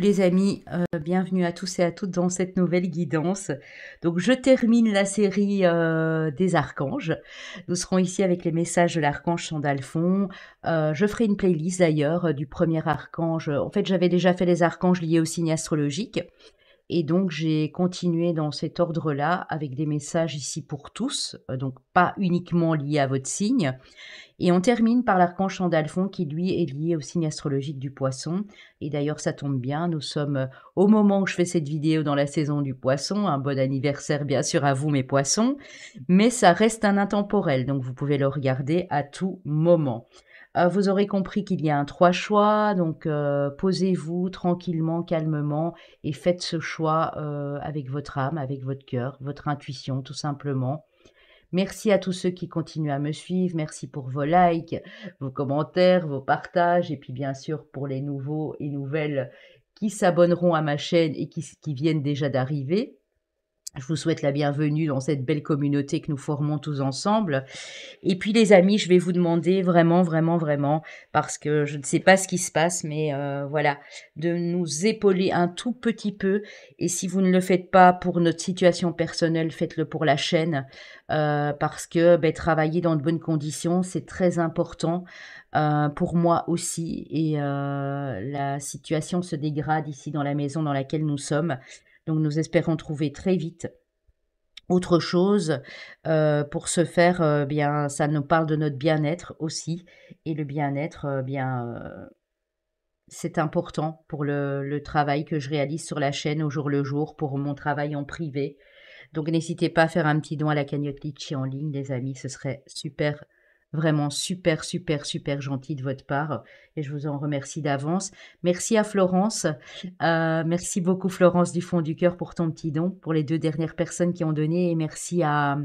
les amis, euh, bienvenue à tous et à toutes dans cette nouvelle guidance. Donc je termine la série euh, des archanges. Nous serons ici avec les messages de l'archange Sandalphon. Euh, je ferai une playlist d'ailleurs du premier archange. En fait j'avais déjà fait les archanges liés au signe astrologique, Et donc j'ai continué dans cet ordre-là avec des messages ici pour tous, donc pas uniquement liés à votre signe. Et on termine par l'archange d'alphon qui lui est lié au signe astrologique du poisson. Et d'ailleurs ça tombe bien, nous sommes euh, au moment où je fais cette vidéo dans la saison du poisson. Un bon anniversaire bien sûr à vous mes poissons. Mais ça reste un intemporel, donc vous pouvez le regarder à tout moment euh, vous aurez compris qu'il y a un trois choix, donc euh, posez-vous tranquillement, calmement et faites ce choix avec votre âme, avec votre cœur, votre intuition tout simplement. Merci à tous ceux qui continuent à me suivre. Merci pour vos likes, vos commentaires, vos partages et puis bien sûr pour les nouveaux et nouvelles qui s'abonneront à ma chaîne et qui, viennent déjà d'arriver. Je vous souhaite la bienvenue dans cette belle communauté que nous formons tous ensemble. Et puis les amis, je vais vous demander vraiment, vraiment, vraiment, parce que je ne sais pas ce qui se passe, mais euh, voilà, de nous épauler un tout petit peu. Et si vous ne le faites pas pour notre situation personnelle, faites-le pour la chaîne, euh, parce que ben, travailler dans de bonnes conditions, c'est très important. Euh, pour moi aussi et la situation se dégrade ici dans la maison dans laquelle nous sommes donc nous espérons trouver très vite autre chose euh, pour ce faire euh, bien ça nous parle de notre bien-être aussi et le bien-être euh, bien c'est important pour le, travail que je réalise sur la chaîne au jour le jour pour mon travail en privé donc n'hésitez pas à faire un petit don à la cagnotte Litchi en ligne les amis ce serait super vraiment super, super, super gentil de votre part et je vous en remercie d'avance. Merci à Florence. Euh, merci beaucoup Florence du fond du cœur pour ton petit don, pour les deux dernières personnes qui ont donné et merci à,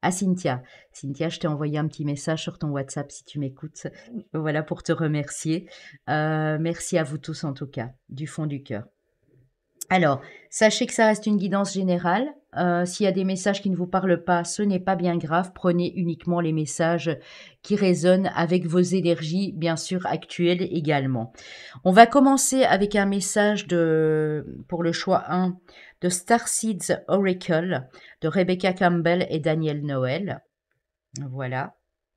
à Cynthia. Cynthia, je t'ai envoyé un petit message sur ton WhatsApp si tu m'écoutes. Voilà pour te remercier. Euh, merci à vous tous en tout cas, du fond du cœur. Alors, sachez que ça reste une guidance générale. Euh, s'il y a des messages qui ne vous parlent pas, ce n'est pas bien grave. Prenez uniquement les messages qui résonnent avec vos énergies, bien sûr, actuelles également. On va commencer avec un message de, pour le choix 1 de Star Seeds Oracle de Rebecca Campbell et Daniel Noël. Voilà,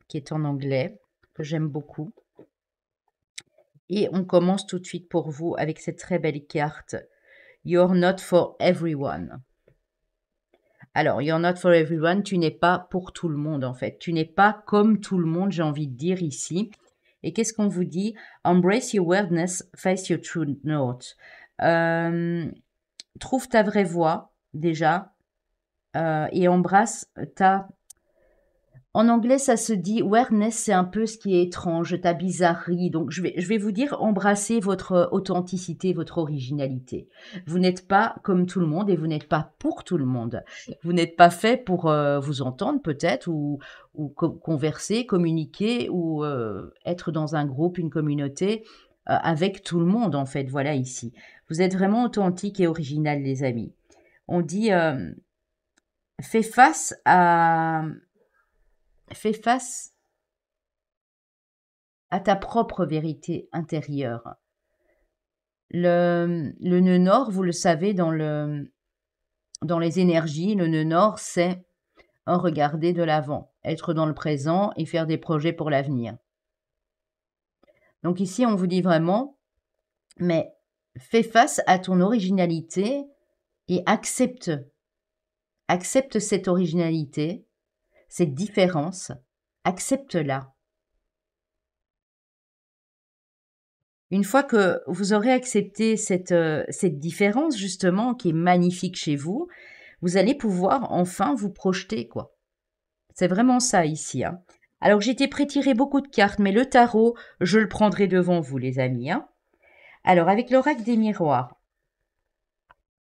qui est en anglais, que j'aime beaucoup. Et on commence tout de suite pour vous avec cette très belle carte You're not for everyone. Alors, you're not for everyone, tu n'es pas pour tout le monde en fait. Tu n'es pas comme tout le monde, j'ai envie de dire ici. Et qu'est-ce qu'on vous dit Embrace your weirdness, face your true note. Euh, trouve ta vraie voix déjà euh, et embrasse ta en anglais, ça se dit awareness, c'est un peu ce qui est étrange, ta bizarrerie. Donc, je vais, je vais vous dire, embrassez votre euh, authenticité, votre originalité. Vous n'êtes pas comme tout le monde et vous n'êtes pas pour tout le monde. Vous n'êtes pas fait pour euh, vous entendre peut-être ou, converser, communiquer ou euh, être dans un groupe, une communauté avec tout le monde en fait. Voilà ici. Vous êtes vraiment authentique et original, les amis. On dit fais face à fais face à ta propre vérité intérieure. Le, le nœud nord, vous le savez, dans, le, dans les énergies, le nœud nord, c'est regarder de l'avant, être dans le présent et faire des projets pour l'avenir. Donc ici, on vous dit vraiment, mais fais face à ton originalité et accepte. Accepte cette originalité cette différence, accepte-la. Une fois que vous aurez accepté euh, cette, différence justement qui est magnifique chez vous, vous allez pouvoir enfin vous projeter quoi. C'est vraiment ça ici. Hein. Alors j'étais prêt tirer beaucoup de cartes, mais le tarot, je le prendrai devant vous les amis. Hein. Alors avec l'oracle des miroirs,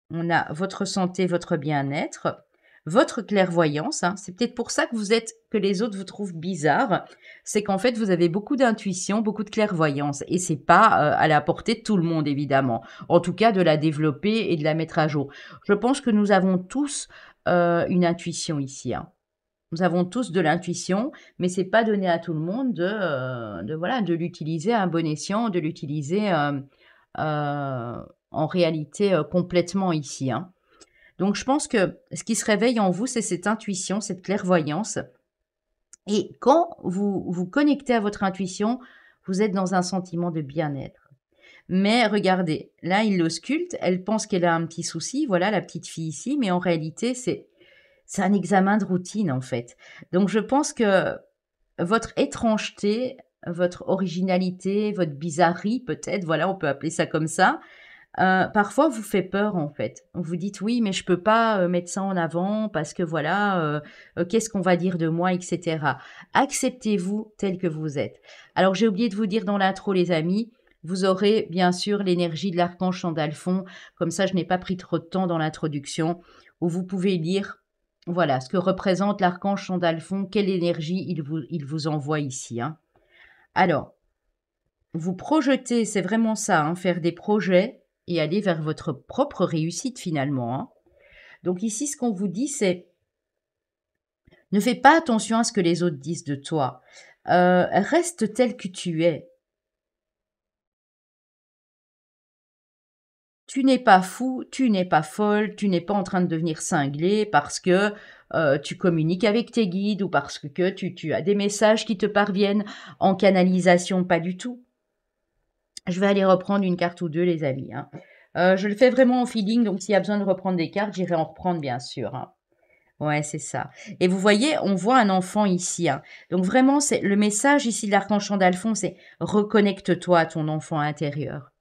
on a votre santé, votre bien-être, votre clairvoyance. Hein. c'est peut-être pour ça que vous êtes, que les autres vous trouvent bizarre. C'est qu'en fait, vous avez beaucoup d'intuition, beaucoup de clairvoyance. Et c'est pas euh, à la portée de tout le monde, évidemment. En tout cas, de la développer et de la mettre à jour. Je pense que nous avons tous euh, une intuition ici. Hein. Nous avons tous de l'intuition, mais c'est pas donné à tout le monde de, euh, voilà, de l'utiliser à un bon escient, de l'utiliser en réalité complètement ici. Hein. Donc je pense que ce qui se réveille en vous, c'est cette intuition, cette clairvoyance. Et quand vous vous connectez à votre intuition, vous êtes dans un sentiment de bien-être. Mais regardez, là, il l'ausculte, elle pense qu'elle a un petit souci, voilà la petite fille ici, mais en réalité, c'est c'est un examen de routine en fait. Donc je pense que votre étrangeté, votre originalité, votre bizarrerie peut-être, voilà, on peut appeler ça comme ça, euh, parfois vous fait peur en fait. Vous dites oui, mais je peux pas euh, mettre ça en avant parce que voilà, euh, qu'est-ce qu'on va dire de moi, etc. Acceptez-vous tel que vous êtes. Alors j'ai oublié de vous dire dans l'intro, les amis. Vous aurez bien sûr l'énergie de l'archange Chandalfon, comme ça je n'ai pas pris trop de temps dans l'introduction, où vous pouvez lire voilà ce que représente l'archange Chandalfon, quelle énergie il vous, il vous envoie ici. Hein. Alors, vous projetez, c'est vraiment ça, hein, faire des projets et aller vers votre propre réussite finalement. Hein. Donc ici, ce qu'on vous dit, c'est ne fais pas attention à ce que les autres disent de toi. Euh, reste tel que tu es. Tu n'es pas fou, tu n'es pas folle, tu n'es pas en train de devenir cinglé parce que euh, tu communiques avec tes guides ou parce que tu as des messages qui te parviennent en canalisation, pas du tout. Je vais aller reprendre une carte ou deux, les amis. Hein. Euh, je le fais vraiment en feeling, donc s'il y a besoin de reprendre des cartes, j'irai en reprendre, bien sûr. Hein. Ouais, c'est ça. Et vous voyez, on voit un enfant ici. Hein. Donc vraiment, c'est le message ici de l'archange d'Alphonse, c'est reconnecte-toi à ton enfant intérieur.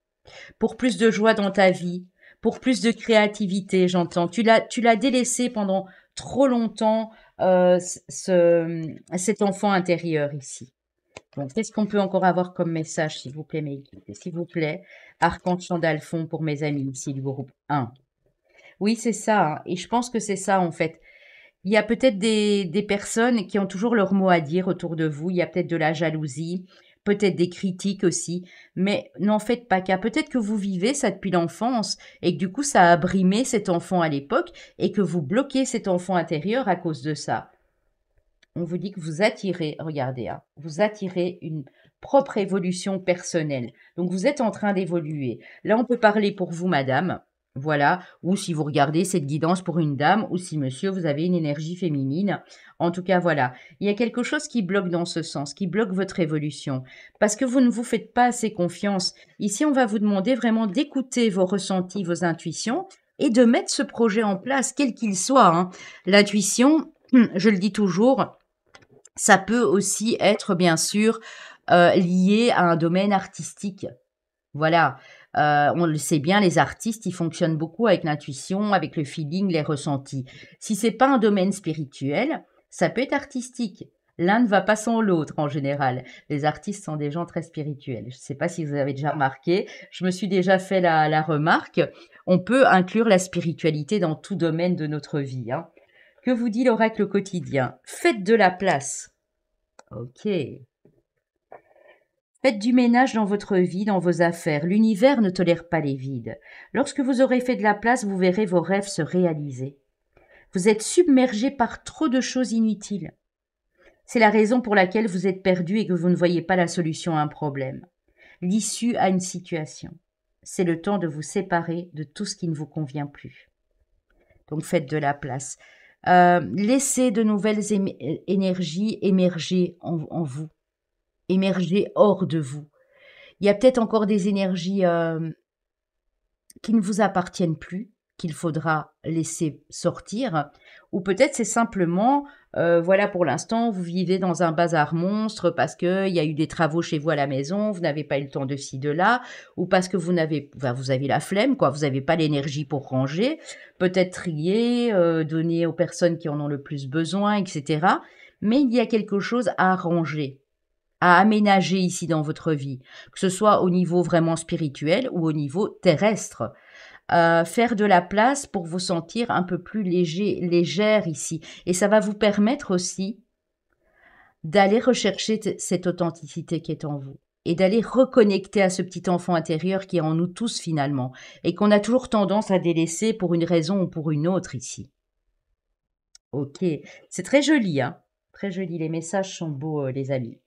Pour plus de joie dans ta vie, pour plus de créativité, j'entends. Tu l'as, tu l'as délaissé pendant trop longtemps, euh, ce, cet enfant intérieur ici qu'est-ce qu'on peut encore avoir comme message, s'il vous plaît, mes S'il vous plaît, Archange Chandalfon pour mes amis ici du groupe 1. Oui, c'est ça. Hein, et je pense que c'est ça, en fait. Il y a peut-être des, des, personnes qui ont toujours leur mot à dire autour de vous. Il y a peut-être de la jalousie, peut-être des critiques aussi. Mais n'en faites pas cas. Peut-être que vous vivez ça depuis l'enfance et que du coup, ça a brimé cet enfant à l'époque et que vous bloquez cet enfant intérieur à cause de ça on vous dit que vous attirez, regardez, hein, vous attirez une propre évolution personnelle. Donc vous êtes en train d'évoluer. Là, on peut parler pour vous, madame. Voilà, ou si vous regardez cette guidance pour une dame, ou si monsieur, vous avez une énergie féminine. En tout cas, voilà, il y a quelque chose qui bloque dans ce sens, qui bloque votre évolution, parce que vous ne vous faites pas assez confiance. Ici, on va vous demander vraiment d'écouter vos ressentis, vos intuitions, et de mettre ce projet en place, quel qu'il soit. Hein. L'intuition, je le dis toujours, ça peut aussi être, bien sûr, euh, lié à un domaine artistique. Voilà. Euh, on le sait bien, les artistes, ils fonctionnent beaucoup avec l'intuition, avec le feeling, les ressentis. Si c'est pas un domaine spirituel, ça peut être artistique. L'un ne va pas sans l'autre en général. Les artistes sont des gens très spirituels. Je ne sais pas si vous avez déjà remarqué. Je me suis déjà fait la, remarque. On peut inclure la spiritualité dans tout domaine de notre vie. Hein. Que vous dit l'oracle quotidien Faites de la place. Ok. Faites du ménage dans votre vie, dans vos affaires. L'univers ne tolère pas les vides. Lorsque vous aurez fait de la place, vous verrez vos rêves se réaliser. Vous êtes submergé par trop de choses inutiles. C'est la raison pour laquelle vous êtes perdu et que vous ne voyez pas la solution à un problème, l'issue à une situation. C'est le temps de vous séparer de tout ce qui ne vous convient plus. Donc faites de la place. Euh, laisser de nouvelles énergies émerger en, vous, émerger hors de vous. Il y a peut-être encore des énergies euh, qui ne vous appartiennent plus, qu'il faudra laisser sortir, ou peut-être c'est simplement euh, voilà pour l'instant, vous vivez dans un bazar monstre parce qu'il y a eu des travaux chez vous à la maison, vous n'avez pas eu le temps de ci, de là, ou parce que vous n'avez, vous avez la flemme, quoi, vous n'avez pas l'énergie pour ranger, peut-être trier, euh, donner aux personnes qui en ont le plus besoin, etc. Mais il y a quelque chose à ranger à aménager ici dans votre vie, que ce soit au niveau vraiment spirituel ou au niveau terrestre. Euh, faire de la place pour vous sentir un peu plus léger, légère ici. Et ça va vous permettre aussi d'aller rechercher cette authenticité qui est en vous et d'aller reconnecter à ce petit enfant intérieur qui est en nous tous finalement et qu'on a toujours tendance à délaisser pour une raison ou pour une autre ici. Ok, c'est très joli, hein Très joli, les messages sont beaux, euh, les amis.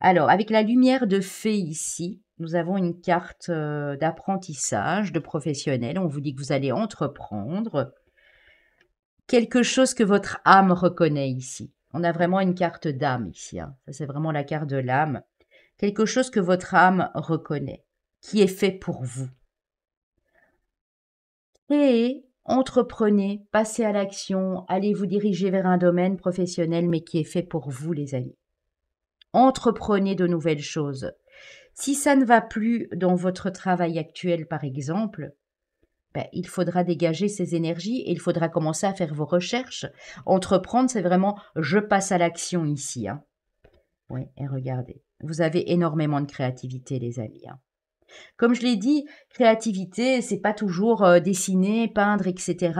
Alors, avec la lumière de fée ici, nous avons une carte euh, d'apprentissage, de professionnel. On vous dit que vous allez entreprendre quelque chose que votre âme reconnaît ici. On a vraiment une carte d'âme ici. Hein. Ça, c'est vraiment la carte de l'âme. Quelque chose que votre âme reconnaît, qui est fait pour vous. Et entreprenez, passez à l'action, allez vous diriger vers un domaine professionnel, mais qui est fait pour vous, les amis. Entreprenez de nouvelles choses si ça ne va plus dans votre travail actuel, par exemple, ben, il faudra dégager ses énergies et il faudra commencer à faire vos recherches. Entreprendre, c'est vraiment je passe à l'action ici. Hein. Oui, et regardez, vous avez énormément de créativité, les amis. Hein. Comme je l'ai dit, créativité, c'est pas toujours euh, dessiner, peindre, etc.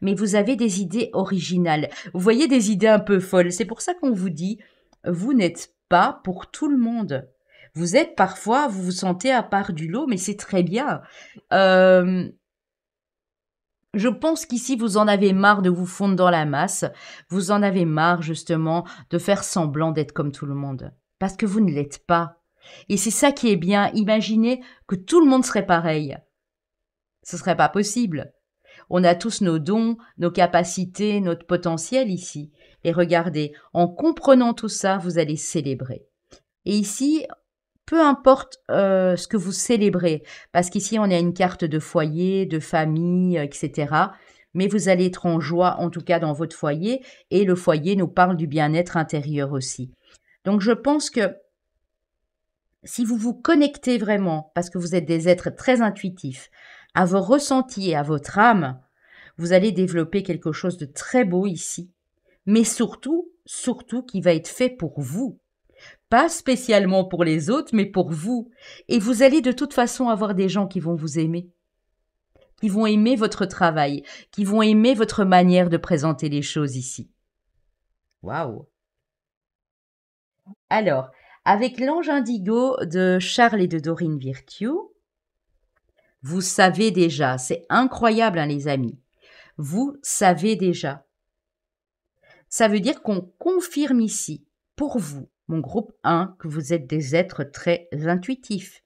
Mais vous avez des idées originales. Vous voyez des idées un peu folles. C'est pour ça qu'on vous dit, vous n'êtes pas pour tout le monde. Vous êtes parfois, vous vous sentez à part du lot, mais c'est très bien. Euh, je pense qu'ici, vous en avez marre de vous fondre dans la masse. Vous en avez marre, justement, de faire semblant d'être comme tout le monde. Parce que vous ne l'êtes pas. Et c'est ça qui est bien. Imaginez que tout le monde serait pareil. Ce serait pas possible. On a tous nos dons, nos capacités, notre potentiel ici. Et regardez, en comprenant tout ça, vous allez célébrer. Et ici, peu importe euh, ce que vous célébrez, parce qu'ici on a une carte de foyer, de famille, euh, etc. Mais vous allez être en joie, en tout cas dans votre foyer, et le foyer nous parle du bien-être intérieur aussi. Donc je pense que si vous vous connectez vraiment, parce que vous êtes des êtres très intuitifs, à vos ressentis et à votre âme, vous allez développer quelque chose de très beau ici, mais surtout, surtout qui va être fait pour vous pas spécialement pour les autres, mais pour vous. Et vous allez de toute façon avoir des gens qui vont vous aimer, qui vont aimer votre travail, qui vont aimer votre manière de présenter les choses ici. Waouh Alors, avec l'ange indigo de Charles et de Dorine Virtue, vous savez déjà, c'est incroyable hein, les amis, vous savez déjà. Ça veut dire qu'on confirme ici, pour vous, mon groupe 1, que vous êtes des êtres très intuitifs,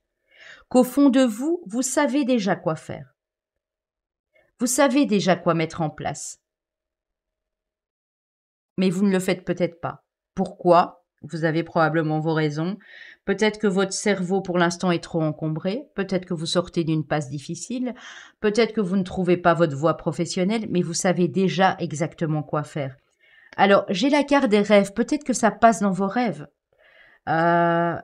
qu'au fond de vous, vous savez déjà quoi faire. Vous savez déjà quoi mettre en place. Mais vous ne le faites peut-être pas. Pourquoi vous avez probablement vos raisons. Peut-être que votre cerveau pour l'instant est trop encombré, peut-être que vous sortez d'une passe difficile, peut-être que vous ne trouvez pas votre voie professionnelle, mais vous savez déjà exactement quoi faire. Alors, j'ai la carte des rêves, peut-être que ça passe dans vos rêves. Euh,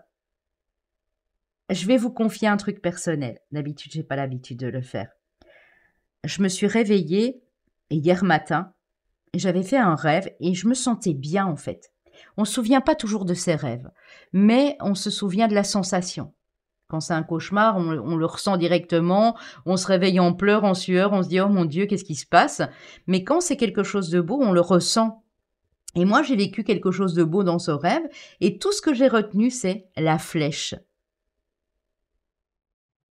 je vais vous confier un truc personnel. D'habitude, j'ai pas l'habitude de le faire. Je me suis réveillée hier matin j'avais fait un rêve et je me sentais bien en fait. On ne se souvient pas toujours de ses rêves, mais on se souvient de la sensation. Quand c'est un cauchemar, on, le ressent directement, on se réveille en pleurs, en sueur, on se dit oh mon Dieu, qu'est-ce qui se passe Mais quand c'est quelque chose de beau, on le ressent et moi, j'ai vécu quelque chose de beau dans ce rêve, et tout ce que j'ai retenu, c'est la flèche.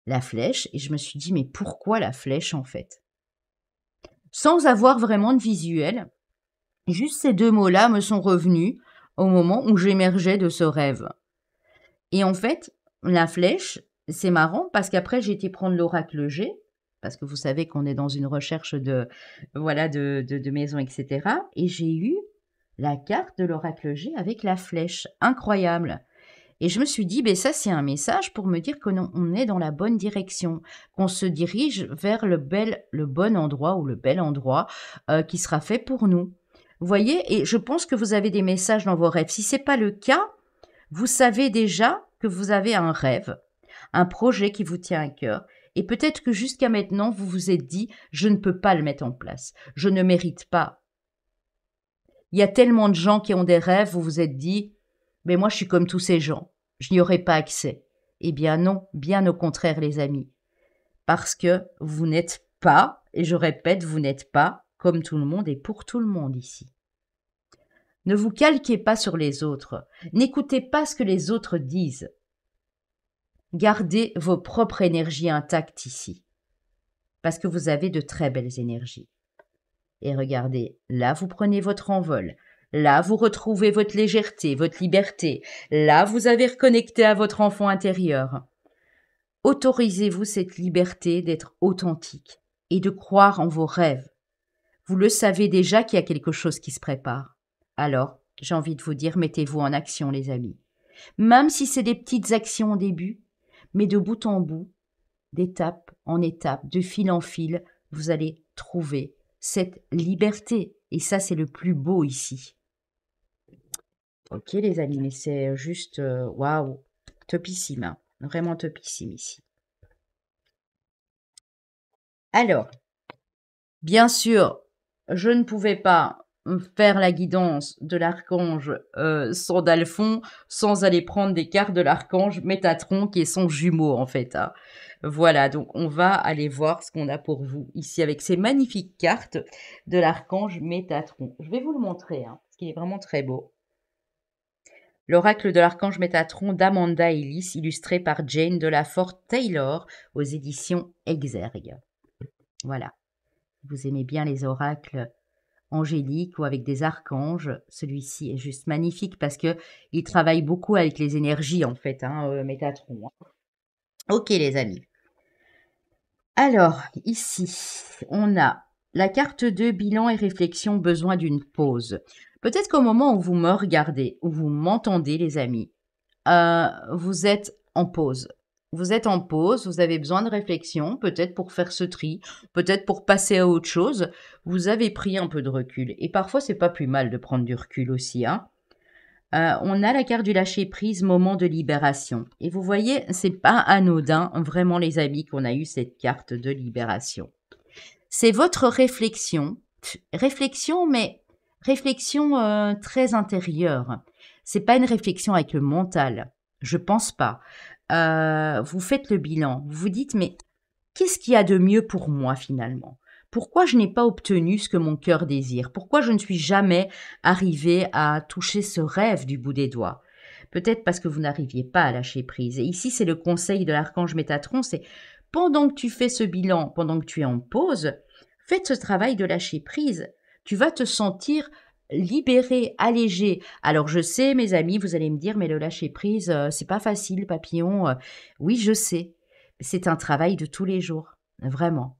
La flèche, et je me suis dit, mais pourquoi la flèche en fait Sans avoir vraiment de visuel, juste ces deux mots-là me sont revenus au moment où j'émergeais de ce rêve. Et en fait, la flèche, c'est marrant parce qu'après j'ai été prendre l'oracle G, parce que vous savez qu'on est dans une recherche de voilà de, de, de maison, etc. Et j'ai eu la carte de l'oracle G avec la flèche. Incroyable. Et je me suis dit, ben ça c'est un message pour me dire qu'on est dans la bonne direction, qu'on se dirige vers le bel, le bon endroit ou le bel endroit euh, qui sera fait pour nous. Vous voyez, et je pense que vous avez des messages dans vos rêves. Si ce n'est pas le cas, vous savez déjà que vous avez un rêve, un projet qui vous tient à cœur. Et peut-être que jusqu'à maintenant, vous vous êtes dit, je ne peux pas le mettre en place, je ne mérite pas il y a tellement de gens qui ont des rêves, vous vous êtes dit, mais moi je suis comme tous ces gens, je n'y aurai pas accès. Eh bien non, bien au contraire les amis. Parce que vous n'êtes pas, et je répète, vous n'êtes pas comme tout le monde et pour tout le monde ici. Ne vous calquez pas sur les autres, n'écoutez pas ce que les autres disent. Gardez vos propres énergies intactes ici, parce que vous avez de très belles énergies. Et regardez, là vous prenez votre envol, là vous retrouvez votre légèreté, votre liberté, là vous avez reconnecté à votre enfant intérieur. Autorisez-vous cette liberté d'être authentique et de croire en vos rêves. Vous le savez déjà qu'il y a quelque chose qui se prépare. Alors, j'ai envie de vous dire, mettez-vous en action, les amis. Même si c'est des petites actions au début, mais de bout en bout, d'étape en étape, de fil en fil, vous allez trouver cette liberté. Et ça, c'est le plus beau ici. Ok, les amis, mais c'est juste, euh, waouh, topissime. Hein. vraiment topissime ici. Alors, bien sûr, je ne pouvais pas faire la guidance de l'archange euh, Dalphon, sans aller prendre des cartes de l'archange Métatron qui est son jumeau en fait. Hein. Voilà, donc on va aller voir ce qu'on a pour vous ici avec ces magnifiques cartes de l'archange Métatron. Je vais vous le montrer, hein, parce qu'il est vraiment très beau. L'oracle de l'archange Métatron d'Amanda Ellis, illustré par Jane de la Taylor aux éditions Exergue. Voilà. Vous aimez bien les oracles angéliques ou avec des archanges. Celui-ci est juste magnifique parce que il travaille beaucoup avec les énergies en fait, hein, euh, Métatron. Hein. Ok les amis. Alors, ici, on a la carte de bilan et réflexion, besoin d'une pause. Peut-être qu'au moment où vous me regardez, où vous m'entendez, les amis, euh, vous êtes en pause. Vous êtes en pause, vous avez besoin de réflexion, peut-être pour faire ce tri, peut-être pour passer à autre chose. Vous avez pris un peu de recul. Et parfois, c'est pas plus mal de prendre du recul aussi, hein. Euh, on a la carte du lâcher prise, moment de libération. Et vous voyez, c'est pas anodin, vraiment les amis, qu'on a eu cette carte de libération. C'est votre réflexion, réflexion, mais réflexion euh, très intérieure. C'est pas une réflexion avec le mental. Je pense pas. Euh, vous faites le bilan. Vous vous dites, mais qu'est-ce qu'il y a de mieux pour moi finalement pourquoi je n'ai pas obtenu ce que mon cœur désire, pourquoi je ne suis jamais arrivée à toucher ce rêve du bout des doigts. Peut-être parce que vous n'arriviez pas à lâcher prise. Et ici, c'est le conseil de l'archange Métatron, c'est pendant que tu fais ce bilan, pendant que tu es en pause, faites ce travail de lâcher prise. Tu vas te sentir libéré, allégé. Alors je sais, mes amis, vous allez me dire, mais le lâcher prise, euh, c'est pas facile, papillon. Euh, oui, je sais. C'est un travail de tous les jours, vraiment.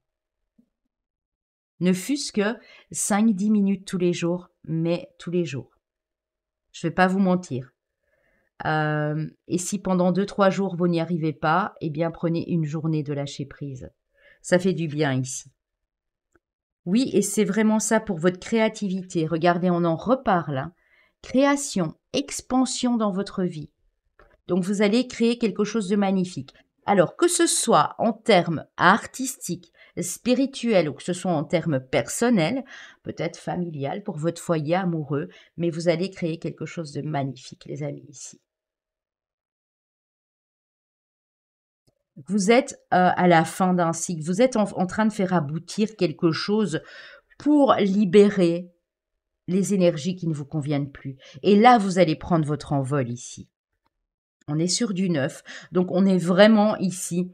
Ne fût-ce que 5-10 minutes tous les jours, mais tous les jours. Je ne vais pas vous mentir. Euh, et si pendant 2-3 jours vous n'y arrivez pas, eh bien prenez une journée de lâcher prise. Ça fait du bien ici. Oui, et c'est vraiment ça pour votre créativité. Regardez, on en reparle. Hein. Création, expansion dans votre vie. Donc vous allez créer quelque chose de magnifique. Alors que ce soit en termes artistiques, spirituel ou que ce soit en termes personnels, peut-être familial pour votre foyer amoureux, mais vous allez créer quelque chose de magnifique, les amis, ici. Vous êtes euh, à la fin d'un cycle, vous êtes en, en train de faire aboutir quelque chose pour libérer les énergies qui ne vous conviennent plus. Et là, vous allez prendre votre envol ici. On est sur du neuf. Donc on est vraiment ici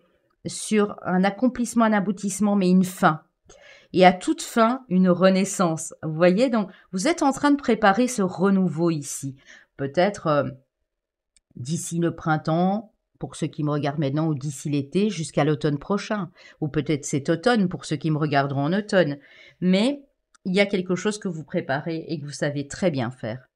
sur un accomplissement, un aboutissement, mais une fin. Et à toute fin, une renaissance. Vous voyez, donc vous êtes en train de préparer ce renouveau ici. Peut-être euh, d'ici le printemps, pour ceux qui me regardent maintenant, ou d'ici l'été, jusqu'à l'automne prochain. Ou peut-être cet automne, pour ceux qui me regarderont en automne. Mais il y a quelque chose que vous préparez et que vous savez très bien faire.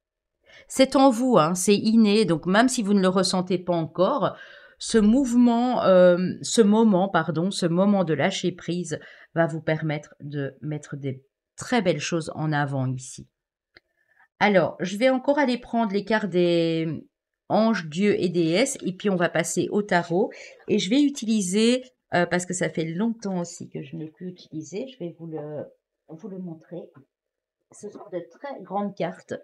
C'est en vous, hein, c'est inné, donc même si vous ne le ressentez pas encore, ce mouvement, euh, ce moment, pardon, ce moment de lâcher prise va vous permettre de mettre des très belles choses en avant ici. Alors, je vais encore aller prendre les cartes des anges, dieux et déesses, et puis on va passer au tarot. Et je vais utiliser, euh, parce que ça fait longtemps aussi que je ne l'ai plus utilisé, je vais vous le, vous le montrer. Ce sont de très grandes cartes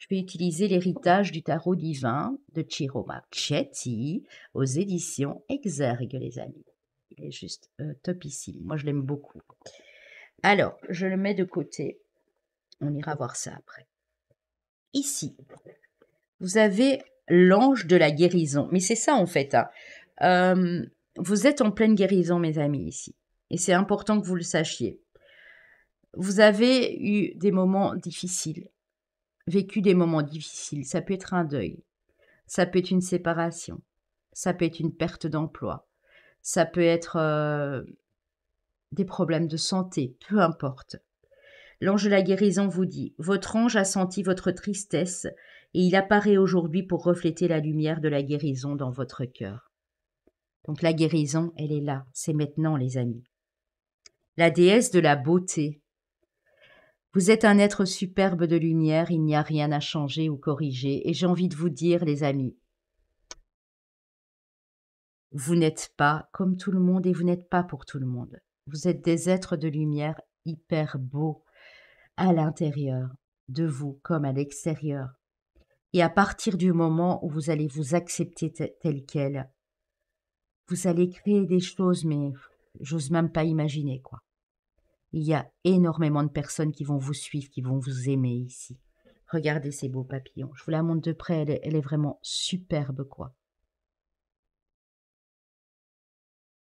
je vais utiliser l'héritage du tarot divin de Chiroma Marchetti aux éditions Exergue, les amis. Il est juste top euh, topissime. Moi, je l'aime beaucoup. Alors, je le mets de côté. On ira voir ça après. Ici, vous avez l'ange de la guérison. Mais c'est ça, en fait. Hein. Euh, vous êtes en pleine guérison, mes amis, ici. Et c'est important que vous le sachiez. Vous avez eu des moments difficiles vécu des moments difficiles. Ça peut être un deuil, ça peut être une séparation, ça peut être une perte d'emploi, ça peut être euh, des problèmes de santé, peu importe. L'ange de la guérison vous dit Votre ange a senti votre tristesse et il apparaît aujourd'hui pour refléter la lumière de la guérison dans votre cœur. Donc la guérison, elle est là, c'est maintenant, les amis. La déesse de la beauté, vous êtes un être superbe de lumière, il n'y a rien à changer ou corriger, et j'ai envie de vous dire, les amis, vous n'êtes pas comme tout le monde et vous n'êtes pas pour tout le monde. Vous êtes des êtres de lumière hyper beaux à l'intérieur de vous comme à l'extérieur. Et à partir du moment où vous allez vous accepter tel quel, vous allez créer des choses, mais j'ose même pas imaginer quoi. Il y a énormément de personnes qui vont vous suivre, qui vont vous aimer ici. Regardez ces beaux papillons. Je vous la montre de près, elle est, vraiment superbe, quoi.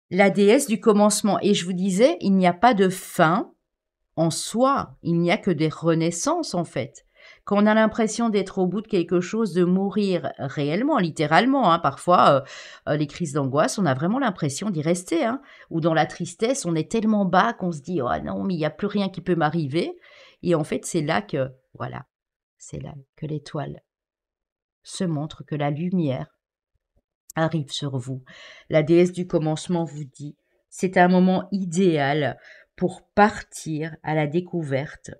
La déesse du commencement. Et je vous disais, il n'y a pas de fin en soi. Il n'y a que des renaissances, en fait on a l'impression d'être au bout de quelque chose, de mourir réellement, littéralement. Hein. Parfois, euh, euh, les crises d'angoisse, on a vraiment l'impression d'y rester. Hein. Ou dans la tristesse, on est tellement bas qu'on se dit, oh non, mais il n'y a plus rien qui peut m'arriver. Et en fait, c'est là que, voilà, c'est là que l'étoile se montre, que la lumière arrive sur vous. La déesse du commencement vous dit, c'est un moment idéal pour partir à la découverte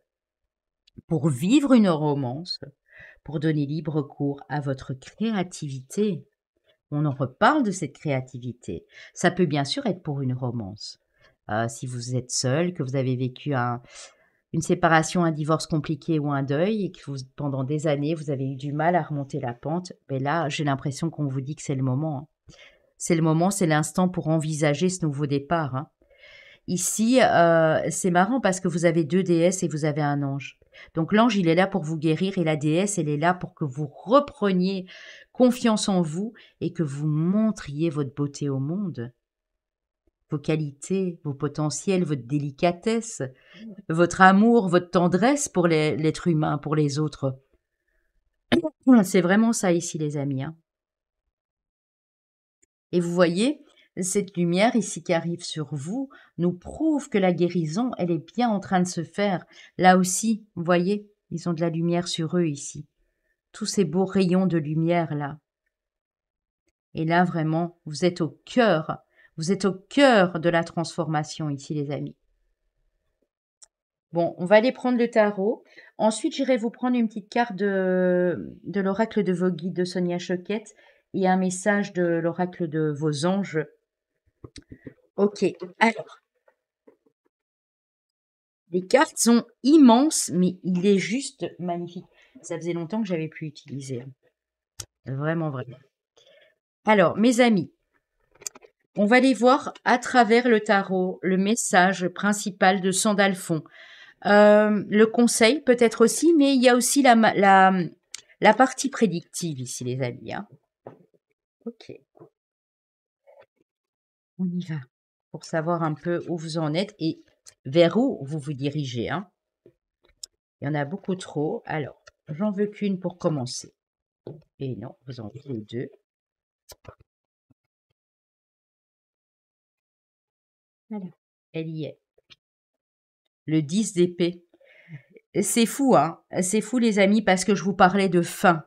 pour vivre une romance, pour donner libre cours à votre créativité. On en reparle de cette créativité. Ça peut bien sûr être pour une romance. Euh, si vous êtes seul, que vous avez vécu une séparation, un divorce compliqué ou un deuil et que pendant des années, vous avez eu du mal à remonter la pente, mais ben là, j'ai l'impression qu'on vous dit que c'est le moment. Hein. C'est le moment, c'est l'instant pour envisager ce nouveau départ. Hein. Ici, euh, c'est marrant parce que vous avez deux déesses et vous avez un ange. Donc l'ange, il est là pour vous guérir et la déesse, elle est là pour que vous repreniez confiance en vous et que vous montriez votre beauté au monde. Vos qualités, vos potentiels, votre délicatesse, votre amour, votre tendresse pour l'être humain, pour les autres. C'est vraiment ça ici, les amis. Hein. Et vous voyez, cette lumière ici qui arrive sur vous nous prouve que la guérison, elle est bien en train de se faire. Là aussi, vous voyez, ils ont de la lumière sur eux ici. Tous ces beaux rayons de lumière là. Et là, vraiment, vous êtes au cœur. Vous êtes au cœur de la transformation ici, les amis. Bon, on va aller prendre le tarot. Ensuite, j'irai vous prendre une petite carte de, de l'oracle de vos guides de Sonia Choquette et un message de l'oracle de vos anges Ok, alors. Les cartes sont immenses, mais il est juste magnifique. Ça faisait longtemps que j'avais pu utiliser. Hein. Vraiment, vraiment. Alors, mes amis, on va aller voir à travers le tarot, le message principal de Sandalphon. Euh, le conseil peut-être aussi, mais il y a aussi la, la, partie prédictive ici, les amis. Hein. Ok on y va pour savoir un peu où vous en êtes et vers où vous vous dirigez. Hein. Il y en a beaucoup trop. Alors, j'en veux qu'une pour commencer. Et non, vous en voulez deux. Voilà, elle y est. Le 10 d'épée. C'est fou, hein C'est fou, les amis, parce que je vous parlais de fin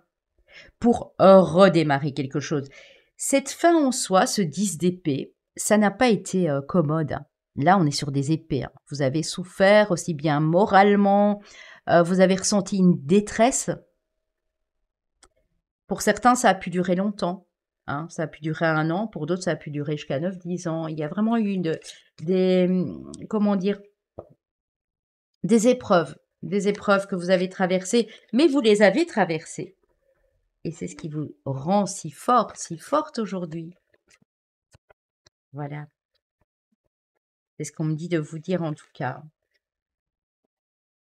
pour redémarrer quelque chose. Cette fin en soi, ce 10 d'épée, ça n'a pas été euh, commode. Là, on est sur des épées. Hein. Vous avez souffert aussi bien moralement, euh, vous avez ressenti une détresse. Pour certains, ça a pu durer longtemps. Hein. Ça a pu durer un an, pour d'autres, ça a pu durer jusqu'à 9-10 ans. Il y a vraiment eu des, comment dire, des épreuves, des épreuves que vous avez traversées, mais vous les avez traversées. Et c'est ce qui vous rend si fort, si forte aujourd'hui. Voilà. C'est ce qu'on me dit de vous dire en tout cas.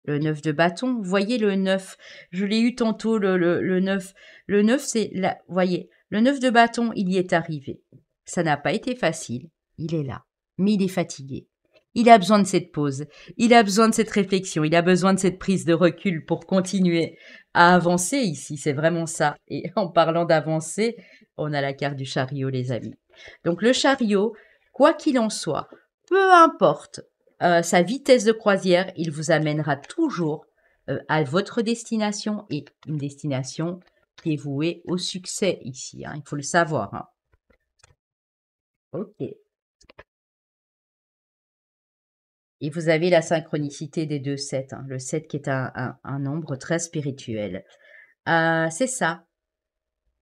Le 9 de bâton, voyez le 9. Je l'ai eu tantôt, le, le, le 9. Le 9, c'est là, voyez, le 9 de bâton, il y est arrivé. Ça n'a pas été facile, il est là, mais il est fatigué. Il a besoin de cette pause, il a besoin de cette réflexion, il a besoin de cette prise de recul pour continuer à avancer ici, c'est vraiment ça. Et en parlant d'avancer, on a la carte du chariot, les amis. Donc le chariot, quoi qu'il en soit, peu importe euh, sa vitesse de croisière, il vous amènera toujours euh, à votre destination et une destination qui est au succès ici. Hein, il faut le savoir. Hein. Ok. Et vous avez la synchronicité des deux sets. Hein, le 7 qui est un, nombre très spirituel. Euh, c'est ça.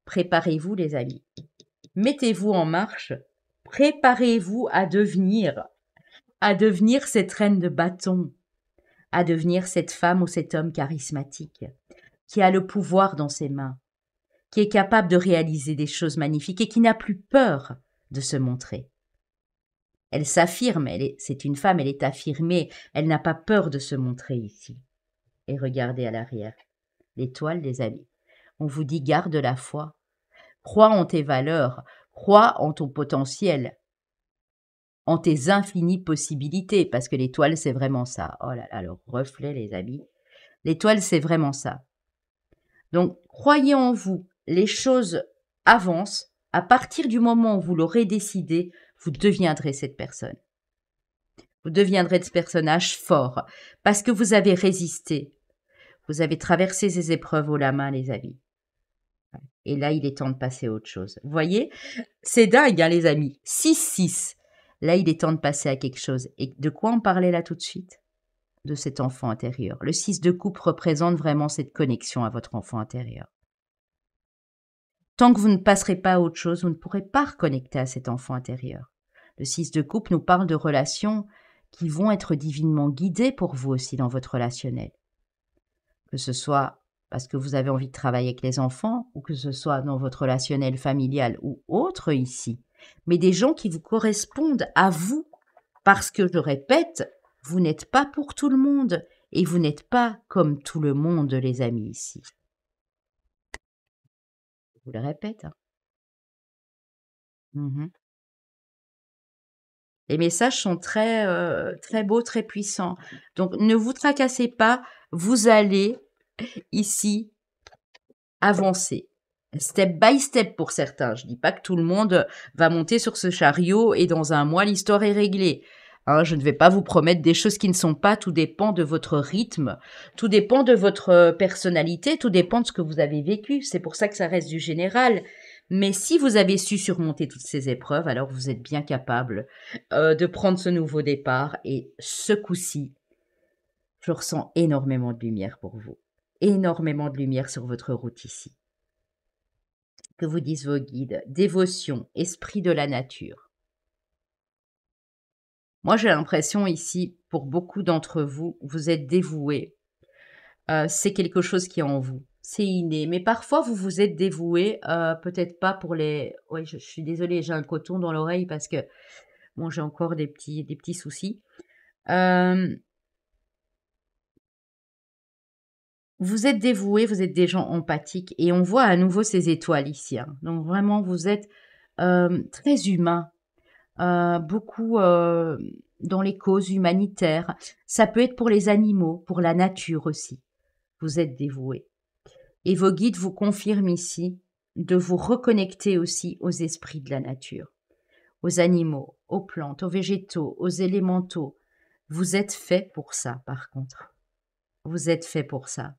Préparez-vous les amis mettez-vous en marche, préparez-vous à devenir, à devenir cette reine de bâton, à devenir cette femme ou cet homme charismatique, qui a le pouvoir dans ses mains, qui est capable de réaliser des choses magnifiques et qui n'a plus peur de se montrer. Elle s'affirme, elle c'est une femme, elle est affirmée, elle n'a pas peur de se montrer ici. Et regardez à l'arrière, l'étoile des amis. On vous dit garde la foi, Crois en tes valeurs, crois en ton potentiel, en tes infinies possibilités, parce que l'étoile, c'est vraiment ça. Oh là là, reflet, les amis. L'étoile, c'est vraiment ça. Donc, croyez en vous, les choses avancent. À partir du moment où vous l'aurez décidé, vous deviendrez cette personne. Vous deviendrez ce personnage fort, parce que vous avez résisté. Vous avez traversé ces épreuves au la main, les amis. Et là, il est temps de passer à autre chose. Vous voyez C'est dingue, hein, les amis. 6-6. Là, il est temps de passer à quelque chose. Et de quoi on parlait là tout de suite De cet enfant intérieur. Le 6 de coupe représente vraiment cette connexion à votre enfant intérieur. Tant que vous ne passerez pas à autre chose, vous ne pourrez pas reconnecter à cet enfant intérieur. Le 6 de coupe nous parle de relations qui vont être divinement guidées pour vous aussi dans votre relationnel. Que ce soit parce que vous avez envie de travailler avec les enfants, ou que ce soit dans votre relationnel familial ou autre ici, mais des gens qui vous correspondent à vous, parce que, je répète, vous n'êtes pas pour tout le monde, et vous n'êtes pas comme tout le monde, les amis ici. Je vous le répète. Hein. Mmh les messages sont très, euh, très beaux, très puissants. Donc, ne vous tracassez pas, vous allez ici, avancer. Step by step pour certains. Je dis pas que tout le monde va monter sur ce chariot et dans un mois l'histoire est réglée. Hein, je ne vais pas vous promettre des choses qui ne sont pas. Tout dépend de votre rythme, tout dépend de votre euh, personnalité, tout dépend de ce que vous avez vécu. C'est pour ça que ça reste du général. Mais si vous avez su surmonter toutes ces épreuves, alors vous êtes bien capable euh, de prendre ce nouveau départ. Et ce coup-ci, je ressens énormément de lumière pour vous énormément de lumière sur votre route ici. Que vous disent vos guides Dévotion, esprit de la nature. Moi, j'ai l'impression ici, pour beaucoup d'entre vous, vous êtes dévoués. Euh, c'est quelque chose qui est en vous. C'est inné. Mais parfois, vous vous êtes dévoués, euh, peut-être pas pour les. Oui, je, suis désolée, j'ai un coton dans l'oreille parce que bon, j'ai encore des petits, des petits soucis. Euh, Vous êtes dévoués, vous êtes des gens empathiques et on voit à nouveau ces étoiles ici. Hein. Donc vraiment, vous êtes euh, très humains, euh, beaucoup euh, dans les causes humanitaires. Ça peut être pour les animaux, pour la nature aussi. Vous êtes dévoués. Et vos guides vous confirment ici de vous reconnecter aussi aux esprits de la nature, aux animaux, aux plantes, aux végétaux, aux élémentaux. Vous êtes fait pour ça, par contre. Vous êtes fait pour ça.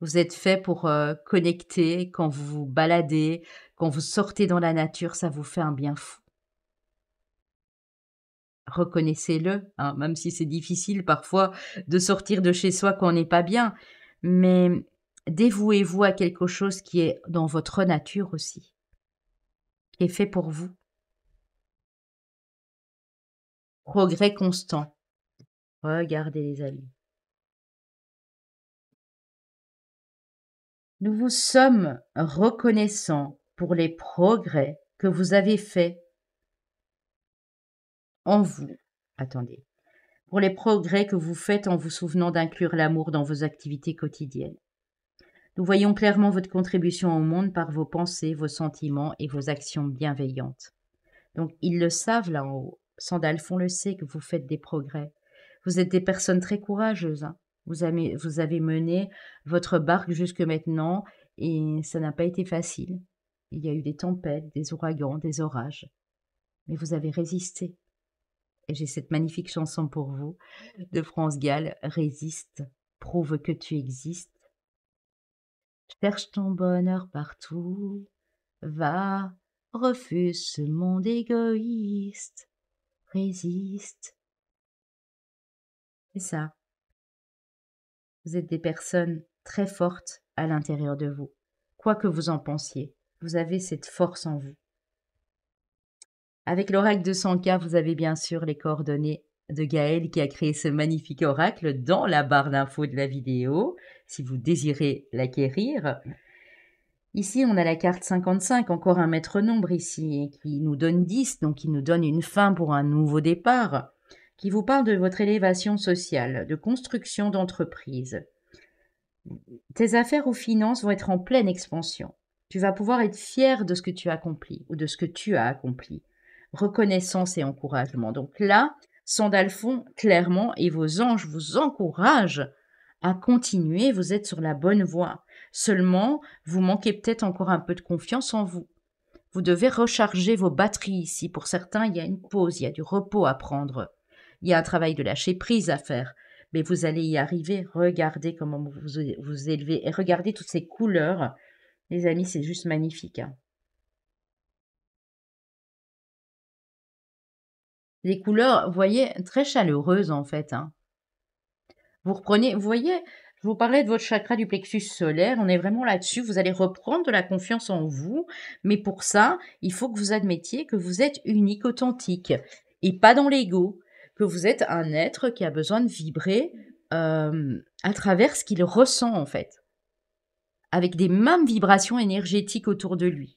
Vous êtes fait pour euh, connecter quand vous vous baladez, quand vous sortez dans la nature, ça vous fait un bien fou. Reconnaissez-le, hein, même si c'est difficile parfois de sortir de chez soi quand on n'est pas bien, mais dévouez-vous à quelque chose qui est dans votre nature aussi, qui est fait pour vous. Progrès constant. Regardez les amis. Nous vous sommes reconnaissants pour les progrès que vous avez faits en vous. Attendez. Pour les progrès que vous faites en vous souvenant d'inclure l'amour dans vos activités quotidiennes. Nous voyons clairement votre contribution au monde par vos pensées, vos sentiments et vos actions bienveillantes. Donc ils le savent là en haut. Sandalfon le sait que vous faites des progrès. Vous êtes des personnes très courageuses. Hein. Vous avez, mené votre barque jusque maintenant et ça n'a pas été facile. Il y a eu des tempêtes, des ouragans, des orages. Mais vous avez résisté. Et j'ai cette magnifique chanson pour vous de France Gall, Résiste, prouve que tu existes. Cherche ton bonheur partout, va, refuse ce monde égoïste, résiste. C'est ça. Vous êtes des personnes très fortes à l'intérieur de vous. Quoi que vous en pensiez, vous avez cette force en vous. Avec l'oracle de 100K, vous avez bien sûr les coordonnées de Gaël qui a créé ce magnifique oracle dans la barre d'infos de la vidéo, si vous désirez l'acquérir. Ici, on a la carte 55, encore un maître nombre ici, qui nous donne 10, donc qui nous donne une fin pour un nouveau départ qui vous parle de votre élévation sociale, de construction d'entreprise. Tes affaires ou finances vont être en pleine expansion. Tu vas pouvoir être fier de ce que tu as accompli ou de ce que tu as accompli. Reconnaissance et encouragement. Donc là, Sandalfon, clairement, et vos anges vous encouragent à continuer, vous êtes sur la bonne voie. Seulement, vous manquez peut-être encore un peu de confiance en vous. Vous devez recharger vos batteries ici. Pour certains, il y a une pause, il y a du repos à prendre. Il y a un travail de lâcher prise à faire. Mais vous allez y arriver. Regardez comment vous vous élevez et regardez toutes ces couleurs. Les amis, c'est juste magnifique. Hein. Les couleurs, vous voyez, très chaleureuses en fait. Hein. Vous reprenez, vous voyez, je vous parlais de votre chakra du plexus solaire, on est vraiment là-dessus, vous allez reprendre de la confiance en vous, mais pour ça, il faut que vous admettiez que vous êtes unique, authentique, et pas dans l'ego que vous êtes un être qui a besoin de vibrer euh, à travers ce qu'il ressent en fait, avec des mêmes vibrations énergétiques autour de lui.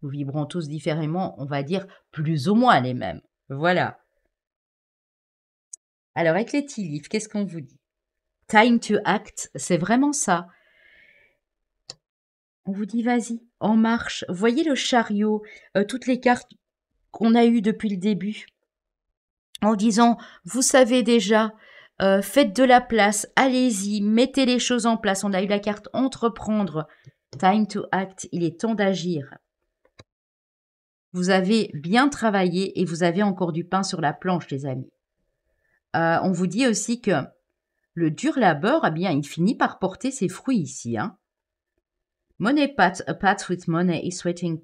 Nous vibrons tous différemment, on va dire plus ou moins les mêmes. Voilà. Alors avec les tea qu'est-ce qu'on vous dit Time to act, c'est vraiment ça. On vous dit vas-y, en marche. Voyez le chariot, euh, toutes les cartes qu'on a eues depuis le début en disant vous savez déjà, euh, faites de la place, allez-y, mettez les choses en place. On a eu la carte entreprendre, time to act, il est temps d'agir. Vous avez bien travaillé et vous avez encore du pain sur la planche, les amis. Euh, on vous dit aussi que le dur labeur, eh bien, il finit par porter ses fruits ici. Hein. Money path, a path with money is waiting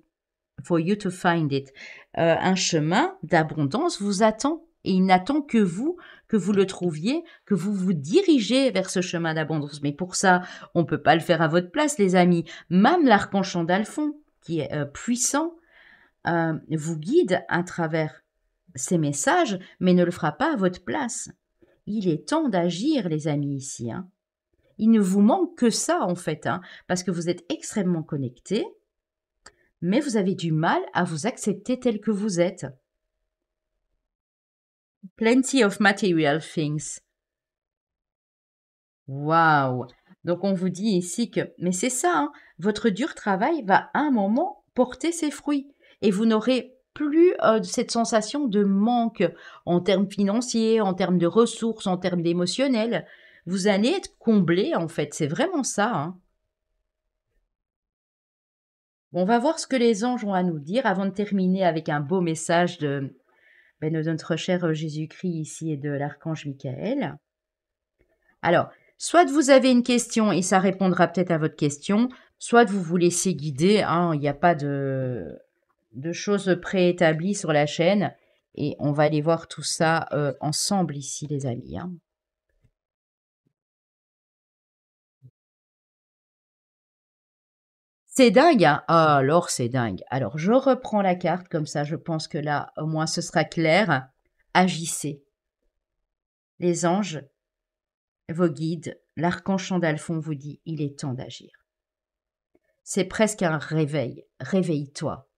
for you to find it. Euh, un chemin d'abondance vous attend et il n'attend que vous, que vous le trouviez, que vous vous dirigez vers ce chemin d'abondance. Mais pour ça, on ne peut pas le faire à votre place, les amis. Même l'archange d'Alphon, qui est euh, puissant, euh, vous guide à travers ces messages, mais ne le fera pas à votre place. Il est temps d'agir, les amis, ici. Hein. Il ne vous manque que ça, en fait, hein, parce que vous êtes extrêmement connectés, mais vous avez du mal à vous accepter tel que vous êtes plenty of material things. Waouh Donc on vous dit ici que, mais c'est ça, hein, votre dur travail va à un moment porter ses fruits et vous n'aurez plus euh, cette sensation de manque en termes financiers, en termes de ressources, en termes d'émotionnel. Vous allez être comblé en fait, c'est vraiment ça. Hein. On va voir ce que les anges ont à nous dire avant de terminer avec un beau message de ben, de notre cher euh, Jésus-Christ ici et de l'archange Michael. Alors, soit vous avez une question et ça répondra peut-être à votre question, soit vous vous laissez guider, hein, il n'y a pas de, de choses préétablies sur la chaîne et on va aller voir tout ça euh, ensemble ici les amis. Hein. C'est dingue, alors hein. oh, c'est dingue. Alors je reprends la carte, comme ça je pense que là au moins ce sera clair. Agissez. Les anges, vos guides, l'archange Chandalfon vous dit, il est temps d'agir. C'est presque un réveil, réveille-toi.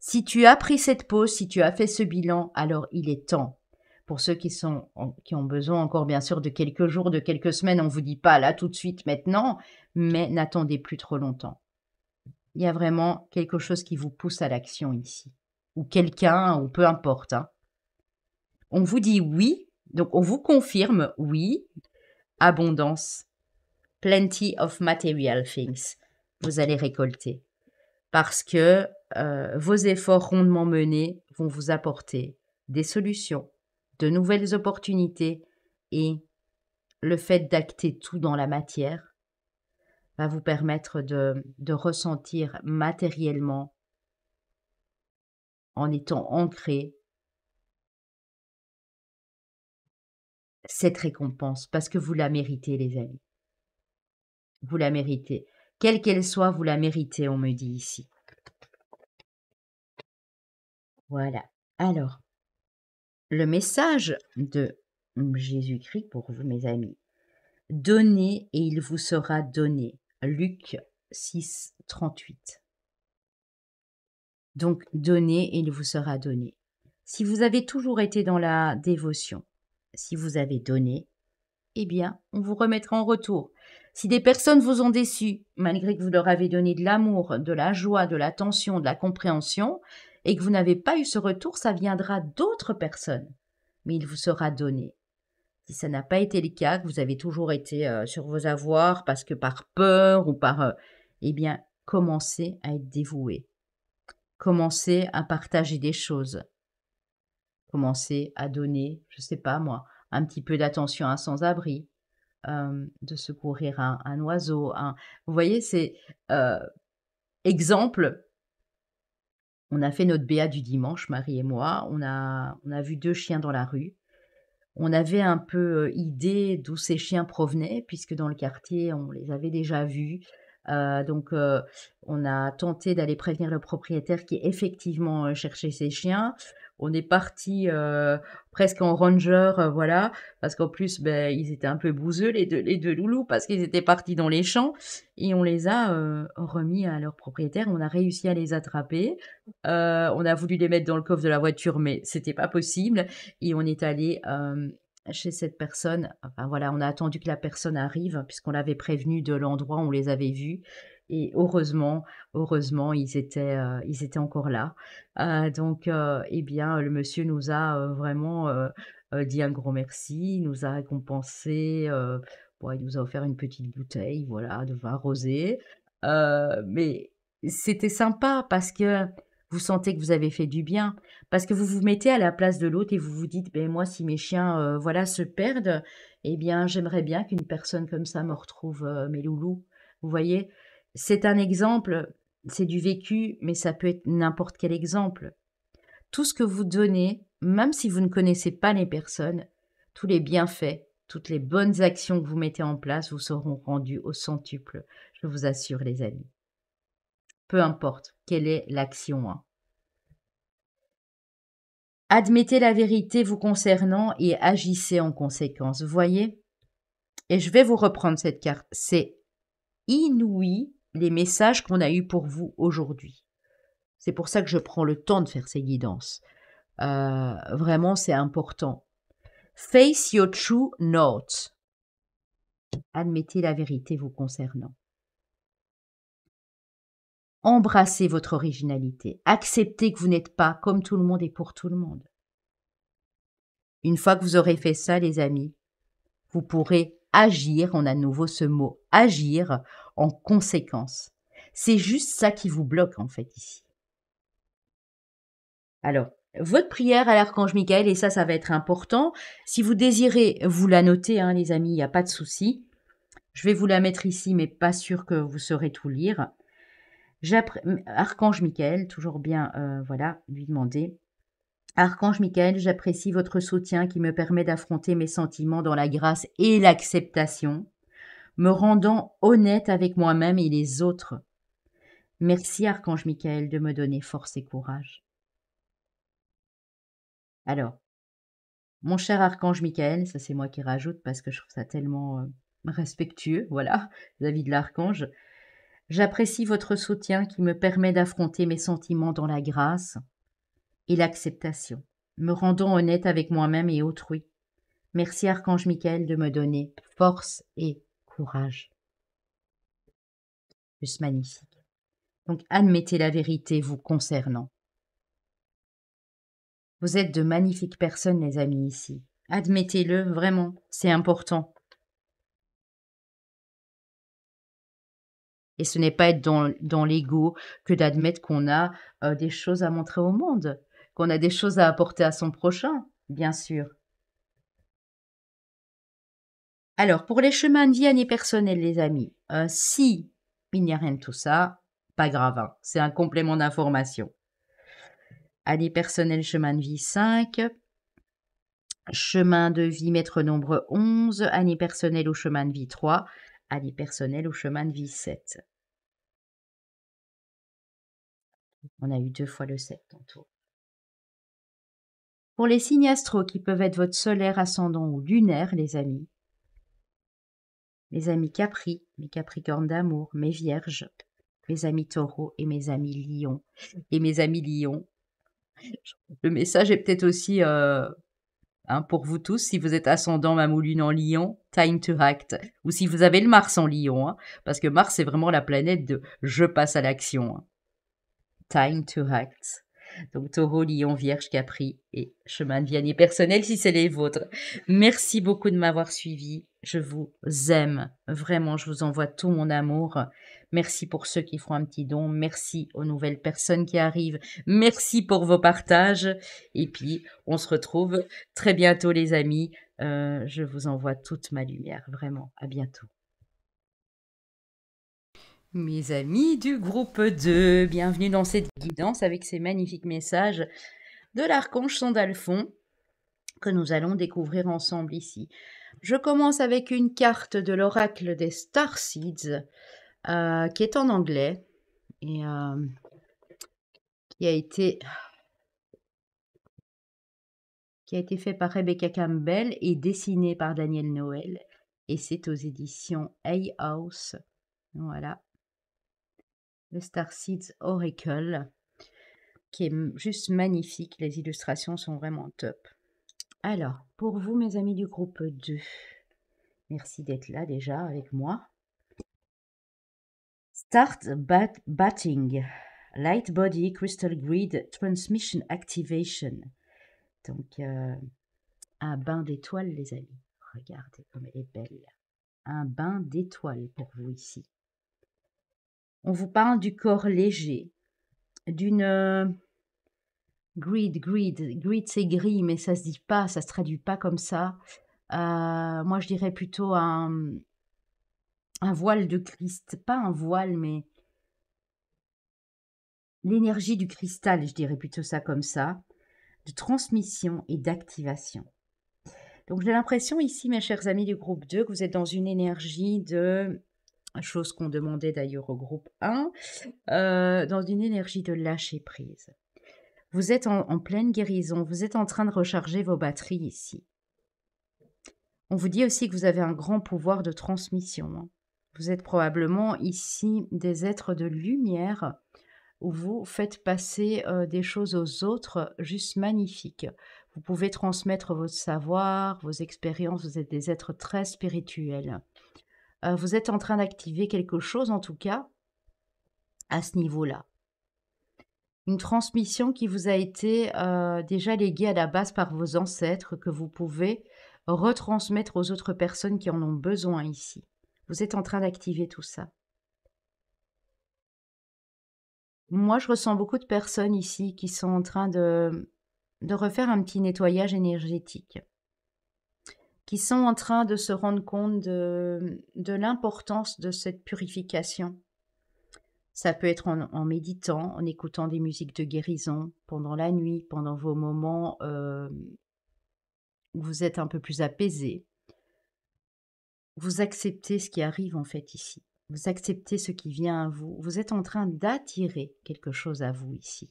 Si tu as pris cette pause, si tu as fait ce bilan, alors il est temps. Pour ceux qui, sont, qui ont besoin encore bien sûr de quelques jours, de quelques semaines, on ne vous dit pas là tout de suite maintenant, mais n'attendez plus trop longtemps il y a vraiment quelque chose qui vous pousse à l'action ici, ou quelqu'un, ou peu importe. Hein. On vous dit oui, donc on vous confirme oui, abondance, plenty of material things, vous allez récolter, parce que euh, vos efforts rondement menés vont vous apporter des solutions, de nouvelles opportunités, et le fait d'acter tout dans la matière va vous permettre de, de ressentir matériellement en étant ancré cette récompense parce que vous la méritez, les amis. Vous la méritez. Quelle qu'elle soit, vous la méritez, on me dit ici. Voilà. Alors, le message de Jésus-Christ pour vous, mes amis. Donnez et il vous sera donné. Luc 6, 38. Donc donnez et il vous sera donné. Si vous avez toujours été dans la dévotion, si vous avez donné, eh bien, on vous remettra en retour. Si des personnes vous ont déçu, malgré que vous leur avez donné de l'amour, de la joie, de l'attention, de la compréhension, et que vous n'avez pas eu ce retour, ça viendra d'autres personnes. Mais il vous sera donné. Si ça n'a pas été le cas, que vous avez toujours été euh, sur vos avoirs parce que par peur ou par... Euh, eh bien, commencez à être dévoué. Commencez à partager des choses. Commencez à donner, je ne sais pas moi, un petit peu d'attention à un sans-abri, euh, de secourir un, oiseau. Vous voyez, c'est... exemple, on a fait notre BA du dimanche, Marie et moi. On a, on a vu deux chiens dans la rue on avait un peu idée d'où ces chiens provenaient, puisque dans le quartier, on les avait déjà vus. donc, on a tenté d'aller prévenir le propriétaire qui effectivement euh, cherchait ces chiens on est parti euh, presque en ranger, euh, voilà, parce qu'en plus, ben, ils étaient un peu bouseux, les deux, les loulous, parce qu'ils étaient partis dans les champs, et on les a euh, remis à leur propriétaire, on a réussi à les attraper, on a voulu les mettre dans le coffre de la voiture, mais c'était pas possible, et on est allé chez cette personne, enfin voilà, on a attendu que la personne arrive, puisqu'on l'avait prévenu de l'endroit où on les avait vus, et heureusement, heureusement, ils étaient, euh, ils étaient encore là. Euh, donc, euh, eh bien, le monsieur nous a vraiment dit un grand merci, il nous a récompensé. il nous a offert une petite bouteille, voilà, de vin rosé. mais c'était sympa parce que vous sentez que vous avez fait du bien, parce que vous vous mettez à la place de l'autre et vous vous dites, ben moi, si mes chiens, voilà, se perdent, eh bien, j'aimerais bien qu'une personne comme ça me retrouve mes loulous. Vous voyez, c'est un exemple, c'est du vécu, mais ça peut être n'importe quel exemple. Tout ce que vous donnez, même si vous ne connaissez pas les personnes, tous les bienfaits, toutes les bonnes actions que vous mettez en place vous seront rendues au centuple, je vous assure les amis. Peu importe quelle est l'action. 1. Hein. Admettez la vérité vous concernant et agissez en conséquence, voyez Et je vais vous reprendre cette carte. C'est inouï les messages qu'on a eus pour vous aujourd'hui. C'est pour ça que je prends le temps de faire ces guidances. Euh, vraiment, c'est important. Face your true notes. Admettez la vérité vous concernant. Embrassez votre originalité. Acceptez que vous n'êtes pas comme tout le monde et pour tout le monde. Une fois que vous aurez fait ça, les amis, vous pourrez agir, on a de nouveau ce mot agir en conséquence. C'est juste ça qui vous bloque en fait ici. Alors, votre prière à l'archange Michael, et ça, ça va être important. Si vous désirez, vous la noter hein, les amis, il n'y a pas de souci. Je vais vous la mettre ici, mais pas sûr que vous saurez tout lire. Archange Michael, toujours bien, euh, voilà, lui demander Archange Michael, j'apprécie votre soutien qui me permet d'affronter mes sentiments dans la grâce et l'acceptation, me rendant honnête avec moi-même et les autres. Merci Archange Michael de me donner force et courage. Alors, mon cher Archange Michael, ça c'est moi qui rajoute parce que je trouve ça tellement euh, respectueux, voilà, vis-à-vis de l'Archange, j'apprécie votre soutien qui me permet d'affronter mes sentiments dans la grâce et l'acceptation, me rendons honnête avec moi-même et autrui. Merci Archange Michael de me donner force et courage. Juste magnifique. Donc admettez la vérité vous concernant. Vous êtes de magnifiques personnes, les amis, ici. Admettez-le, vraiment, c'est important. Et ce n'est pas être dans, l'ego que d'admettre qu'on a euh, des choses à montrer au monde qu'on a des choses à apporter à son prochain, bien sûr. Alors, pour les chemins de vie année personnelle, les amis, euh, si il n'y a rien de tout ça, pas grave, hein. c'est un complément d'information. Année personnelle, chemin de vie 5, chemin de vie maître nombre 11, année personnelle au chemin de vie 3, année personnelle au chemin de vie 7. On a eu deux fois le 7 tantôt. Pour les signes astraux qui peuvent être votre solaire, ascendant ou lunaire, les amis, mes amis Capri, mes Capricornes d'amour, mes Vierges, mes amis Taureaux et mes amis lions. Et mes amis lions. le message est peut-être aussi euh, pour vous tous, si vous êtes ascendant mouline en Lion, time to act. Ou si vous avez le Mars en Lion, hein, parce que Mars c'est vraiment la planète de je passe à l'action. Hein. Time to act. Donc Taureau, Lion, Vierge, Capri et chemin de l'année personnel si c'est les vôtres. Merci beaucoup de m'avoir suivi. Je vous aime. Vraiment, je vous envoie tout mon amour. Merci pour ceux qui feront un petit don. Merci aux nouvelles personnes qui arrivent. Merci pour vos partages. Et puis, on se retrouve très bientôt les amis. Euh, je vous envoie toute ma lumière. Vraiment, à bientôt. Mes amis du groupe 2, bienvenue dans cette guidance avec ces magnifiques messages de l'archange Sandalphon que nous allons découvrir ensemble ici. Je commence avec une carte de l'oracle des Star Seeds euh, qui est en anglais et euh, qui a été qui a été fait par Rebecca Campbell et dessiné par Daniel Noël et c'est aux éditions A House. Voilà le Star Seeds Oracle, qui est juste magnifique. Les illustrations sont vraiment top. Alors, pour vous, mes amis du groupe 2, merci d'être là déjà avec moi. Start Batting, Light Body Crystal Grid Transmission Activation. Donc, euh, un bain d'étoiles, les amis. Regardez comme elle est belle. Un bain d'étoiles pour vous ici. On vous parle du corps léger, d'une euh, grid, grid, grid c'est gris, mais ça se dit pas, ça se traduit pas comme ça. Euh, moi, je dirais plutôt un, un voile de Christ. Pas un voile, mais l'énergie du cristal, je dirais plutôt ça comme ça, de transmission et d'activation. Donc j'ai l'impression ici, mes chers amis du groupe 2, que vous êtes dans une énergie de chose qu'on demandait d'ailleurs au groupe 1, euh, dans une énergie de lâcher prise. Vous êtes en, pleine guérison, vous êtes en train de recharger vos batteries ici. On vous dit aussi que vous avez un grand pouvoir de transmission. Hein. Vous êtes probablement ici des êtres de lumière où vous faites passer euh, des choses aux autres juste magnifiques. Vous pouvez transmettre votre savoir, vos expériences, vous êtes des êtres très spirituels. Euh, vous êtes en train d'activer quelque chose, en tout cas, à ce niveau-là. Une transmission qui vous a été euh, déjà léguée à la base par vos ancêtres, que vous pouvez retransmettre aux autres personnes qui en ont besoin ici. Vous êtes en train d'activer tout ça. Moi, je ressens beaucoup de personnes ici qui sont en train de, de refaire un petit nettoyage énergétique qui sont en train de se rendre compte de, l'importance de cette purification. Ça peut être en, méditant, en écoutant des musiques de guérison pendant la nuit, pendant vos moments euh, où vous êtes un peu plus apaisé. Vous acceptez ce qui arrive en fait ici. Vous acceptez ce qui vient à vous. Vous êtes en train d'attirer quelque chose à vous ici.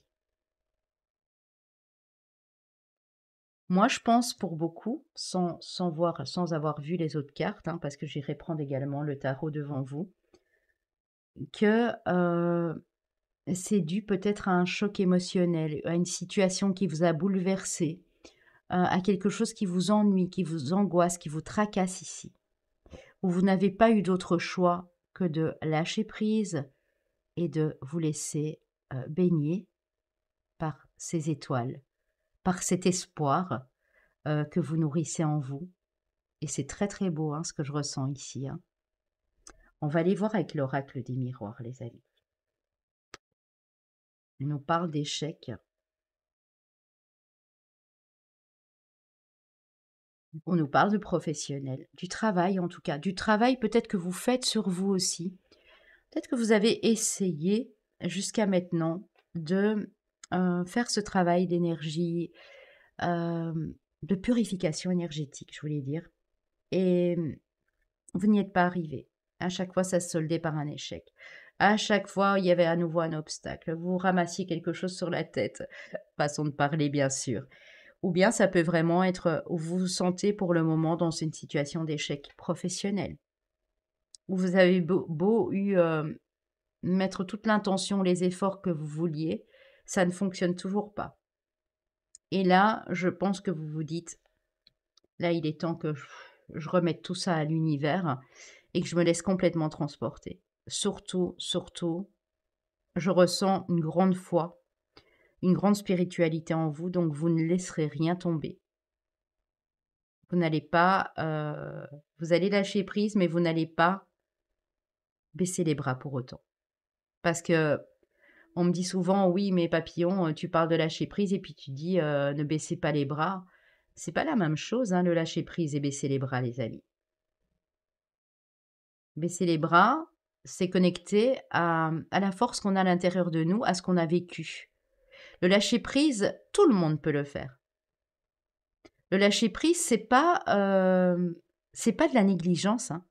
Moi, je pense pour beaucoup, sans, voir, sans avoir vu les autres cartes, hein, parce que j'irai prendre également le tarot devant vous, que euh, c'est dû peut-être à un choc émotionnel, à une situation qui vous a bouleversé, euh, à quelque chose qui vous ennuie, qui vous angoisse, qui vous tracasse ici, où vous n'avez pas eu d'autre choix que de lâcher prise et de vous laisser euh, baigner par ces étoiles par cet espoir euh, que vous nourrissez en vous. Et c'est très très beau hein, ce que je ressens ici. Hein. On va aller voir avec l'oracle des miroirs, les amis. Il nous parle d'échecs. On nous parle de professionnel, du travail en tout cas, du travail peut-être que vous faites sur vous aussi. Peut-être que vous avez essayé jusqu'à maintenant de euh, faire ce travail d'énergie, euh, de purification énergétique, je voulais dire. Et mmh, vous n'y êtes pas arrivé. À chaque fois, ça se soldait par un échec. À chaque fois, il y avait à nouveau un obstacle. Vous ramassiez quelque chose sur la tête. Façon de parler, bien sûr. Ou bien ça peut vraiment être, vous vous sentez pour le moment dans une situation d'échec professionnel. Où vous avez beau, euh, mettre toute l'intention, les efforts que vous vouliez, ça ne fonctionne toujours pas. Et là, je pense que vous vous dites, là, il est temps que je, remette tout ça à l'univers et que je me laisse complètement transporter. Surtout, surtout, je ressens une grande foi, une grande spiritualité en vous, donc vous ne laisserez rien tomber. Vous n'allez pas, euh, vous allez lâcher prise, mais vous n'allez pas baisser les bras pour autant. Parce que on me dit souvent, oui, mais papillon, euh, tu parles de lâcher prise et puis tu dis, euh, ne baissez pas les bras. C'est pas la même chose, hein, le lâcher prise et baisser les bras, les amis. Baisser les bras, c'est connecté à, la force qu'on a à l'intérieur de nous, à ce qu'on a vécu. Le lâcher prise, tout le monde peut le faire. Le lâcher prise, c'est pas euh, c'est pas de la négligence. Hein.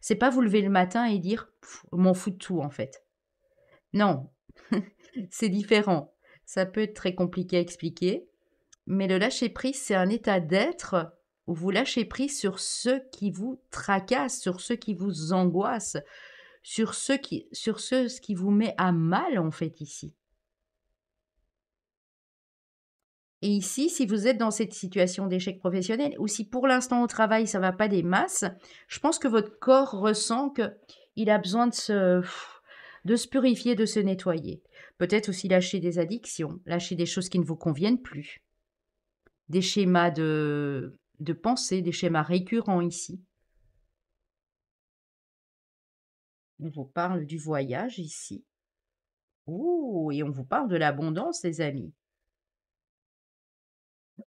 C'est pas vous lever le matin et dire m'en fous de tout en fait. Non, c'est différent. Ça peut être très compliqué à expliquer, mais le lâcher-prise, c'est un état d'être où vous lâchez prise sur ce qui vous tracasse, sur ce qui vous angoisse, sur ce qui, sur qui vous met à mal en fait ici. Et ici, si vous êtes dans cette situation d'échec professionnel, ou si pour l'instant au travail ça va pas des masses, je pense que votre corps ressent que il a besoin de se de se purifier, de se nettoyer. Peut-être aussi lâcher des addictions, lâcher des choses qui ne vous conviennent plus. Des schémas de, de pensée, des schémas récurrents ici. On vous parle du voyage ici. Oh, et on vous parle de l'abondance, les amis.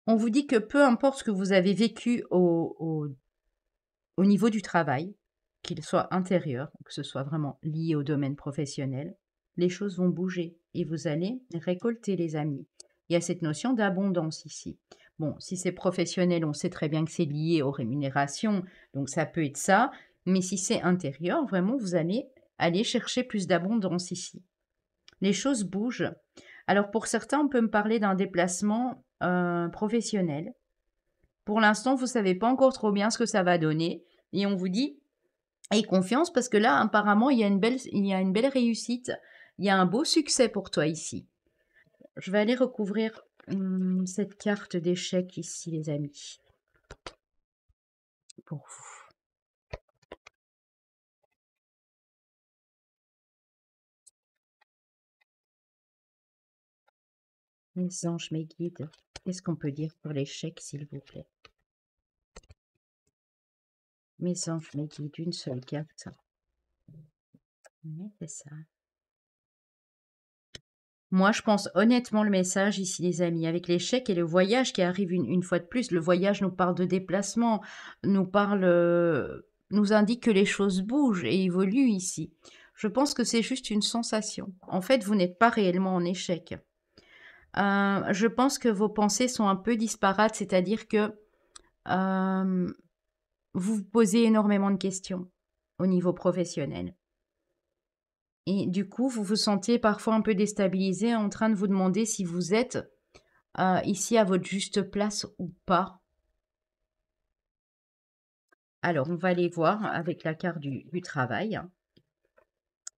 On vous dit que peu importe ce que vous avez vécu au, au niveau du travail, qu'il soit intérieur, que ce soit vraiment lié au domaine professionnel, les choses vont bouger et vous allez récolter les amis. Il y a cette notion d'abondance ici. Bon, si c'est professionnel, on sait très bien que c'est lié aux rémunérations, donc ça peut être ça. Mais si c'est intérieur, vraiment, vous allez aller chercher plus d'abondance ici. Les choses bougent. Alors pour certains, on peut me parler d'un déplacement euh, professionnel. Pour l'instant, vous ne savez pas encore trop bien ce que ça va donner. Et on vous dit, et confiance parce que là, apparemment, il y a une belle, il y une belle réussite, il y a un beau succès pour toi ici. Je vais aller recouvrir hum, cette carte d'échec ici, les amis, pour vous. Mes anges, mes guides, qu'est-ce qu'on peut dire pour l'échec, s'il vous plaît mes anges, qui est une seule carte. c'est ça. Moi, je pense honnêtement le message ici, les amis, avec l'échec et le voyage qui arrive une, fois de plus. Le voyage nous parle de déplacement, nous parle, euh, nous indique que les choses bougent et évoluent ici. Je pense que c'est juste une sensation. En fait, vous n'êtes pas réellement en échec. Euh, je pense que vos pensées sont un peu disparates, c'est-à-dire que euh, vous vous posez énormément de questions au niveau professionnel. Et du coup, vous vous sentez parfois un peu déstabilisé en train de vous demander si vous êtes euh, ici à votre juste place ou pas. Alors, on va aller voir avec la carte du, travail.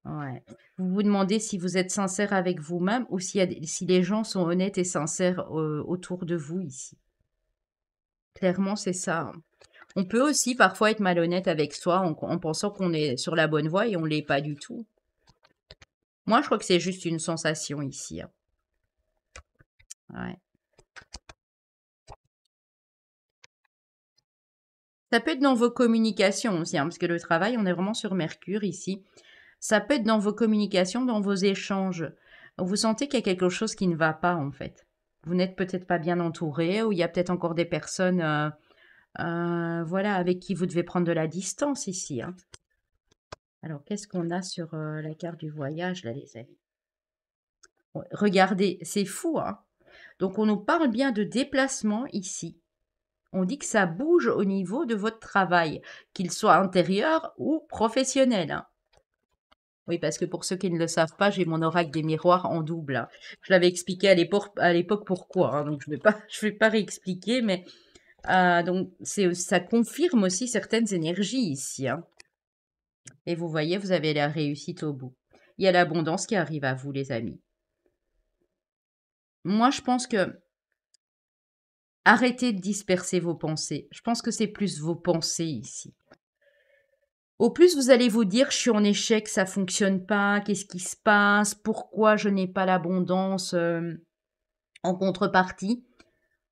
Vous vous demandez si vous êtes sincère avec vous-même ou si, les gens sont honnêtes et sincères euh, autour de vous ici. Clairement, c'est ça. Hein. On peut aussi parfois être malhonnête avec soi en, pensant qu'on est sur la bonne voie et on ne l'est pas du tout. Moi, je crois que c'est juste une sensation ici. Hein. Ça peut être dans vos communications aussi, hein, parce que le travail, on est vraiment sur Mercure ici. Ça peut être dans vos communications, dans vos échanges. Vous sentez qu'il y a quelque chose qui ne va pas en fait. Vous n'êtes peut-être pas bien entouré ou il y a peut-être encore des personnes euh, euh, voilà, avec qui vous devez prendre de la distance ici. Hein. Alors, qu'est-ce qu'on a sur euh, la carte du voyage, là, les amis Regardez, c'est fou, hein. Donc, on nous parle bien de déplacement ici. On dit que ça bouge au niveau de votre travail, qu'il soit intérieur ou professionnel. Hein. Oui, parce que pour ceux qui ne le savent pas, j'ai mon oracle des miroirs en double. Je l'avais expliqué à l'époque pourquoi, donc je ne pas, je vais pas réexpliquer, mais ah, donc, ça confirme aussi certaines énergies ici. Hein. Et vous voyez, vous avez la réussite au bout. Il y a l'abondance qui arrive à vous, les amis. Moi, je pense que arrêtez de disperser vos pensées. Je pense que c'est plus vos pensées ici. Au plus, vous allez vous dire, je suis en échec, ça fonctionne pas, qu'est-ce qui se passe, pourquoi je n'ai pas l'abondance euh, en contrepartie.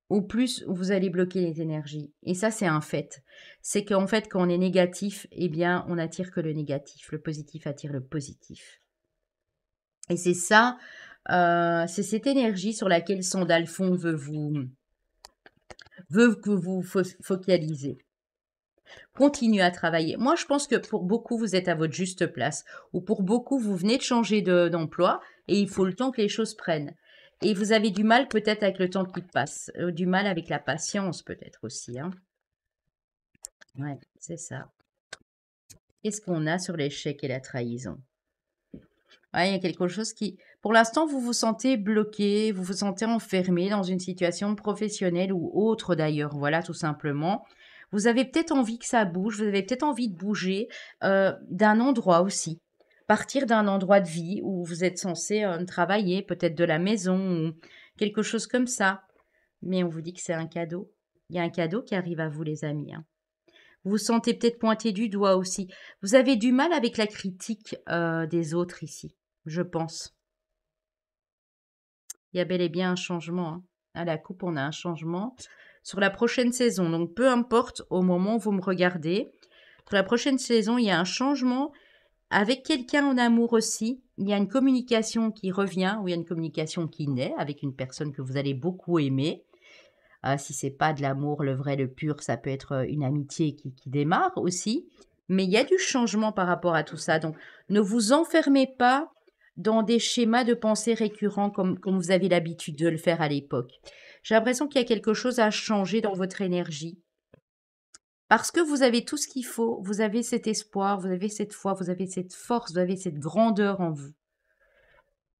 Ou plus vous allez bloquer les énergies. Et ça, c'est un fait. C'est qu'en fait, quand on est négatif, eh bien, on n'attire que le négatif. Le positif attire le positif. Et c'est ça, euh, c'est cette énergie sur laquelle Sandalphon veut vous veut que vous focalisez. Continuez à travailler. Moi, je pense que pour beaucoup, vous êtes à votre juste place. Ou pour beaucoup, vous venez de changer d'emploi et il faut le temps que les choses prennent. Et vous avez du mal peut-être avec le temps qui passe, euh, du mal avec la patience peut-être aussi. Hein. Ouais, c'est ça. Qu'est-ce qu'on a sur l'échec et la trahison ouais, Il y a quelque chose qui... Pour l'instant, vous vous sentez bloqué, vous vous sentez enfermé dans une situation professionnelle ou autre d'ailleurs, voilà, tout simplement. Vous avez peut-être envie que ça bouge, vous avez peut-être envie de bouger euh, d'un endroit aussi partir d'un endroit de vie où vous êtes censé euh, travailler, peut-être de la maison ou quelque chose comme ça. Mais on vous dit que c'est un cadeau. Il y a un cadeau qui arrive à vous, les amis. Hein. Vous vous sentez peut-être pointé du doigt aussi. Vous avez du mal avec la critique euh, des autres ici, je pense. Il y a bel et bien un changement. Hein. À la coupe, on a un changement sur la prochaine saison. Donc peu importe au moment où vous me regardez, Sur la prochaine saison, il y a un changement avec quelqu'un en amour aussi, il y a une communication qui revient ou il y a une communication qui naît avec une personne que vous allez beaucoup aimer. Si euh, si c'est pas de l'amour, le vrai, le pur, ça peut être euh, une amitié qui, démarre aussi. Mais il y a du changement par rapport à tout ça. Donc, ne vous enfermez pas dans des schémas de pensée récurrents comme, comme vous avez l'habitude de le faire à l'époque. J'ai l'impression qu'il y a quelque chose à changer dans votre énergie. Parce que vous avez tout ce qu'il faut, vous avez cet espoir, vous avez cette foi, vous avez cette force, vous avez cette grandeur en vous.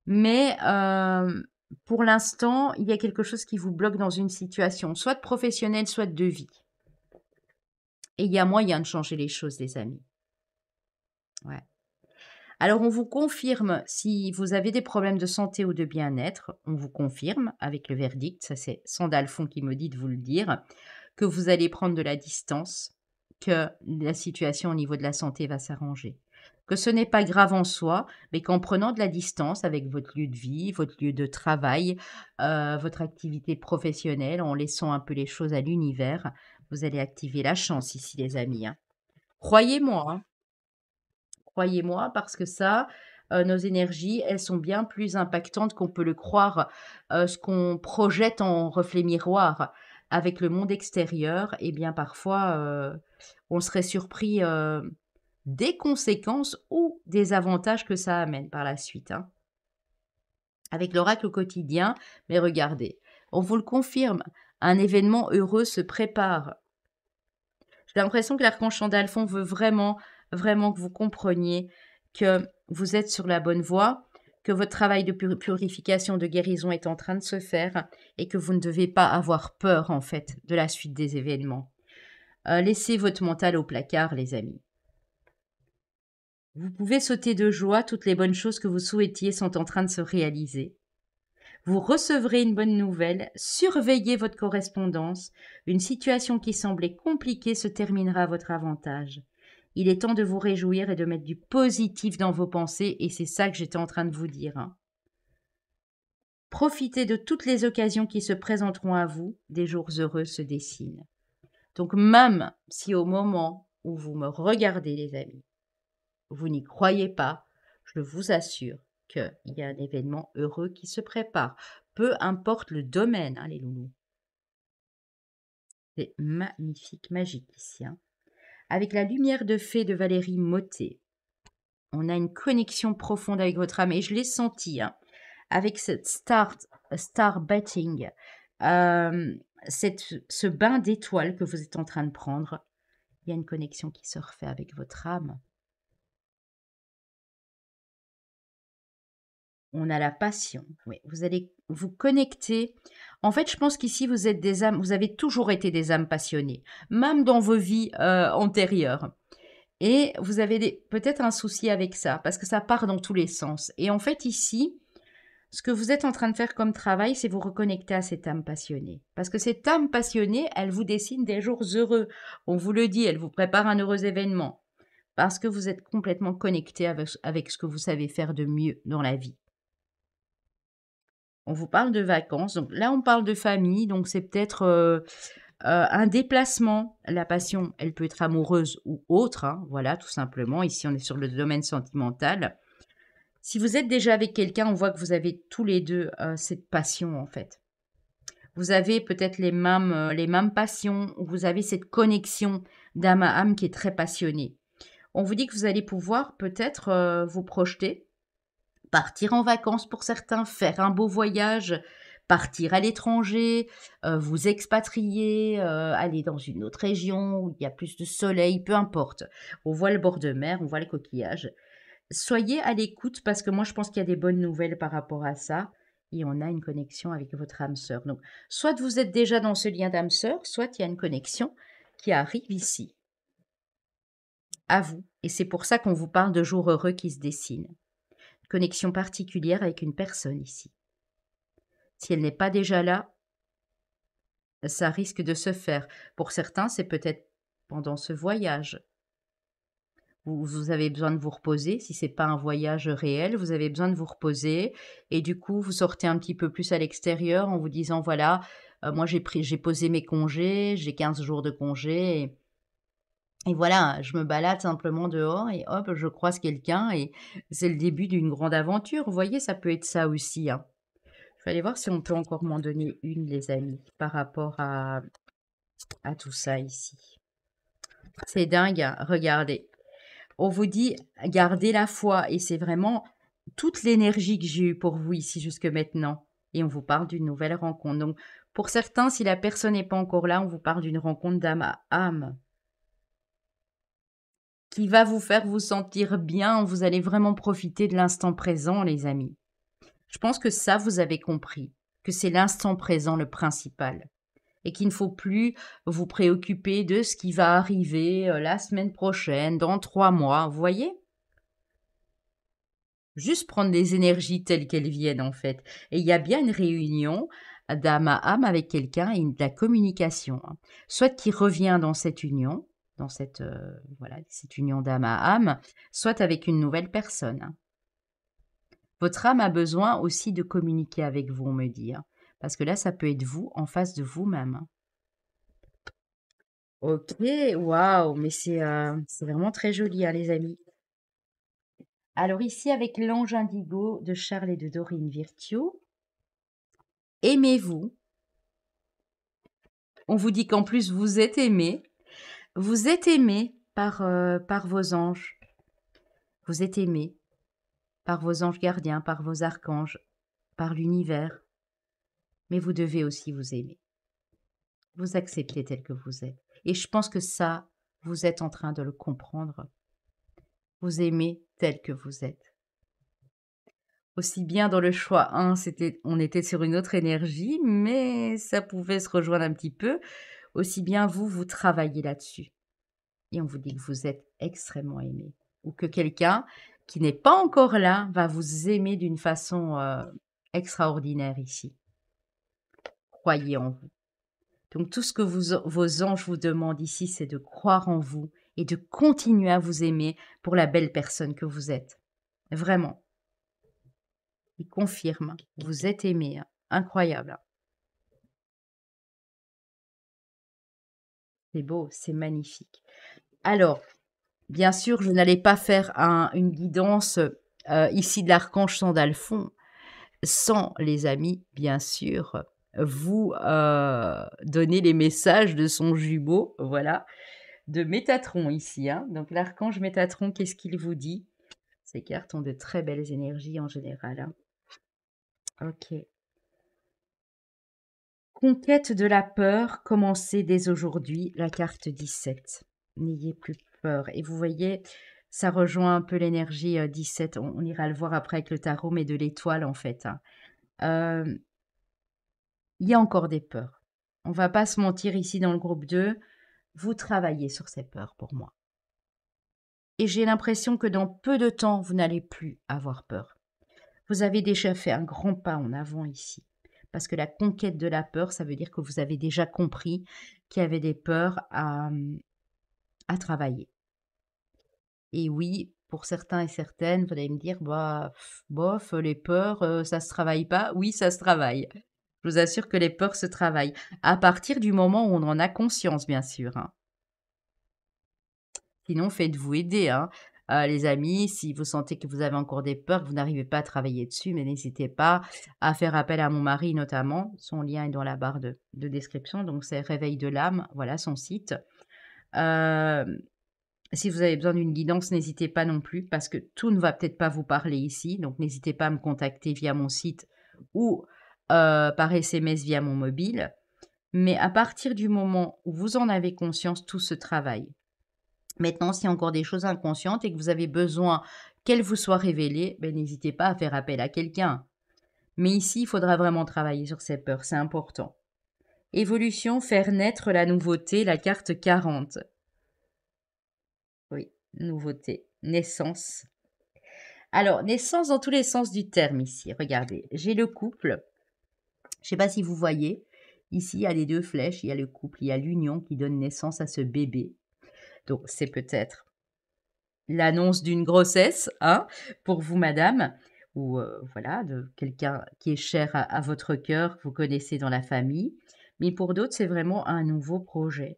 Mais euh, pour l'instant, il y a quelque chose qui vous bloque dans une situation, soit professionnelle, soit de vie. Et il y a moyen de changer les choses, les amis. Ouais. Alors on vous confirme si vous avez des problèmes de santé ou de bien-être, on vous confirme avec le verdict, ça c'est Sandalphon qui me dit de vous le dire que vous allez prendre de la distance, que la situation au niveau de la santé va s'arranger. Que ce n'est pas grave en soi, mais qu'en prenant de la distance avec votre lieu de vie, votre lieu de travail, euh, votre activité professionnelle, en laissant un peu les choses à l'univers, vous allez activer la chance ici, les amis. Hein. Croyez-moi. Hein. Croyez-moi, parce que ça, euh, nos énergies, elles sont bien plus impactantes qu'on peut le croire, euh, ce qu'on projette en reflet miroir avec le monde extérieur, eh bien parfois euh, on serait surpris euh, des conséquences ou des avantages que ça amène par la suite. Hein. Avec l'oracle quotidien, mais regardez, on vous le confirme, un événement heureux se prépare. J'ai l'impression que l'archange Chandalphon veut vraiment, vraiment que vous compreniez que vous êtes sur la bonne voie que votre travail de purification, de guérison est en train de se faire et que vous ne devez pas avoir peur en fait de la suite des événements. Euh, laissez votre mental au placard, les amis. Vous pouvez sauter de joie, toutes les bonnes choses que vous souhaitiez sont en train de se réaliser. Vous recevrez une bonne nouvelle, surveillez votre correspondance, une situation qui semblait compliquée se terminera à votre avantage. Il est temps de vous réjouir et de mettre du positif dans vos pensées, et c'est ça que j'étais en train de vous dire. Hein. Profitez de toutes les occasions qui se présenteront à vous, des jours heureux se dessinent. Donc même si au moment où vous me regardez, les amis, vous n'y croyez pas, je vous assure qu'il y a un événement heureux qui se prépare, peu importe le domaine, hein, les loulous. C'est magnifique, magique ici avec la lumière de fée de Valérie Mottet. On a une connexion profonde avec votre âme et je l'ai senti hein. avec cette star, star betting, euh, ce bain d'étoiles que vous êtes en train de prendre. Il y a une connexion qui se refait avec votre âme. On a la passion. Oui, vous allez vous connectez. En fait, je pense qu'ici, vous êtes des âmes, vous avez toujours été des âmes passionnées, même dans vos vies euh, antérieures. Et vous avez peut-être un souci avec ça, parce que ça part dans tous les sens. Et en fait, ici, ce que vous êtes en train de faire comme travail, c'est vous reconnecter à cette âme passionnée. Parce que cette âme passionnée, elle vous dessine des jours heureux. On vous le dit, elle vous prépare un heureux événement. Parce que vous êtes complètement connecté avec ce que vous savez faire de mieux dans la vie on vous parle de vacances. Donc là, on parle de famille, donc c'est peut-être euh, euh, un déplacement. La passion, elle peut être amoureuse ou autre, hein, voilà, tout simplement. Ici, on est sur le domaine sentimental. Si vous êtes déjà avec quelqu'un, on voit que vous avez tous les deux euh, cette passion, en fait. Vous avez peut-être les mêmes, les mêmes passions, vous avez cette connexion d'âme à âme qui est très passionnée. On vous dit que vous allez pouvoir peut-être vous projeter partir en vacances pour certains, faire un beau voyage, partir à l'étranger, euh, vous expatrier, euh, aller dans une autre région où il y a plus de soleil, peu importe. On voit le bord de mer, on voit les coquillages. Soyez à l'écoute parce que moi je pense qu'il y a des bonnes nouvelles par rapport à ça et on a une connexion avec votre âme sœur. Donc soit vous êtes déjà dans ce lien d'âme sœur, soit il y a une connexion qui arrive ici. À vous. Et c'est pour ça qu'on vous parle de jours heureux qui se dessinent connexion particulière avec une personne ici. Si elle n'est pas déjà là, ça risque de se faire. Pour certains, c'est peut-être pendant ce voyage. Vous, avez besoin de vous reposer, si ce n'est pas un voyage réel, vous avez besoin de vous reposer et du coup, vous sortez un petit peu plus à l'extérieur en vous disant, voilà, euh, moi j'ai, pris, j'ai posé mes congés, j'ai 15 jours de congés. Et voilà, je me balade simplement dehors et hop, je croise quelqu'un et c'est le début d'une grande aventure. Vous voyez, ça peut être ça aussi. Hein. Je vais aller voir si on peut encore m'en donner une, les amis, par rapport à, à tout ça ici. C'est dingue, hein. regardez. On vous dit, gardez la foi et c'est vraiment toute l'énergie que j'ai eue pour vous ici jusque maintenant. Et on vous parle d'une nouvelle rencontre. Donc, pour certains, si la personne n'est pas encore là, on vous parle d'une rencontre d'âme à âme qui va vous faire vous sentir bien. Vous allez vraiment profiter de l'instant présent, les amis. Je pense que ça, vous avez compris, que c'est l'instant présent le principal et qu'il ne faut plus vous préoccuper de ce qui va arriver euh, la semaine prochaine, dans trois mois, vous voyez Juste prendre des énergies telles qu'elles viennent en fait. Et il y a bien une réunion d'âme à âme avec quelqu'un et de la communication, hein. soit qui revient dans cette union, dans cette, euh, voilà, cette union d'âme à âme, soit avec une nouvelle personne. Votre âme a besoin aussi de communiquer avec vous, on me dit. Hein, parce que là, ça peut être vous en face de vous-même. Ok, waouh, mais c'est euh, vraiment très joli, hein, les amis. Alors ici, avec l'ange indigo de Charles et de Dorine Virtue, aimez-vous. On vous dit qu'en plus, vous êtes aimé. Vous êtes aimé par, euh, par vos anges. Vous êtes aimé par vos anges gardiens, par vos archanges, par l'univers. Mais vous devez aussi vous aimer. Vous accepter tel que vous êtes. Et je pense que ça, vous êtes en train de le comprendre. Vous aimez tel que vous êtes. Aussi bien dans le choix 1, hein, on était sur une autre énergie, mais ça pouvait se rejoindre un petit peu aussi bien vous, vous travaillez là-dessus. Et on vous dit que vous êtes extrêmement aimé. Ou que quelqu'un qui n'est pas encore là va vous aimer d'une façon euh, extraordinaire ici. Croyez en vous. Donc tout ce que vos anges vous demandent ici, c'est de croire en vous et de continuer à vous aimer pour la belle personne que vous êtes. Vraiment. Ils confirment, vous êtes aimé, hein. incroyable. Hein. C'est beau, c'est magnifique. Alors, bien sûr, je n'allais pas faire une guidance euh, ici de l'archange Sandalphon sans, les amis, bien sûr, vous euh, donner les messages de son jumeau, voilà, de Métatron ici. Hein. Donc l'archange Métatron, qu'est-ce qu'il vous dit Ces cartes ont de très belles énergies en général. Hein. Ok. Conquête de la peur, commencez dès aujourd'hui la carte 17. N'ayez plus peur. Et vous voyez, ça rejoint un peu l'énergie 17. Euh, on, ira le voir après avec le tarot, mais de l'étoile en fait. Hein. Euh, il y a encore des peurs. On va pas se mentir ici dans le groupe 2. Vous travaillez sur ces peurs pour moi. Et j'ai l'impression que dans peu de temps, vous n'allez plus avoir peur. Vous avez déjà fait un grand pas en avant ici parce que la conquête de la peur, ça veut dire que vous avez déjà compris qu'il y avait des peurs à, mmh, travailler. Et oui, pour certains et certaines, vous allez me dire, bah, bof, les peurs, ça ça se travaille pas. Oui, ça se travaille. Je vous assure que les peurs se travaillent, à partir du moment où on en a conscience, bien sûr. Hein. Sinon, faites-vous aider. Hein. Euh, les amis, si vous sentez que vous avez encore des peurs, que vous n'arrivez pas à travailler dessus, mais n'hésitez pas à faire appel à mon mari notamment. Son lien est dans la barre de, description. Donc c'est Réveil de l'âme, voilà son site. Euh, si vous avez besoin d'une guidance, n'hésitez pas non plus parce que tout ne va peut-être pas vous parler ici. Donc n'hésitez pas à me contacter via mon site ou euh, par SMS via mon mobile. Mais à partir du moment où vous en avez conscience, tout se travaille. Maintenant, s'il y a encore des choses inconscientes et que vous avez besoin qu'elles vous soient révélées, ben, n'hésitez pas à faire appel à quelqu'un. Mais ici, il faudra vraiment travailler sur ces peurs, c'est important. Évolution, faire naître la nouveauté, la carte 40. Oui, nouveauté, naissance. Alors, naissance dans tous les sens du terme ici. Regardez, j'ai le couple. Je ne sais pas si vous voyez. Ici, il y a les deux flèches, il y a le couple, il y a l'union qui donne naissance à ce bébé. Donc c'est peut-être l'annonce d'une grossesse, hein, pour vous, madame, ou euh, voilà, de quelqu'un qui est cher à, votre cœur, que vous connaissez dans la famille. Mais pour d'autres, c'est vraiment un nouveau projet.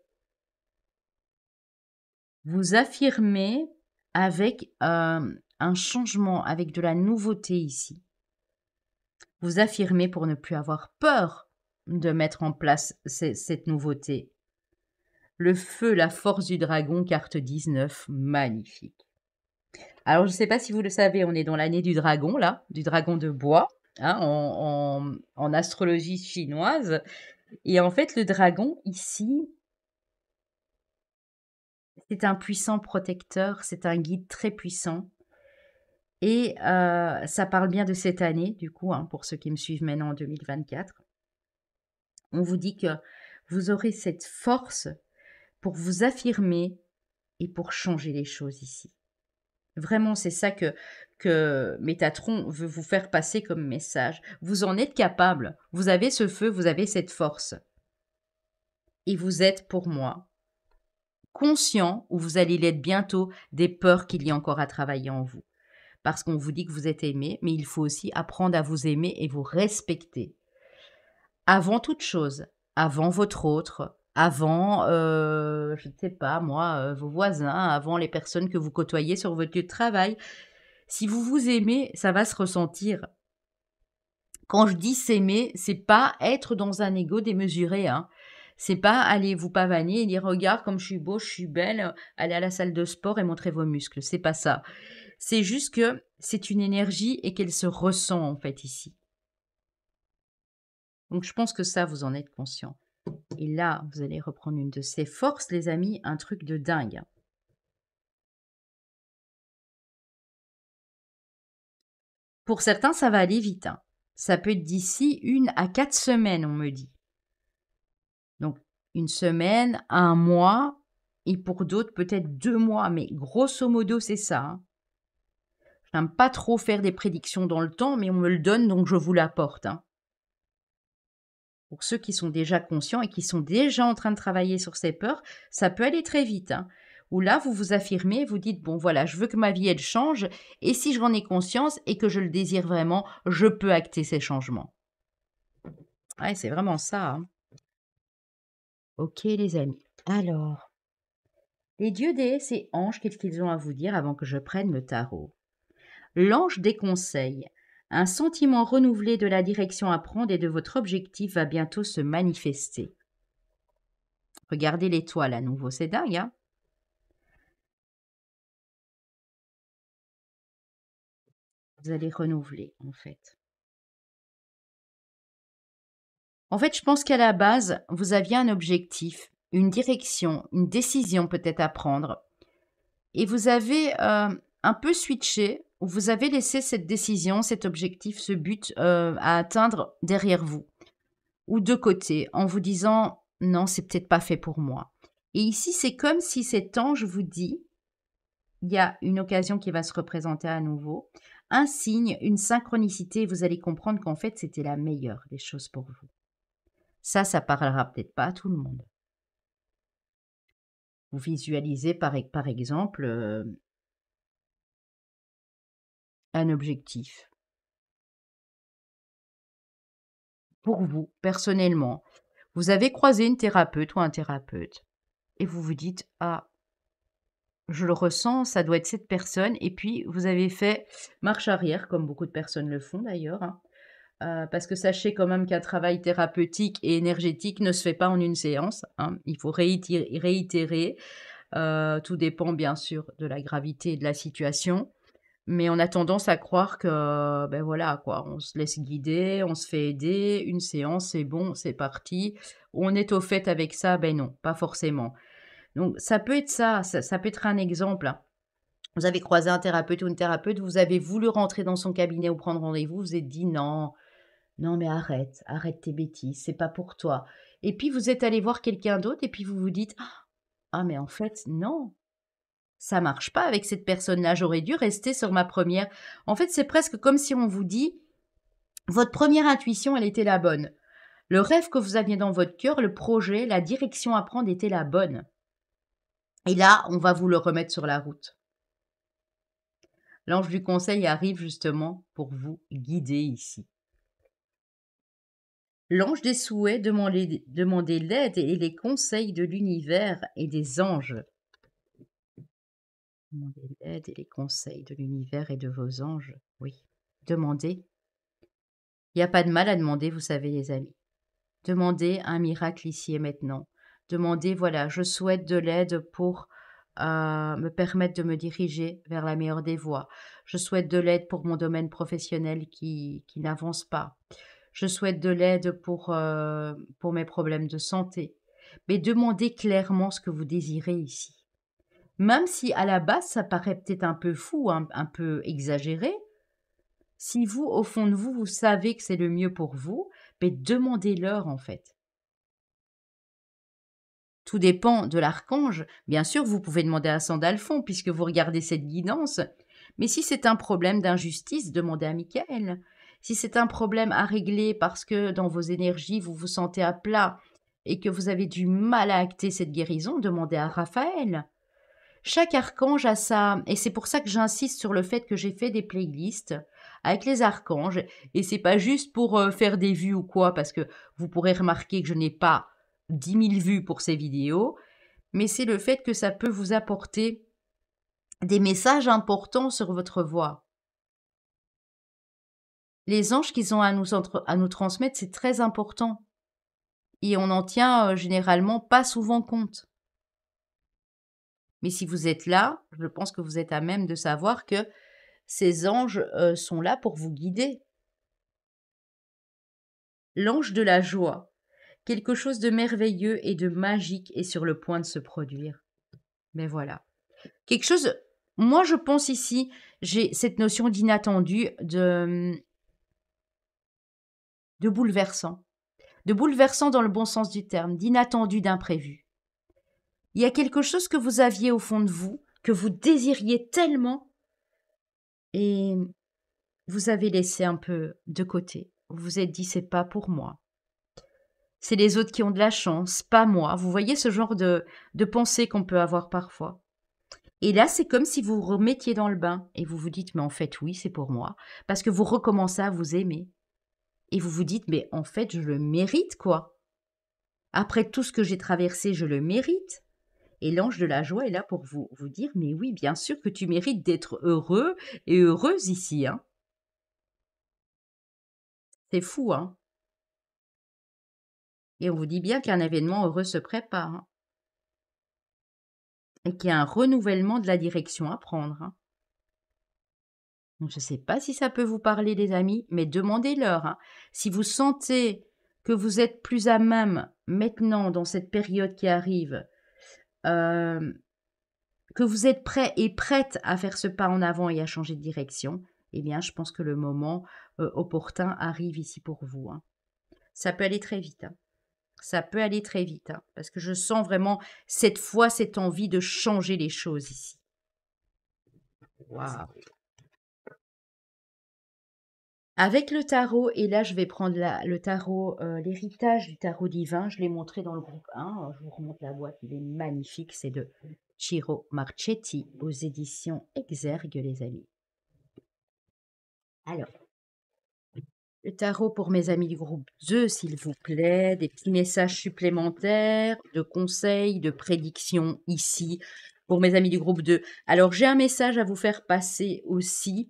Vous affirmez avec euh, un changement, avec de la nouveauté ici. Vous affirmez pour ne plus avoir peur de mettre en place cette nouveauté. Le feu, la force du dragon, carte 19, magnifique. Alors je ne sais pas si vous le savez, on est dans l'année du dragon là, du dragon de bois, hein, en, astrologie chinoise. Et en fait, le dragon ici, c'est un puissant protecteur, c'est un guide très puissant. Et euh, ça parle bien de cette année, du coup, hein, pour ceux qui me suivent maintenant en 2024. On vous dit que vous aurez cette force pour vous affirmer et pour changer les choses ici. Vraiment, c'est ça que, que Métatron veut vous faire passer comme message. Vous en êtes capable. Vous avez ce feu, vous avez cette force. Et vous êtes pour moi conscient, ou vous allez l'être bientôt, des peurs qu'il y a encore à travailler en vous. Parce qu'on vous dit que vous êtes aimé, mais il faut aussi apprendre à vous aimer et vous respecter. Avant toute chose, avant votre autre, avant, euh, je ne sais pas moi, euh, vos voisins, avant les personnes que vous côtoyez sur votre lieu de travail. Si vous vous aimez, ça va se ressentir. Quand je dis s'aimer, c'est pas être dans un ego démesuré. Hein. C'est pas aller vous pavaner et dire regarde comme je suis beau, je suis belle, allez à la salle de sport et montrez vos muscles. C'est pas ça. C'est juste que c'est une énergie et qu'elle se ressent en fait ici. Donc je pense que ça, vous en êtes conscient. Et là, vous allez reprendre une de ses forces, les amis, un truc de dingue. Pour certains, ça va aller vite. Hein. Ça peut être d'ici une à quatre semaines, on me dit. Donc, une semaine, un mois, et pour d'autres, peut-être deux mois, mais grosso modo, c'est ça. Hein. Je n'aime pas trop faire des prédictions dans le temps, mais on me le donne, donc je vous l'apporte. Hein pour ceux qui sont déjà conscients et qui sont déjà en train de travailler sur ces peurs, ça peut aller très vite. Hein. Ou là, vous vous affirmez, vous dites, bon voilà, je veux que ma vie, elle change, et si j'en ai conscience et que je le désire vraiment, je peux acter ces changements. Ouais, c'est vraiment ça. Hein. Ok les amis. Alors, les dieux, des et anges, qu'est-ce qu'ils ont à vous dire avant que je prenne le tarot L'ange des conseils, un sentiment renouvelé de la direction à prendre et de votre objectif va bientôt se manifester. Regardez l'étoile à nouveau, c'est dingue, hein. Vous allez renouveler, en fait. En fait, je pense qu'à la base, vous aviez un objectif, une direction, une décision peut-être à prendre. Et vous avez euh, un peu switché vous avez laissé cette décision, cet objectif, ce but euh, à atteindre derrière vous ou de côté en vous disant non, c'est peut-être pas fait pour moi. Et ici, c'est comme si cet ange vous dit il y a une occasion qui va se représenter à nouveau, un signe, une synchronicité, vous allez comprendre qu'en fait, c'était la meilleure des choses pour vous. Ça, ça parlera peut-être pas à tout le monde. Vous visualisez par, exemple euh, un objectif Pour vous, personnellement, vous avez croisé une thérapeute ou un thérapeute et vous vous dites Ah, je le ressens, ça doit être cette personne. Et puis, vous avez fait marche arrière, comme beaucoup de personnes le font d'ailleurs. Hein, euh, parce que sachez quand même qu'un travail thérapeutique et énergétique ne se fait pas en une séance. Hein. Il faut réitérer. Euh, tout dépend bien sûr de la gravité de la situation mais on a tendance à croire que, ben voilà, quoi, on se laisse guider, on se fait aider, une séance, c'est bon, c'est parti, on est au fait avec ça, ben non, pas forcément. Donc ça peut être ça, ça, peut être un exemple. Hein. Vous avez croisé un thérapeute ou une thérapeute, vous avez voulu rentrer dans son cabinet ou prendre rendez-vous, vous, vous êtes dit non, non mais arrête, arrête tes bêtises, c'est pas pour toi. Et puis vous êtes allé voir quelqu'un d'autre et puis vous vous dites ah, ah mais en fait non, ça marche pas avec cette personne-là, j'aurais dû rester sur ma première. En fait, c'est presque comme si on vous dit votre première intuition, elle était la bonne. Le rêve que vous aviez dans votre cœur, le projet, la direction à prendre était la bonne. Et là, on va vous le remettre sur la route. L'ange du conseil arrive justement pour vous guider ici. L'ange des souhaits demandait l'aide et les conseils de l'univers et des anges Demandez l'aide et les conseils de l'univers et de vos anges. Oui, demandez. Il n'y a pas de mal à demander, vous savez, les amis. Demandez un miracle ici et maintenant. Demandez, voilà, je souhaite de l'aide pour euh, me permettre de me diriger vers la meilleure des voies. Je souhaite de l'aide pour mon domaine professionnel qui, qui n'avance pas. Je souhaite de l'aide pour, euh, pour mes problèmes de santé. Mais demandez clairement ce que vous désirez ici. Même si à la base, ça paraît peut-être un peu fou, un, peu exagéré, si vous, au fond de vous, vous savez que c'est le mieux pour vous, mais ben, demandez-leur en fait. Tout dépend de l'archange. Bien sûr, vous pouvez demander à Sandalfon, puisque vous regardez cette guidance. Mais si c'est un problème d'injustice, demandez à Michael. Si c'est un problème à régler parce que dans vos énergies, vous vous sentez à plat et que vous avez du mal à acter cette guérison, demandez à Raphaël. Chaque archange a sa... Et c'est pour ça que j'insiste sur le fait que j'ai fait des playlists avec les archanges. Et c'est pas juste pour euh, faire des vues ou quoi, parce que vous pourrez remarquer que je n'ai pas dix mille vues pour ces vidéos, mais c'est le fait que ça peut vous apporter des messages importants sur votre voix. Les anges qu'ils ont à nous, à nous transmettre, c'est très important. Et on n'en tient euh, généralement pas souvent compte. Mais si vous êtes là, je pense que vous êtes à même de savoir que ces anges euh, sont là pour vous guider. L'ange de la joie, quelque chose de merveilleux et de magique est sur le point de se produire. Mais voilà. Quelque chose, moi je pense ici, j'ai cette notion d'inattendu, de, de bouleversant. De bouleversant dans le bon sens du terme, d'inattendu, d'imprévu. Il y a quelque chose que vous aviez au fond de vous, que vous désiriez tellement, et vous avez laissé un peu de côté. Vous vous êtes dit, c'est pas pour moi. C'est les autres qui ont de la chance, pas moi. Vous voyez ce genre de, de pensée qu'on peut avoir parfois. Et là, c'est comme si vous vous remettiez dans le bain et vous vous dites, mais en fait, oui, c'est pour moi. Parce que vous recommencez à vous aimer. Et vous vous dites, mais en fait, je le mérite, quoi. Après tout ce que j'ai traversé, je le mérite. Et l'ange de la joie est là pour vous, vous dire, mais oui, bien sûr que tu mérites d'être heureux et heureuse ici. Hein. C'est fou, hein Et on vous dit bien qu'un événement heureux se prépare. Hein. et qu'il y a un renouvellement de la direction à prendre. Hein. je ne sais pas si ça peut vous parler, les amis, mais demandez-leur. si vous sentez que vous êtes plus à même maintenant dans cette période qui arrive euh, que vous êtes prêt et prête à faire ce pas en avant et à changer de direction, eh bien, je pense que le moment euh, opportun arrive ici pour vous. Hein. Ça peut aller très vite. Hein. Ça peut aller très vite, hein, parce que je sens vraiment cette fois cette envie de changer les choses ici. Waouh avec le tarot, et là je vais prendre le tarot, euh, l'héritage du tarot divin, je l'ai montré dans le groupe 1, hein, je vous remonte la boîte, il est magnifique, c'est de Chiro Marchetti aux éditions Exergue les amis. Alors, le tarot pour mes amis du groupe 2, s'il vous plaît, des petits messages supplémentaires, de conseils, de prédictions ici pour mes amis du groupe 2. Alors j'ai un message à vous faire passer aussi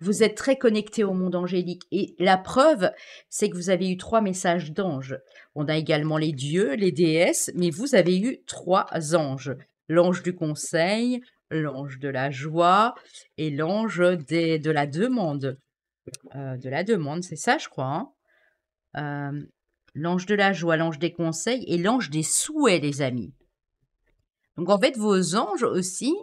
vous êtes très connecté au monde angélique. Et la preuve, c'est que vous avez eu trois messages d'anges. On a également les dieux, les déesses, mais vous avez eu trois anges. L'ange du conseil, l'ange de la joie et l'ange des, de la demande. Euh, de la demande, c'est ça, je crois. Hein. Euh, l'ange de la joie, l'ange des conseils et l'ange des souhaits, les amis. Donc en fait, vos anges aussi,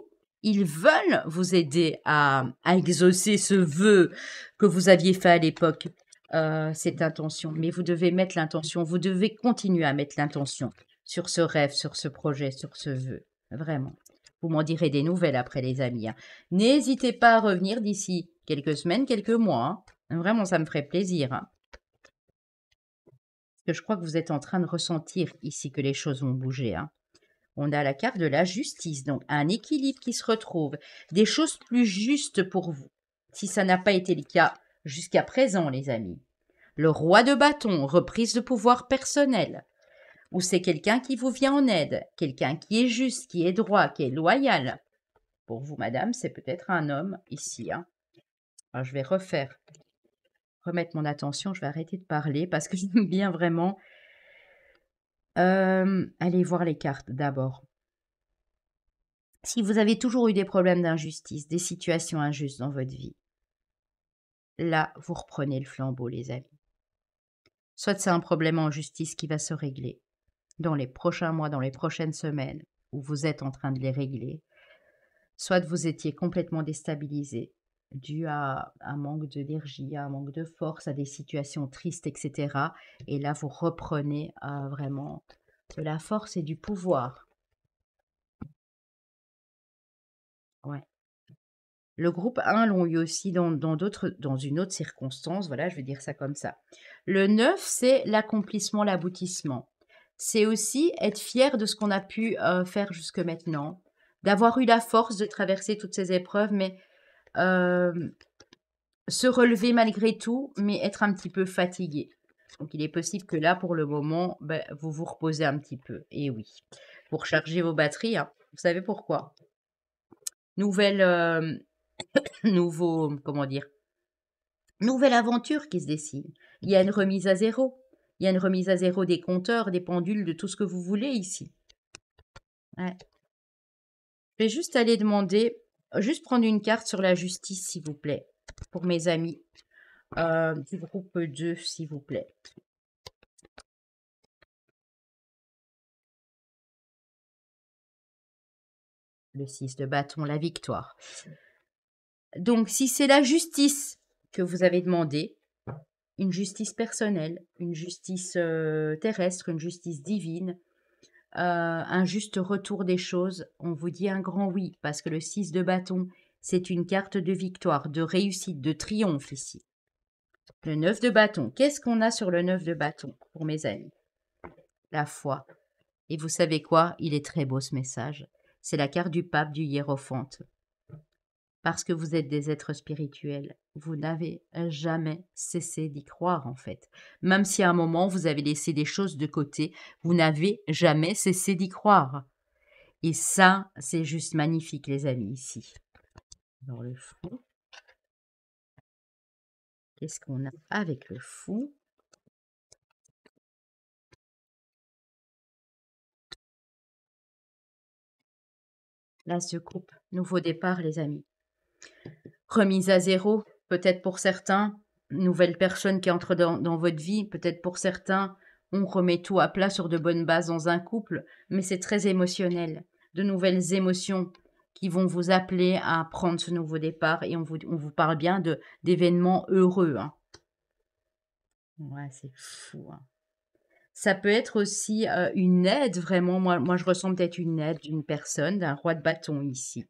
ils veulent vous aider à, exaucer ce vœu que vous aviez fait à l'époque, euh, cette intention. Mais vous devez mettre l'intention, vous devez continuer à mettre l'intention sur ce rêve, sur ce projet, sur ce vœu. Vraiment. Vous m'en direz des nouvelles après, les amis. Hein. N'hésitez pas à revenir d'ici quelques semaines, quelques mois. Hein. Vraiment, ça me ferait plaisir. Hein. que je crois que vous êtes en train de ressentir ici que les choses vont bouger on a la carte de la justice, donc un équilibre qui se retrouve, des choses plus justes pour vous, si ça n'a pas été le cas jusqu'à présent, les amis. Le roi de bâton, reprise de pouvoir personnel, ou c'est quelqu'un qui vous vient en aide, quelqu'un qui est juste, qui est droit, qui est loyal. Pour vous, madame, c'est peut-être un homme ici. Hein. Ah, je vais refaire, remettre mon attention, je vais arrêter de parler parce que j'aime bien vraiment euh, allez voir les cartes d'abord. Si vous avez toujours eu des problèmes d'injustice, des situations injustes dans votre vie, là, vous reprenez le flambeau, les amis. Soit c'est un problème en justice qui va se régler dans les prochains mois, dans les prochaines semaines, où vous êtes en train de les régler, soit vous étiez complètement déstabilisé, dû à un manque d'énergie, à un manque de force, à des situations tristes, etc. Et là, vous reprenez euh, vraiment de la force et du pouvoir. Ouais. Le groupe 1 l'ont eu aussi dans, dans, d'autres dans une autre circonstance, voilà, je vais dire ça comme ça. Le 9, c'est l'accomplissement, l'aboutissement. C'est aussi être fier de ce qu'on a pu euh, faire jusque maintenant, d'avoir eu la force de traverser toutes ces épreuves, mais se relever malgré tout, mais être un petit peu fatigué. Donc il est possible que là, pour le moment, ben, vous vous reposez un petit peu. Et oui, pour charger vos batteries. Hein. Vous savez pourquoi Nouvelle, nouveau, comment dire Nouvelle aventure qui se dessine. Il y a une remise à zéro. Il y a une remise à zéro des compteurs, des pendules, de tout ce que vous voulez ici. Ouais. Je vais juste aller demander euh, juste prendre une carte sur la justice, s'il vous plaît, pour mes amis euh, du groupe 2, s'il vous plaît. Le 6 de bâton, la victoire. Donc, si c'est la justice que vous avez demandé, une justice personnelle, une justice euh, terrestre, une justice divine, un juste retour des choses. On vous dit un grand oui parce que le 6 de bâton, c'est une carte de victoire, de réussite, de triomphe ici. Le 9 de bâton, qu'est-ce qu'on a sur le 9 de bâton pour mes amis La foi. Et vous savez quoi Il est très beau ce message. C'est la carte du pape du hiérophante. Parce que vous êtes des êtres spirituels, vous n'avez jamais cessé d'y croire en fait. Même si à un moment vous avez laissé des choses de côté, vous n'avez jamais cessé d'y croire. Et ça, c'est juste magnifique les amis ici. Dans le fou, Qu'est-ce qu'on a avec le fou Là se coupe nouveau départ les amis. Remise à zéro, Peut-être pour certains, nouvelle personne qui entre dans, votre vie, peut-être pour certains, on remet tout à plat sur de bonnes bases dans un couple, mais c'est très émotionnel. De nouvelles émotions qui vont vous appeler à prendre ce nouveau départ et on vous, parle bien d'événements heureux. Hein. Ouais, c'est fou. Hein. Ça peut être aussi euh, une aide, vraiment. Moi, moi je ressens peut-être une aide d'une personne, d'un roi de bâton ici.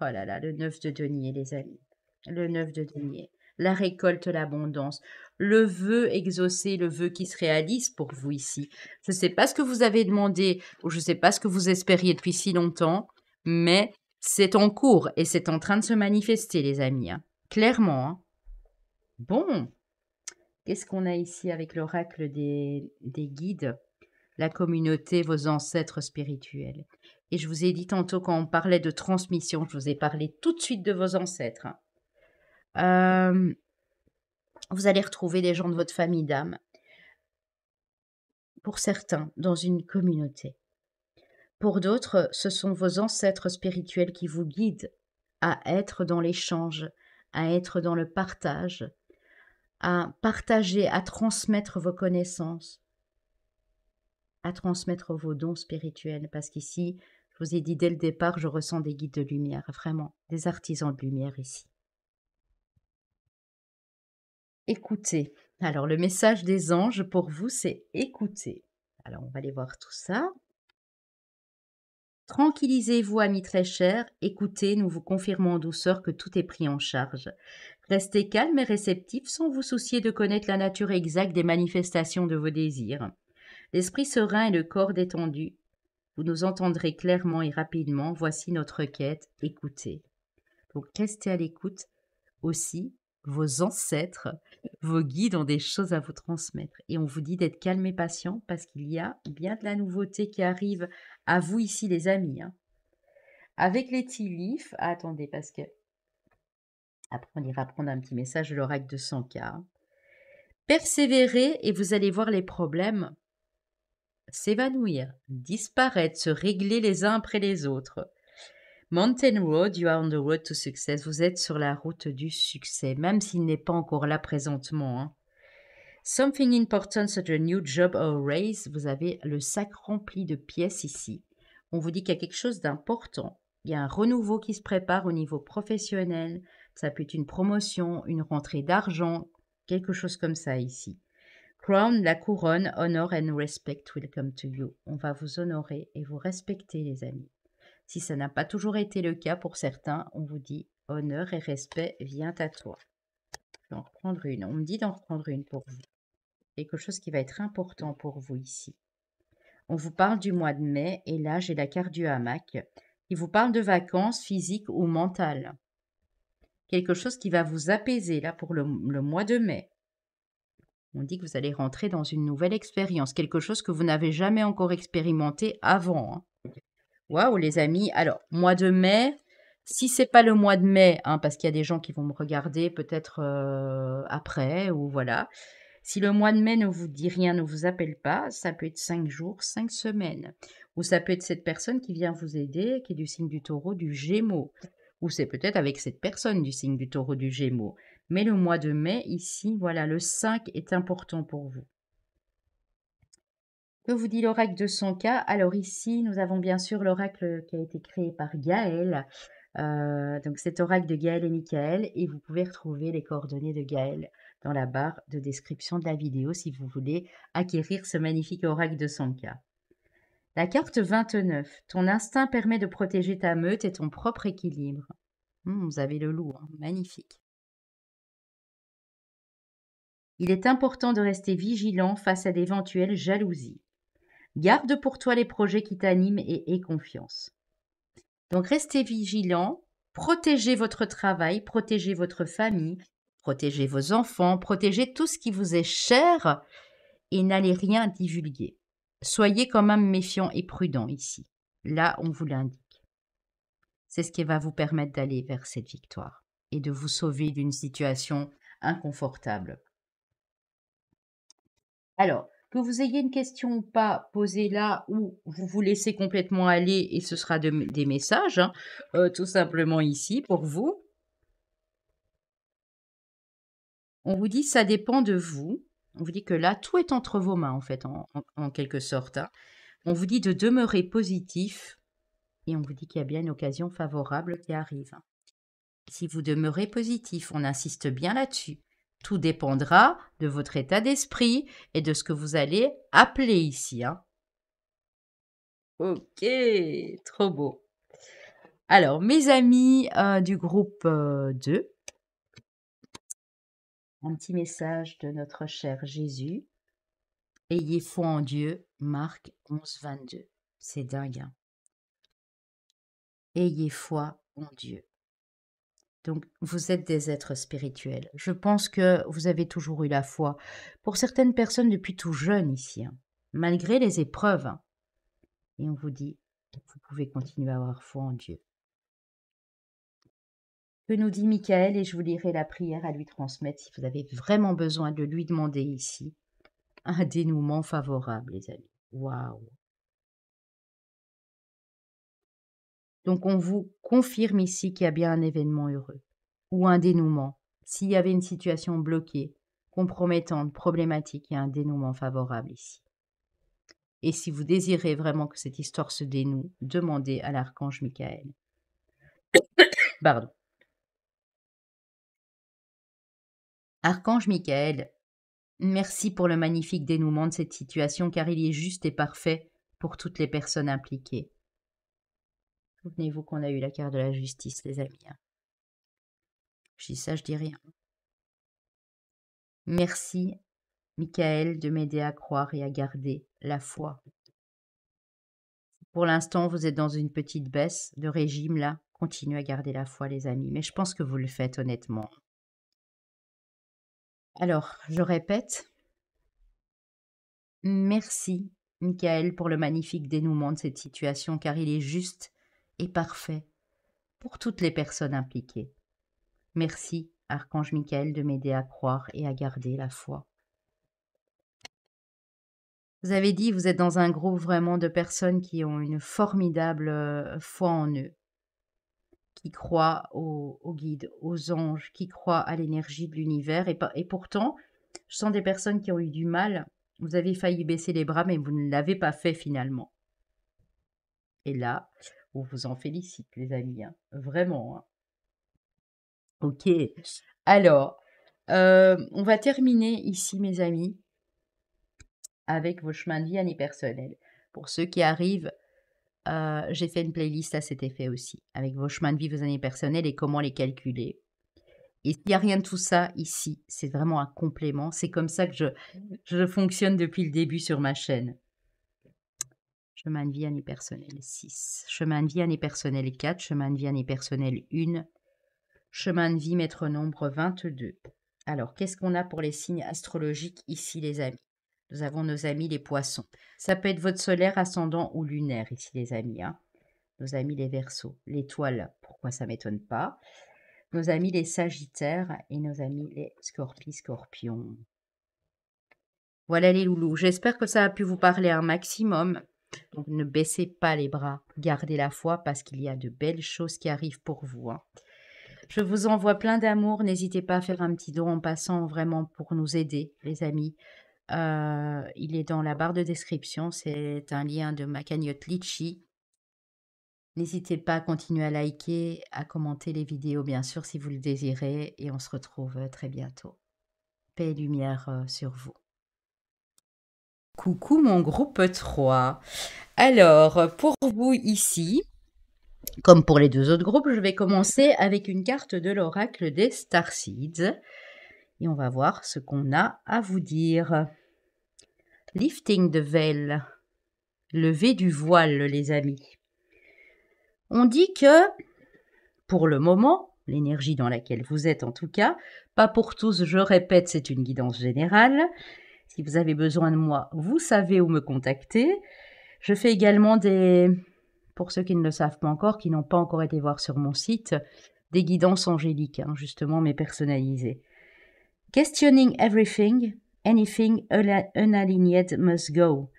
Oh là là, le 9 de denier, les amis le 9 de denier. La récolte, l'abondance, le vœu exaucé, le vœu qui se réalise pour vous ici. Je ne sais pas ce que vous avez demandé ou je ne sais pas ce que vous espériez depuis si longtemps, mais c'est en cours et c'est en train de se manifester, les amis. Hein. Clairement. Hein. Bon, qu'est-ce qu'on a ici avec l'oracle des, guides La communauté, vos ancêtres spirituels. Et je vous ai dit tantôt quand on parlait de transmission, je vous ai parlé tout de suite de vos ancêtres. Hein. Euh, vous allez retrouver des gens de votre famille d'âme, pour certains, dans une communauté. Pour d'autres, ce sont vos ancêtres spirituels qui vous guident à être dans l'échange, à être dans le partage, à partager, à transmettre vos connaissances, à transmettre vos dons spirituels, parce qu'ici, je vous ai dit dès le départ, je ressens des guides de lumière, vraiment, des artisans de lumière ici. Écoutez. Alors le message des anges pour vous, c'est écouter. Alors on va aller voir tout ça. Tranquillisez-vous, ami très cher. écoutez, nous vous confirmons en douceur que tout est pris en charge. Restez calme et réceptif sans vous soucier de connaître la nature exacte des manifestations de vos désirs. L'esprit serein et le corps détendu, vous nous entendrez clairement et rapidement, voici notre requête, écoutez. Donc restez à l'écoute aussi vos ancêtres, vos guides ont des choses à vous transmettre. Et on vous dit d'être calme et patient parce qu'il y a bien de la nouveauté qui arrive à vous ici, les amis. Hein. Avec les tea attendez parce que après on ira prendre un petit message de l'oracle de Sanka. Hein. Persévérez et vous allez voir les problèmes s'évanouir, disparaître, se régler les uns après les autres. Mountain Road, you are on the road to success. Vous êtes sur la route du succès, même s'il n'est pas encore là présentement. Hein. Something important such a new job or raise. Vous avez le sac rempli de pièces ici. On vous dit qu'il y a quelque chose d'important. Il y a un renouveau qui se prépare au niveau professionnel. Ça peut être une promotion, une rentrée d'argent, quelque chose comme ça ici. Crown, la couronne, honor and respect will come to you. On va vous honorer et vous respecter, les amis. Si ça n'a pas toujours été le cas pour certains, on vous dit honneur et respect vient à toi. Je vais en reprendre une. On me dit d'en reprendre une pour vous. Quelque chose qui va être important pour vous ici. On vous parle du mois de mai et là j'ai la carte du hamac qui vous parle de vacances physiques ou mentales. Quelque chose qui va vous apaiser là pour le, mois de mai. On dit que vous allez rentrer dans une nouvelle expérience, quelque chose que vous n'avez jamais encore expérimenté avant. Hein. Waouh, les amis. Alors, mois de mai, si c'est pas le mois de mai, hein, parce qu'il y a des gens qui vont me regarder peut-être euh, après, ou voilà. Si le mois de mai ne vous dit rien, ne vous appelle pas, ça peut être 5 jours, 5 semaines. Ou ça peut être cette personne qui vient vous aider, qui est du signe du taureau, du gémeaux. Ou c'est peut-être avec cette personne du signe du taureau, du gémeaux. Mais le mois de mai, ici, voilà, le 5 est important pour vous. Que vous dit l'oracle de son Alors ici, nous avons bien sûr l'oracle qui a été créé par Gaël. Euh, donc cet oracle de Gaël et Michael. Et vous pouvez retrouver les coordonnées de Gaël dans la barre de description de la vidéo si vous voulez acquérir ce magnifique oracle de son La carte 29. Ton instinct permet de protéger ta meute et ton propre équilibre. Hmm, vous avez le loup, hein. magnifique. Il est important de rester vigilant face à d'éventuelles jalousies. Garde pour toi les projets qui t'animent et aie confiance. Donc restez vigilant, protégez votre travail, protégez votre famille, protégez vos enfants, protégez tout ce qui vous est cher et n'allez rien divulguer. Soyez quand même méfiant et prudent ici. Là, on vous l'indique. C'est ce qui va vous permettre d'aller vers cette victoire et de vous sauver d'une situation inconfortable. Alors, que vous ayez une question ou pas, posez-la ou vous vous laissez complètement aller et ce sera des messages, hein, euh, tout simplement ici pour vous. On vous dit ça dépend de vous. On vous dit que là, tout est entre vos mains en fait, en, quelque sorte. Hein. On vous dit de demeurer positif et on vous dit qu'il y a bien une occasion favorable qui arrive. Hein. Si vous demeurez positif, on insiste bien là-dessus. Tout dépendra de votre état d'esprit et de ce que vous allez appeler ici. Hein. Ok, trop beau. Alors, mes amis euh, du groupe 2, euh, un petit message de notre cher Jésus. Ayez foi en Dieu, Marc 11, 22. C'est dingue. Hein. Ayez foi en Dieu. Donc, vous êtes des êtres spirituels. Je pense que vous avez toujours eu la foi. Pour certaines personnes, depuis tout jeune ici, hein, malgré les épreuves, hein, et on vous dit, vous pouvez continuer à avoir foi en Dieu. Que nous dit Michael, et je vous lirai la prière à lui transmettre si vous avez vraiment besoin de lui demander ici un dénouement favorable, les amis. Waouh Donc on vous confirme ici qu'il y a bien un événement heureux ou un dénouement. S'il y avait une situation bloquée, compromettante, problématique, il y a un dénouement favorable ici. Et si vous désirez vraiment que cette histoire se dénoue, demandez à l'archange Michael. Pardon. Archange Michael, merci pour le magnifique dénouement de cette situation car il est juste et parfait pour toutes les personnes impliquées. Souvenez-vous qu'on a eu la carte de la justice, les amis. Si hein. Je ça, je dis rien. Merci, Michael, de m'aider à croire et à garder la foi. Pour l'instant, vous êtes dans une petite baisse de régime, là. Continuez à garder la foi, les amis. Mais je pense que vous le faites, honnêtement. Alors, je répète. Merci, Michael, pour le magnifique dénouement de cette situation, car il est juste et parfait pour toutes les personnes impliquées. Merci, Archange Michael, de m'aider à croire et à garder la foi. Vous avez dit, vous êtes dans un groupe vraiment de personnes qui ont une formidable euh, foi en eux, qui croient aux, guides, aux anges, qui croient à l'énergie de l'univers. Et, et pourtant, je sens des personnes qui ont eu du mal. Vous avez failli baisser les bras, mais vous ne l'avez pas fait finalement. Et là, on vous en félicite, les amis. Hein, vraiment. Hein. Ok. Alors, euh, on va terminer ici, mes amis, avec vos chemins de vie année personnelle. Pour ceux qui arrivent, euh, j'ai fait une playlist à cet effet aussi, avec vos chemins de vie, vos années personnelles et comment les calculer. Et il n'y a rien de tout ça ici. C'est vraiment un complément. C'est comme ça que je, mmh. je fonctionne depuis le début sur ma chaîne. Chemin de vie année personnelle 6. Chemin de vie année personnelle 4. Chemin de vie année personnelle 1. Chemin de vie maître nombre 22. Alors, qu'est-ce qu'on a pour les signes astrologiques ici, les amis Nous avons nos amis les poissons. Ça peut être votre solaire, ascendant ou lunaire ici, les amis. Hein. nos amis les versos. L'étoile, pourquoi ça m'étonne pas Nos amis les sagittaires et nos amis les scorpions. Voilà les loulous. J'espère que ça a pu vous parler un maximum. Donc ne baissez pas les bras, gardez la foi parce qu'il y a de belles choses qui arrivent pour vous. Hein. Je vous envoie plein d'amour. N'hésitez pas à faire un petit don en passant vraiment pour nous aider, les amis. Euh, il est dans la barre de description. C'est un lien de ma cagnotte Litchi. N'hésitez pas à continuer à liker, à commenter les vidéos, bien sûr, si vous le désirez. Et on se retrouve très bientôt. Paix et lumière euh, sur vous. Coucou mon groupe 3. Alors, pour vous ici, comme pour les deux autres groupes, je vais commencer avec une carte de l'oracle des Starseeds. Et on va voir ce qu'on a à vous dire. Lifting the veil. Lever du voile, les amis. On dit que, pour le moment, l'énergie dans laquelle vous êtes en tout cas, pas pour tous, je répète, c'est une guidance générale, si vous avez besoin de moi, vous savez où me contacter. Je fais également des, pour ceux qui ne le savent pas encore, qui n'ont pas encore été voir sur mon site, des guidances angéliques, hein, justement, mais personnalisées. Questioning everything, anything unaligned must go.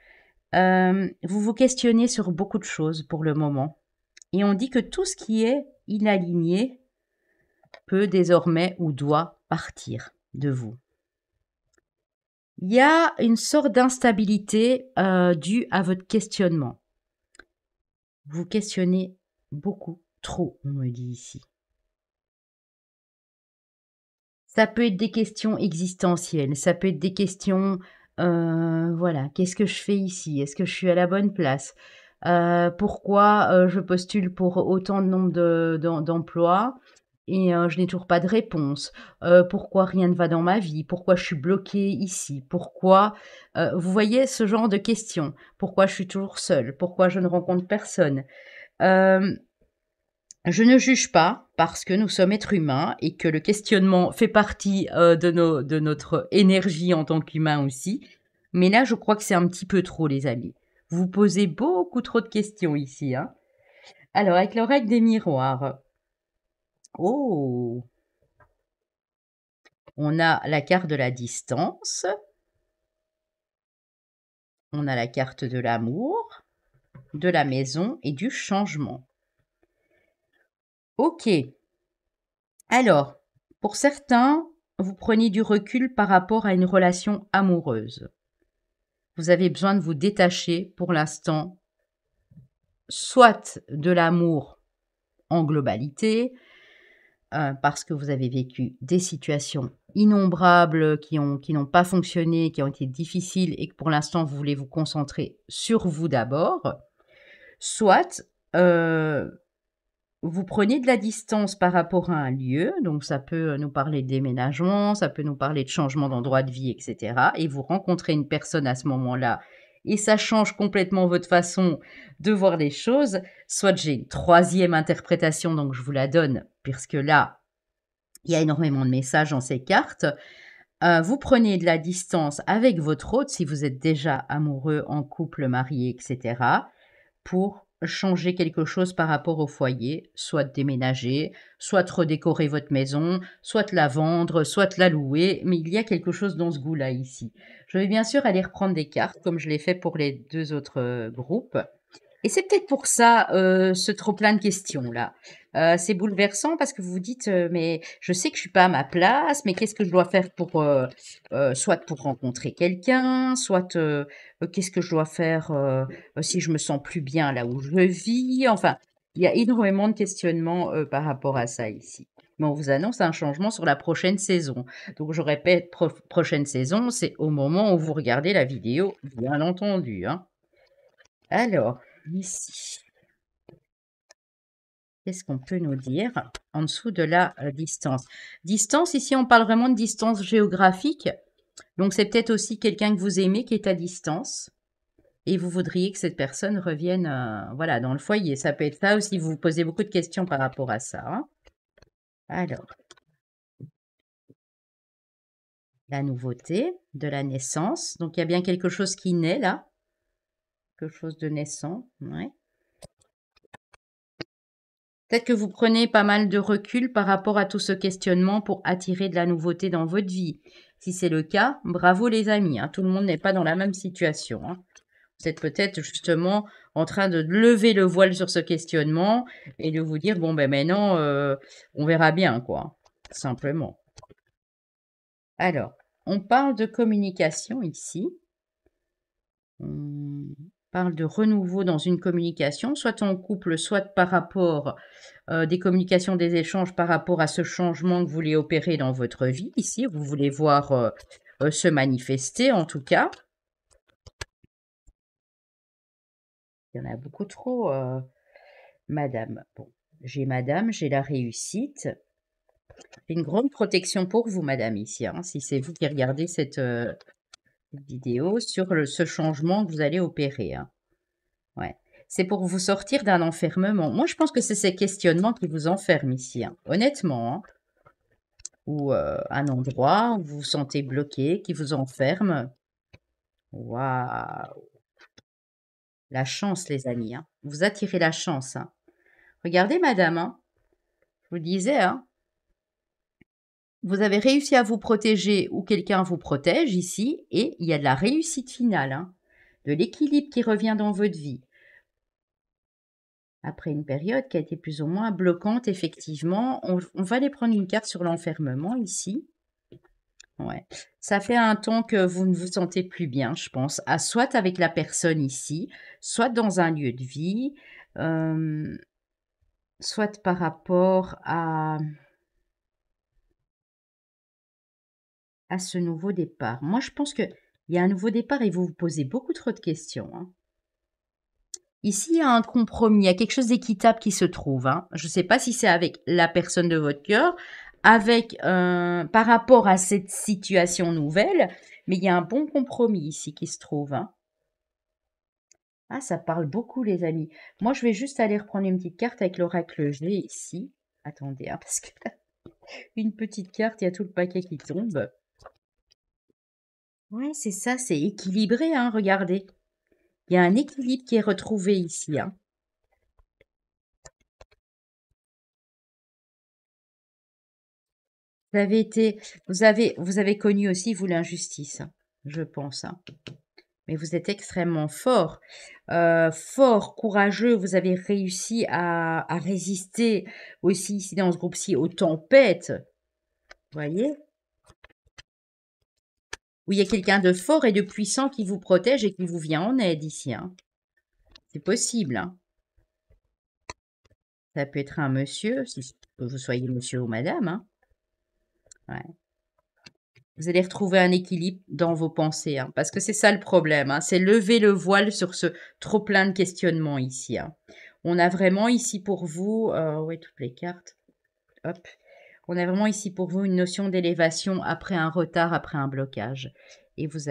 Euh, vous vous questionnez sur beaucoup de choses pour le moment. Et on dit que tout ce qui est inaligné peut désormais ou doit partir de vous il y a une sorte d'instabilité euh, due à votre questionnement. Vous questionnez beaucoup trop, on me dit ici. Ça peut être des questions existentielles, ça peut être des questions, euh, voilà, qu'est-ce que je fais ici Est-ce que je suis à la bonne place euh, Pourquoi je postule pour autant de nombre d'emplois et je n'ai toujours pas de réponse. pourquoi rien ne va dans ma vie Pourquoi je suis bloquée ici Pourquoi Vous voyez ce genre de questions. Pourquoi je suis toujours seule Pourquoi je ne rencontre personne je ne juge pas parce que nous sommes êtres humains et que le questionnement fait partie de, nos, de notre énergie en tant qu'humain aussi. Mais là, je crois que c'est un petit peu trop, les amis. Vous posez beaucoup trop de questions ici. Hein. Alors, avec l'oreille des miroirs, Oh On a la carte de la distance. On a la carte de l'amour, de la maison et du changement. Ok. Alors, pour certains, vous prenez du recul par rapport à une relation amoureuse. Vous avez besoin de vous détacher pour l'instant, soit de l'amour en globalité, euh, parce que vous avez vécu des situations innombrables qui n'ont pas fonctionné, qui ont été difficiles et que pour l'instant vous voulez vous concentrer sur vous d'abord, soit euh, vous prenez de la distance par rapport à un lieu, donc ça peut nous parler de déménagement, ça peut nous parler de changement d'endroit de vie, etc. Et vous rencontrez une personne à ce moment-là et ça change complètement votre façon de voir les choses. Soit j'ai une troisième interprétation, donc je vous la donne, puisque là, il y a énormément de messages dans ces cartes. Euh, vous prenez de la distance avec votre hôte, si vous êtes déjà amoureux, en couple, marié, etc., pour changer quelque chose par rapport au foyer, soit déménager, soit redécorer votre maison, soit la vendre, soit la louer, mais il y a quelque chose dans ce goût-là ici. Je vais bien sûr aller reprendre des cartes, comme je l'ai fait pour les deux autres euh, groupes. Et c'est peut-être pour ça euh, ce trop plein de questions là. Euh, c'est bouleversant parce que vous vous dites mais je sais que je suis pas à ma place, mais qu'est-ce que je dois faire pour soit pour rencontrer quelqu'un, soit qu'est-ce que je dois faire si je me sens plus bien là où je vis. Enfin, il y a énormément de questionnements par rapport à ça ici mais on vous annonce un changement sur la prochaine saison. Donc je répète, prochaine saison, c'est au moment où vous regardez la vidéo, bien entendu. Hein. Alors, ici, qu'est-ce qu'on peut nous dire en dessous de la euh, distance Distance, ici, on parle vraiment de distance géographique. Donc c'est peut-être aussi quelqu'un que vous aimez qui est à distance et vous voudriez que cette personne revienne euh, voilà, dans le foyer. Ça peut être ça aussi, vous vous posez beaucoup de questions par rapport à ça. Hein. Alors, la nouveauté de la naissance. Donc, il y a bien quelque chose qui naît là. Quelque chose de naissant. Ouais. Peut-être que vous prenez pas mal de recul par rapport à tout ce questionnement pour attirer de la nouveauté dans votre vie. Si c'est le cas, bravo les amis. Hein. Tout le monde n'est pas dans la même situation. Hein. Vous êtes peut-être justement en train de lever le voile sur ce questionnement et de vous dire, bon, ben maintenant, euh, on verra bien, quoi, simplement. Alors, on parle de communication ici. On parle de renouveau dans une communication, soit en couple, soit par rapport euh, des communications, des échanges par rapport à ce changement que vous voulez opérer dans votre vie. Ici, vous voulez voir euh, se manifester, en tout cas. Il y en a beaucoup trop, euh, madame. Bon, j'ai madame, j'ai la réussite. Une grande protection pour vous, madame, ici, hein, si c'est vous qui regardez cette euh, vidéo sur ce changement que vous allez opérer. Hein. Ouais. C'est pour vous sortir d'un enfermement. Moi, je pense que c'est ces questionnements qui vous enferment ici, hein, honnêtement. Ou euh, un endroit où vous vous sentez bloqué, qui vous enferme. Waouh la chance, les amis. Hein. Vous attirez la chance. Hein. Regardez, madame. Hein. Je vous disais, vous avez réussi à vous protéger ou quelqu'un vous protège ici et il y a de la réussite finale, de l'équilibre qui revient dans votre vie après une période qui a été plus ou moins bloquante, effectivement. on va aller prendre une carte sur l'enfermement ici. Ça fait un temps que vous ne vous sentez plus bien, je pense, à soit avec la personne ici, soit dans un lieu de vie, euh, soit par rapport à, à ce nouveau départ. Moi, je pense qu'il y a un nouveau départ et vous vous posez beaucoup trop de questions. Hein. Ici, il y a un compromis, il y a quelque chose d'équitable qui se trouve. Hein. Je ne sais pas si c'est avec la personne de votre cœur, avec par rapport à cette situation nouvelle, mais il y a un bon compromis ici qui se trouve. Hein. Ah, ça parle beaucoup, les amis. Moi, je vais juste aller reprendre une petite carte avec l'oracle G ici. Attendez, hein, parce que une petite carte, il y a tout le paquet qui tombe. Ouais, c'est ça, c'est équilibré, hein, regardez. Il y a un équilibre qui est retrouvé ici. Vous avez été, vous avez, vous avez connu aussi, vous, l'injustice, hein, je pense. Hein. Mais vous êtes extrêmement fort, euh, fort, courageux. Vous avez réussi à, résister aussi ici dans ce groupe-ci aux tempêtes. Vous voyez où il y a quelqu'un de fort et de puissant qui vous protège et qui vous vient en aide ici. Hein. C'est possible. Ça peut être un monsieur, si vous soyez monsieur ou madame. Hein. Vous allez retrouver un équilibre dans vos pensées, hein, parce que c'est ça le problème. Hein, c'est lever le voile sur ce trop plein de questionnements ici. Hein. On a vraiment ici pour vous, euh, toutes les cartes. Hop. On a vraiment ici pour vous une notion d'élévation après un retard, après un blocage et vous,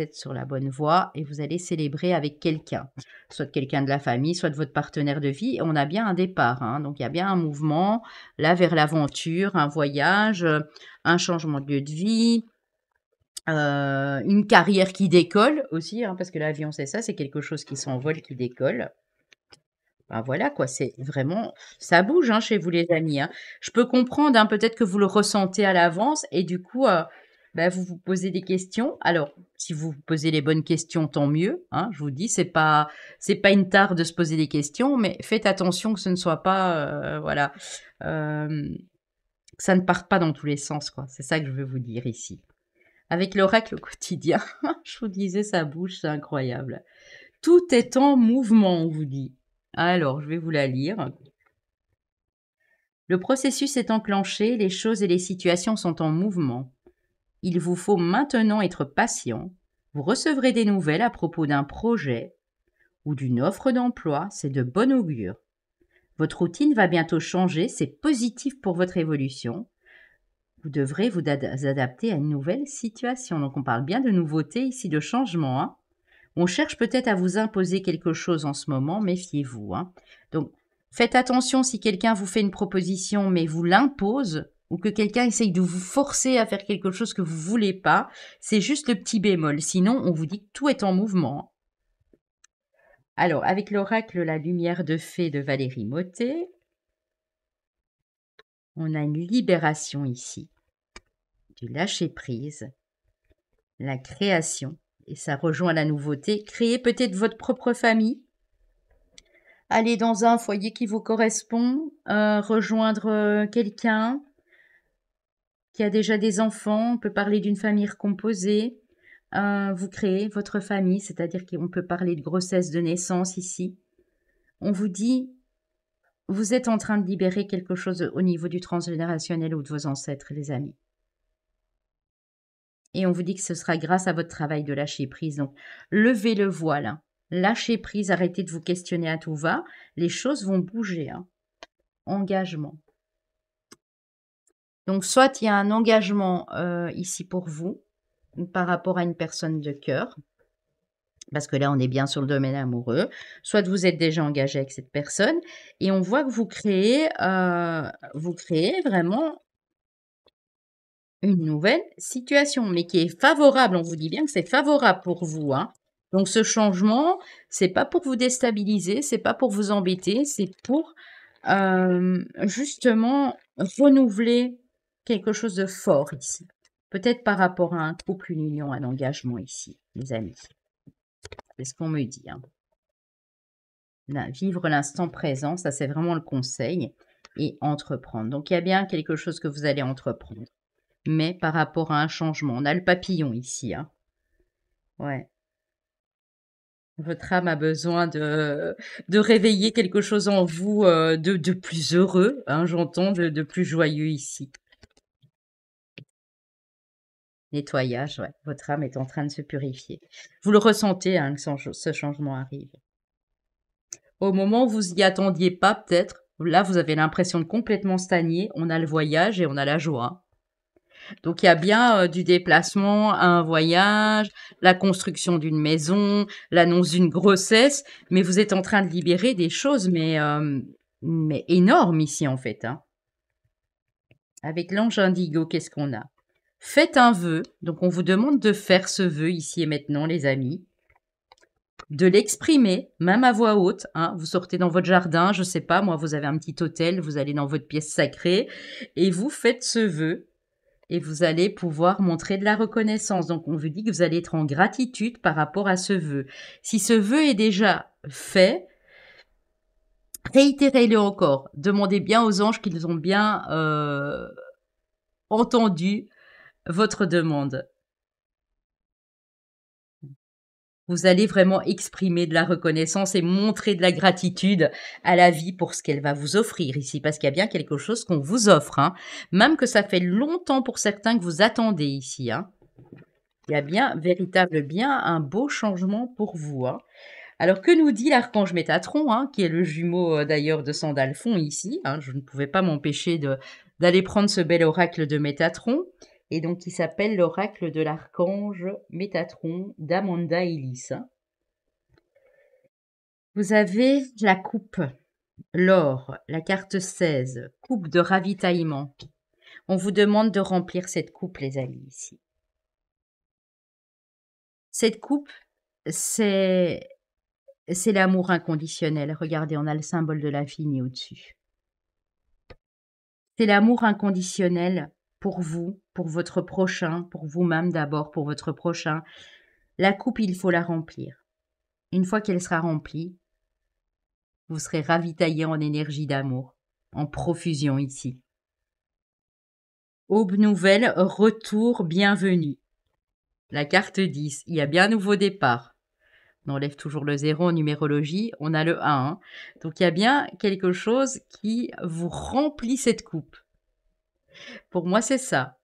êtes sur la bonne voie et vous allez célébrer avec quelqu'un, soit quelqu'un de la famille, soit votre partenaire de vie. On a bien un départ, hein. donc il y a bien un mouvement là vers l'aventure, un voyage, euh, un changement de lieu de vie. Euh, une carrière qui décolle aussi, hein, parce que l'avion c'est ça, c'est quelque chose qui s'envole, qui décolle. Ben voilà quoi, c'est vraiment ça bouge hein, chez vous les amis. Je peux comprendre, peut-être que vous le ressentez à l'avance et du coup euh, bah, vous vous posez des questions. Alors, si vous vous posez les bonnes questions, tant mieux. Hein, je vous dis, c'est pas c'est pas une tare de se poser des questions, mais faites attention que ce ne soit pas euh, voilà euh, ça ne parte pas dans tous les sens quoi. C'est ça que je veux vous dire ici. Avec l'oracle quotidien, je vous disais, ça bouge, c'est incroyable. Tout est en mouvement, on vous dit. Alors, je vais vous la lire. Le processus est enclenché, les choses et les situations sont en mouvement. Il vous faut maintenant être patient. Vous recevrez des nouvelles à propos d'un projet ou d'une offre d'emploi, c'est de bon augure. Votre routine va bientôt changer, c'est positif pour votre évolution. Vous devrez vous adapter à une nouvelle situation. Donc on parle bien de nouveauté ici, de changement. Hein. On cherche peut-être à vous imposer quelque chose en ce moment, méfiez-vous. Hein. Donc faites attention si quelqu'un vous fait une proposition mais vous l'impose, ou que quelqu'un essaye de vous forcer à faire quelque chose que vous voulez pas, c'est juste le petit bémol. Sinon, on vous dit que tout est en mouvement. Alors, avec l'oracle La lumière de fée de Valérie Mottet, on a une libération ici, du lâcher-prise, la création, et ça rejoint la nouveauté. Créer peut-être votre propre famille, aller dans un foyer qui vous correspond, euh, rejoindre euh, quelqu'un, qui a déjà des enfants, on peut parler d'une famille recomposée. Euh, vous créez votre famille, c'est-à-dire qu'on peut parler de grossesse, de naissance ici. On vous dit, vous êtes en train de libérer quelque chose au niveau du transgénérationnel ou de vos ancêtres, les amis. Et on vous dit que ce sera grâce à votre travail de lâcher prise. Donc, levez le voile, hein. lâchez prise, arrêtez de vous questionner à tout va. Les choses vont bouger. Hein. Engagement. Donc, soit il y a un engagement euh, ici pour vous par rapport à une personne de cœur, parce que là, on est bien sur le domaine amoureux, soit vous êtes déjà engagé avec cette personne, et on voit que vous créez, euh, vous créez vraiment une nouvelle situation, mais qui est favorable. On vous dit bien que c'est favorable pour vous. Hein. Donc ce changement, c'est pas pour vous déstabiliser, c'est pas pour vous embêter, c'est pour euh, justement renouveler quelque chose de fort ici. Peut-être par rapport à un couple, une union, un engagement ici, les amis. C'est ce qu'on me dit. Hein. vivre l'instant présent, ça c'est vraiment le conseil. Et entreprendre. Donc il y a bien quelque chose que vous allez entreprendre. Mais par rapport à un changement, on a le papillon ici. Hein. Ouais. Votre âme a besoin de, de réveiller quelque chose en vous euh, de, plus heureux, hein, j'entends, de, de plus joyeux ici nettoyage, votre âme est en train de se purifier. Vous le ressentez hein, ce changement arrive. Au moment où vous y attendiez pas, peut-être, là vous avez l'impression de complètement stagner, on a le voyage et on a la joie. Donc il y a bien euh, du déplacement, un voyage, la construction d'une maison, l'annonce d'une grossesse, mais vous êtes en train de libérer des choses, mais, euh, mais énormes ici en fait. Hein. Avec l'ange indigo, qu'est-ce qu'on a Faites un vœu. Donc on vous demande de faire ce vœu ici et maintenant, les amis. De l'exprimer, même à voix haute. Hein. Vous sortez dans votre jardin, je sais pas, moi vous avez un petit hôtel, vous allez dans votre pièce sacrée et vous faites ce vœu et vous allez pouvoir montrer de la reconnaissance. Donc on vous dit que vous allez être en gratitude par rapport à ce vœu. Si ce vœu est déjà fait, réitérez-le encore. Demandez bien aux anges qu'ils ont bien euh, entendu votre demande. Vous allez vraiment exprimer de la reconnaissance et montrer de la gratitude à la vie pour ce qu'elle va vous offrir ici, parce qu'il y a bien quelque chose qu'on vous offre, hein. même que ça fait longtemps pour certains que vous attendez ici. Hein. Il y a bien, véritable bien, un beau changement pour vous. Hein. Alors que nous dit l'archange Métatron, qui est le jumeau euh, d'ailleurs de Sandalphon ici, je ne pouvais pas m'empêcher d'aller prendre ce bel oracle de Métatron et donc il s'appelle l'oracle de l'archange Métatron d'Amanda Ellis. Vous avez la coupe, l'or, la carte 16, coupe de ravitaillement. On vous demande de remplir cette coupe, les amis, ici. Cette coupe, c'est c'est l'amour inconditionnel. Regardez, on a le symbole de la l'infini au-dessus. C'est l'amour inconditionnel pour vous, pour votre prochain, pour vous-même d'abord, pour votre prochain. La coupe, il faut la remplir. Une fois qu'elle sera remplie, vous serez ravitaillé en énergie d'amour, en profusion ici. Aube nouvelle, retour, bienvenue. La carte 10, il y a bien nouveau départ. On enlève toujours le zéro en numérologie, on a le 1. Hein. Donc il y a bien quelque chose qui vous remplit cette coupe. Pour moi, c'est ça.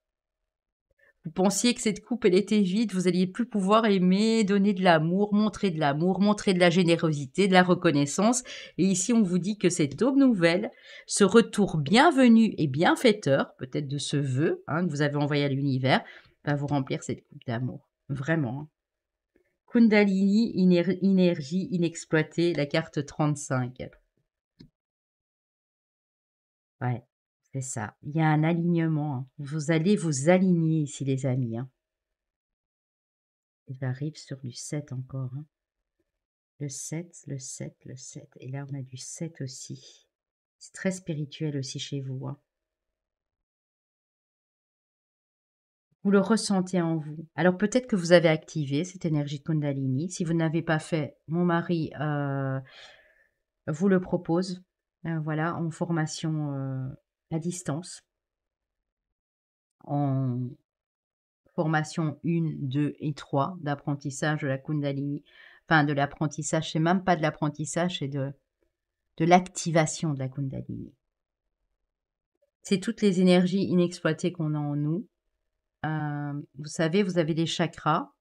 Vous pensiez que cette coupe, elle était vide, vous alliez plus pouvoir aimer, donner de l'amour, montrer de l'amour, montrer de la générosité, de la reconnaissance. Et ici, on vous dit que cette aube nouvelle, ce retour bienvenu et bienfaiteur, peut-être de ce vœu hein, que vous avez envoyé à l'univers, va vous remplir cette coupe d'amour. Vraiment. Hein. Kundalini, énergie inexploitée, la carte 35. Ouais. C'est ça. Il y a un alignement. Hein. Vous allez vous aligner ici, les amis. hein. J'arrive sur du 7 encore. Hein. Le 7, le 7, le 7. Et là, on a du 7 aussi. C'est très spirituel aussi chez vous. Hein. Vous le ressentez en vous. Alors peut-être que vous avez activé cette énergie de Kundalini. Si vous n'avez pas fait, mon mari euh, vous le propose. Euh, voilà, en formation euh, distance en formation 1, 2 et 3 d'apprentissage de la Kundalini, enfin de l'apprentissage, c'est même pas de l'apprentissage, c'est de, de l'activation de la Kundalini. C'est toutes les énergies inexploitées qu'on a en nous. Euh, vous savez, vous avez les chakras,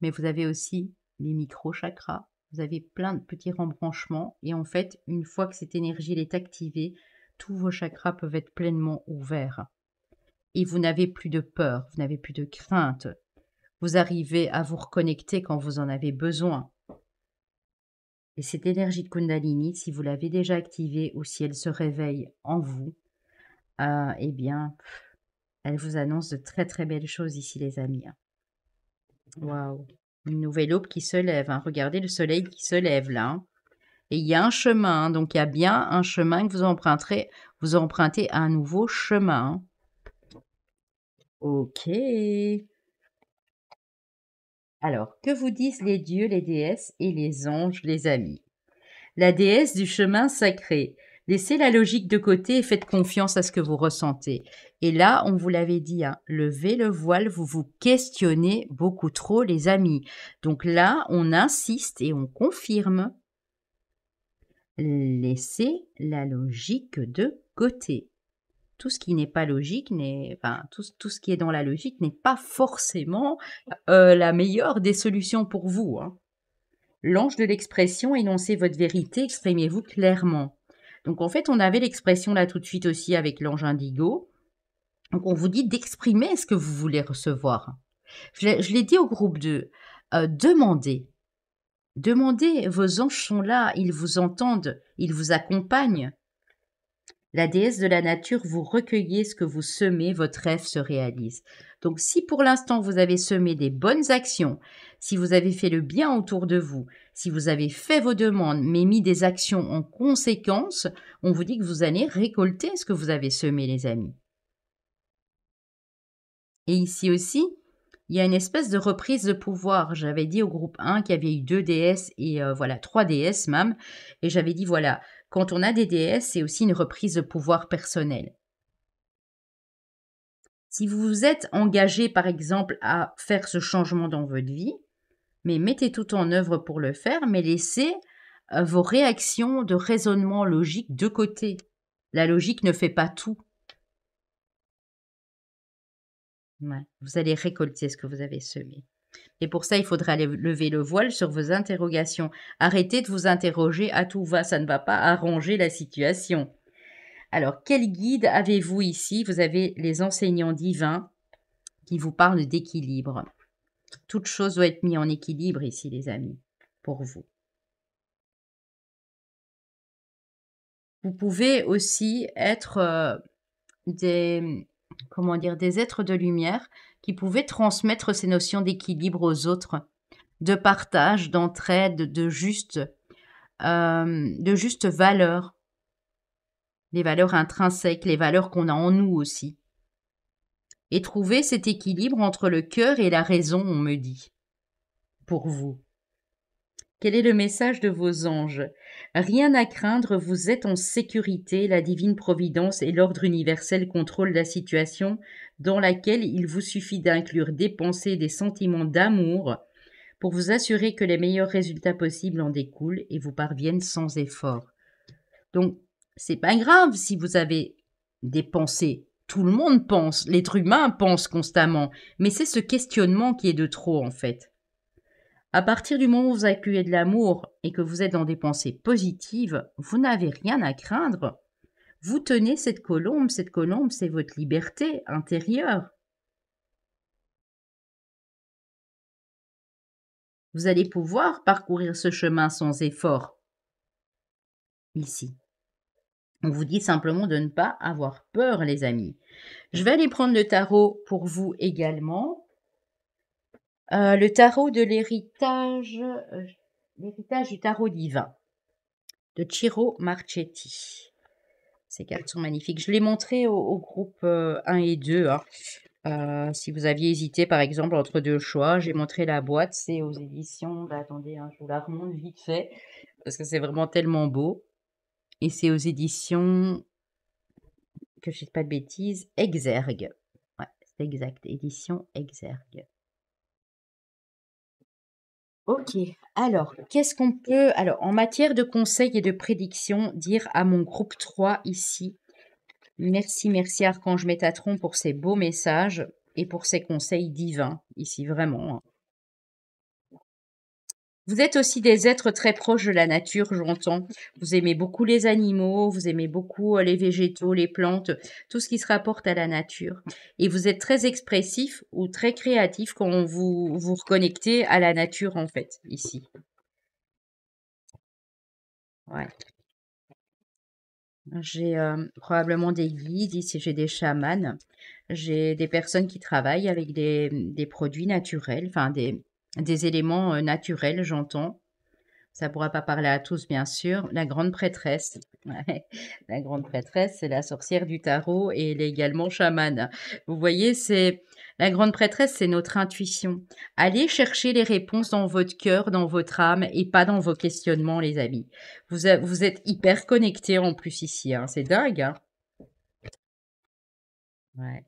mais vous avez aussi les micro-chakras. Vous avez plein de petits rembranchements. Et en fait, une fois que cette énergie est activée, tous vos chakras peuvent être pleinement ouverts. Et vous n'avez plus de peur, vous n'avez plus de crainte. Vous arrivez à vous reconnecter quand vous en avez besoin. Et cette énergie de Kundalini, si vous l'avez déjà activée ou si elle se réveille en vous, euh, eh bien, elle vous annonce de très très belles choses ici, les amis. Waouh! Une nouvelle aube qui se lève. Hein. Regardez le soleil qui se lève là. Hein. Et il y a un chemin, hein, donc il y a bien un chemin que vous emprunterez, vous empruntez un nouveau chemin. Ok. Alors, que vous disent les dieux, les déesses et les anges, les amis La déesse du chemin sacré. Laissez la logique de côté et faites confiance à ce que vous ressentez. Et là, on vous l'avait dit, hein, levez le voile, vous vous questionnez beaucoup trop, les amis. Donc là, on insiste et on confirme « Laissez la logique de côté. Tout ce qui n'est pas logique, n'est, tout, ce qui est dans la logique n'est pas forcément euh, la meilleure des solutions pour vous. Hein. L'ange de l'expression, énoncez votre vérité, exprimez-vous clairement. Donc en fait, on avait l'expression là tout de suite aussi avec l'ange indigo. Donc on vous dit d'exprimer ce que vous voulez recevoir. Je l'ai, dit au groupe 2, euh, demandez. Demandez, vos anges sont là, ils vous entendent, ils vous accompagnent. La déesse de la nature, vous recueillez ce que vous semez, votre rêve se réalise. Donc si pour l'instant vous avez semé des bonnes actions, si vous avez fait le bien autour de vous, si vous avez fait vos demandes mais mis des actions en conséquence, on vous dit que vous allez récolter ce que vous avez semé les amis. Et ici aussi, il y a une espèce de reprise de pouvoir. J'avais dit au groupe 1 qu'il y avait eu deux DS et euh, voilà, trois DS même. Et j'avais dit, voilà, quand on a des DS, c'est aussi une reprise de pouvoir personnel. Si vous vous êtes engagé, par exemple, à faire ce changement dans votre vie, mais mettez tout en œuvre pour le faire, mais laissez euh, vos réactions de raisonnement logique de côté. La logique ne fait pas tout. Vous allez récolter ce que vous avez semé. Et pour ça, il faudra lever le voile sur vos interrogations. Arrêtez de vous interroger à tout va, ça ne va pas, arranger la situation. Alors, quel guide avez-vous ici Vous avez les enseignants divins qui vous parlent d'équilibre. Toute chose doit être mise en équilibre ici, les amis, pour vous. Vous pouvez aussi être euh, des, comment dire, des êtres de lumière qui pouvaient transmettre ces notions d'équilibre aux autres, de partage, d'entraide, de juste, euh, de valeur, les valeurs intrinsèques, les valeurs qu'on a en nous aussi. Et trouver cet équilibre entre le cœur et la raison, on me dit, pour vous. Quel est le message de vos anges Rien à craindre, vous êtes en sécurité, la divine providence et l'ordre universel contrôlent la situation dans laquelle il vous suffit d'inclure des pensées des sentiments d'amour pour vous assurer que les meilleurs résultats possibles en découlent et vous parviennent sans effort. Donc, c'est pas grave si vous avez des pensées. Tout le monde pense, l'être humain pense constamment, mais c'est ce questionnement qui est de trop en fait. À partir du moment où vous accueillez de l'amour et que vous êtes dans des pensées positives, vous n'avez rien à craindre. Vous tenez cette colombe, cette colombe, c'est votre liberté intérieure. Vous allez pouvoir parcourir ce chemin sans effort. Ici. On vous dit simplement de ne pas avoir peur, les amis. Je vais aller prendre le tarot pour vous également. Euh, le tarot de l'héritage, euh, l'héritage du tarot divin de Ciro Marchetti. Ces cartes sont magnifiques. Je l'ai montré au, groupe 1 euh, et 2. Hein. si vous aviez hésité, par exemple, entre deux choix, j'ai montré la boîte. C'est aux éditions. Bah, attendez, hein, je vous la remonte vite fait parce que c'est vraiment tellement beau. Et c'est aux éditions que je ne pas de bêtises, Exergue. c'est exact, édition Exergue. Ok, alors, qu'est-ce qu'on peut, alors, en matière de conseils et de prédictions, dire à mon groupe 3 ici Merci, merci Archange Métatron pour ces beaux messages et pour ces conseils divins, ici vraiment. Hein. Vous êtes aussi des êtres très proches de la nature, j'entends. Vous aimez beaucoup les animaux, vous aimez beaucoup euh, les végétaux, les plantes, tout ce qui se rapporte à la nature. Et vous êtes très expressif ou très créatif quand vous vous reconnectez à la nature, en fait, ici. Ouais. J'ai euh, probablement des guides, ici j'ai des chamans, j'ai des personnes qui travaillent avec des, des produits naturels, enfin des, des éléments euh, naturels, j'entends. Ça ne pourra pas parler à tous, bien sûr. La grande prêtresse. La grande prêtresse, c'est la sorcière du tarot et elle est également chamane. Vous voyez, c'est la grande prêtresse, c'est notre intuition. Allez chercher les réponses dans votre cœur, dans votre âme et pas dans vos questionnements, les amis. Vous, êtes hyper connectés en plus ici. Hein. C'est dingue. Hein. ouais.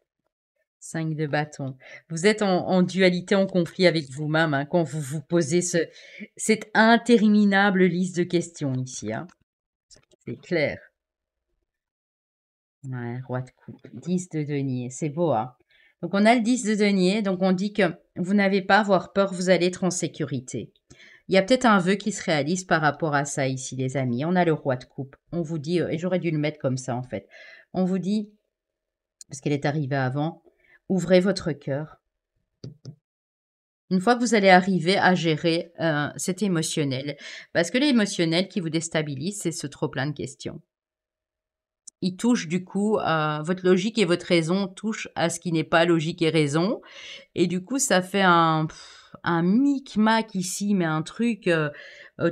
Cinq de bâton. Vous êtes en, dualité, en conflit avec vous-même hein, quand vous vous posez cette interminable liste de questions ici. Hein. C'est clair. roi de coupe, 10 de denier, c'est beau. Hein. Donc on a le 10 de denier, donc on dit que vous n'avez pas à avoir peur, vous allez être en sécurité. Il y a peut-être un vœu qui se réalise par rapport à ça ici, les amis. On a le roi de coupe. On vous dit, et j'aurais dû le mettre comme ça en fait, on vous dit, parce qu'elle est arrivée avant, ouvrez votre cœur. Une fois que vous allez arriver à gérer euh, cet émotionnel, parce que l'émotionnel qui vous déstabilise, c'est ce trop plein de questions. Il touche du coup, euh, votre logique et votre raison touche à ce qui n'est pas logique et raison. Et du coup, ça fait un, un micmac ici, mais un truc, euh,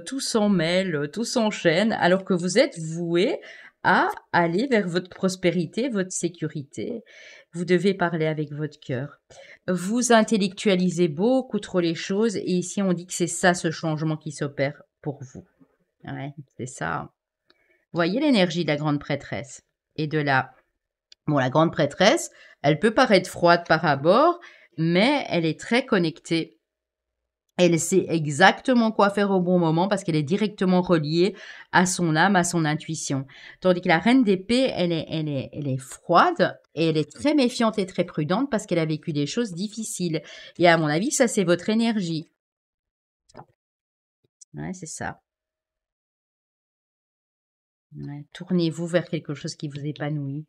tout s'en mêle, tout s'enchaîne, alors que vous êtes voué à aller vers votre prospérité, votre sécurité. Vous devez parler avec votre cœur. Vous intellectualisez beaucoup trop les choses et ici on dit que c'est ça ce changement qui s'opère pour vous. Ouais, c'est ça. Voyez l'énergie de la grande prêtresse et de la... Bon, la grande prêtresse, elle peut paraître froide par abord, mais elle est très connectée elle sait exactement quoi faire au bon moment parce qu'elle est directement reliée à son âme, à son intuition. Tandis que la reine d'épée, elle est, elle, est, elle est froide et elle est très méfiante et très prudente parce qu'elle a vécu des choses difficiles. Et à mon avis, ça, c'est votre énergie. Ouais, c'est ça. Tournez-vous vers quelque chose qui vous épanouit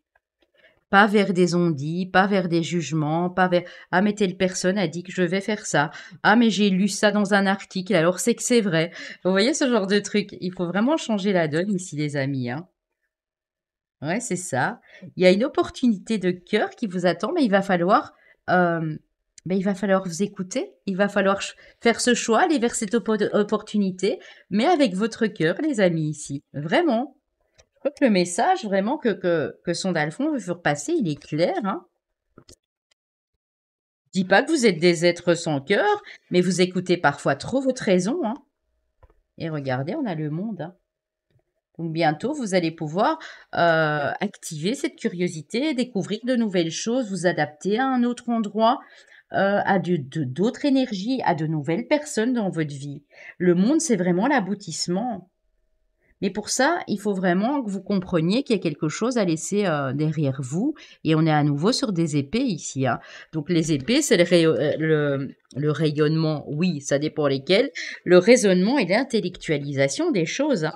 pas vers des ondits, pas vers des jugements, pas vers ah mais telle personne a dit que je vais faire ça, ah mais j'ai lu ça dans un article, alors c'est que c'est vrai. Vous voyez ce genre de truc, il faut vraiment changer la donne ici les amis. Hein. Ouais c'est ça. Il y a une opportunité de cœur qui vous attend, mais il va falloir euh, il va falloir vous écouter, il va falloir faire ce choix, aller vers cette opportunité, mais avec votre cœur, les amis, ici. Vraiment le message vraiment que, que, son veut faire passer, il est clair. Hein dis pas que vous êtes des êtres sans cœur, mais vous écoutez parfois trop votre raison. Hein. Et regardez, on a le monde. Hein. donc bientôt, vous allez pouvoir euh, activer cette curiosité, découvrir de nouvelles choses, vous adapter à un autre endroit, euh, à d'autres énergies, à de nouvelles personnes dans votre vie. Le monde, c'est vraiment l'aboutissement. Et pour ça, il faut vraiment que vous compreniez qu'il y a quelque chose à laisser euh, derrière vous. Et on est à nouveau sur des épées ici. Hein. Donc les épées, c'est le, euh, rayonnement, oui, ça dépend lesquels. Le raisonnement et l'intellectualisation des choses. Hein.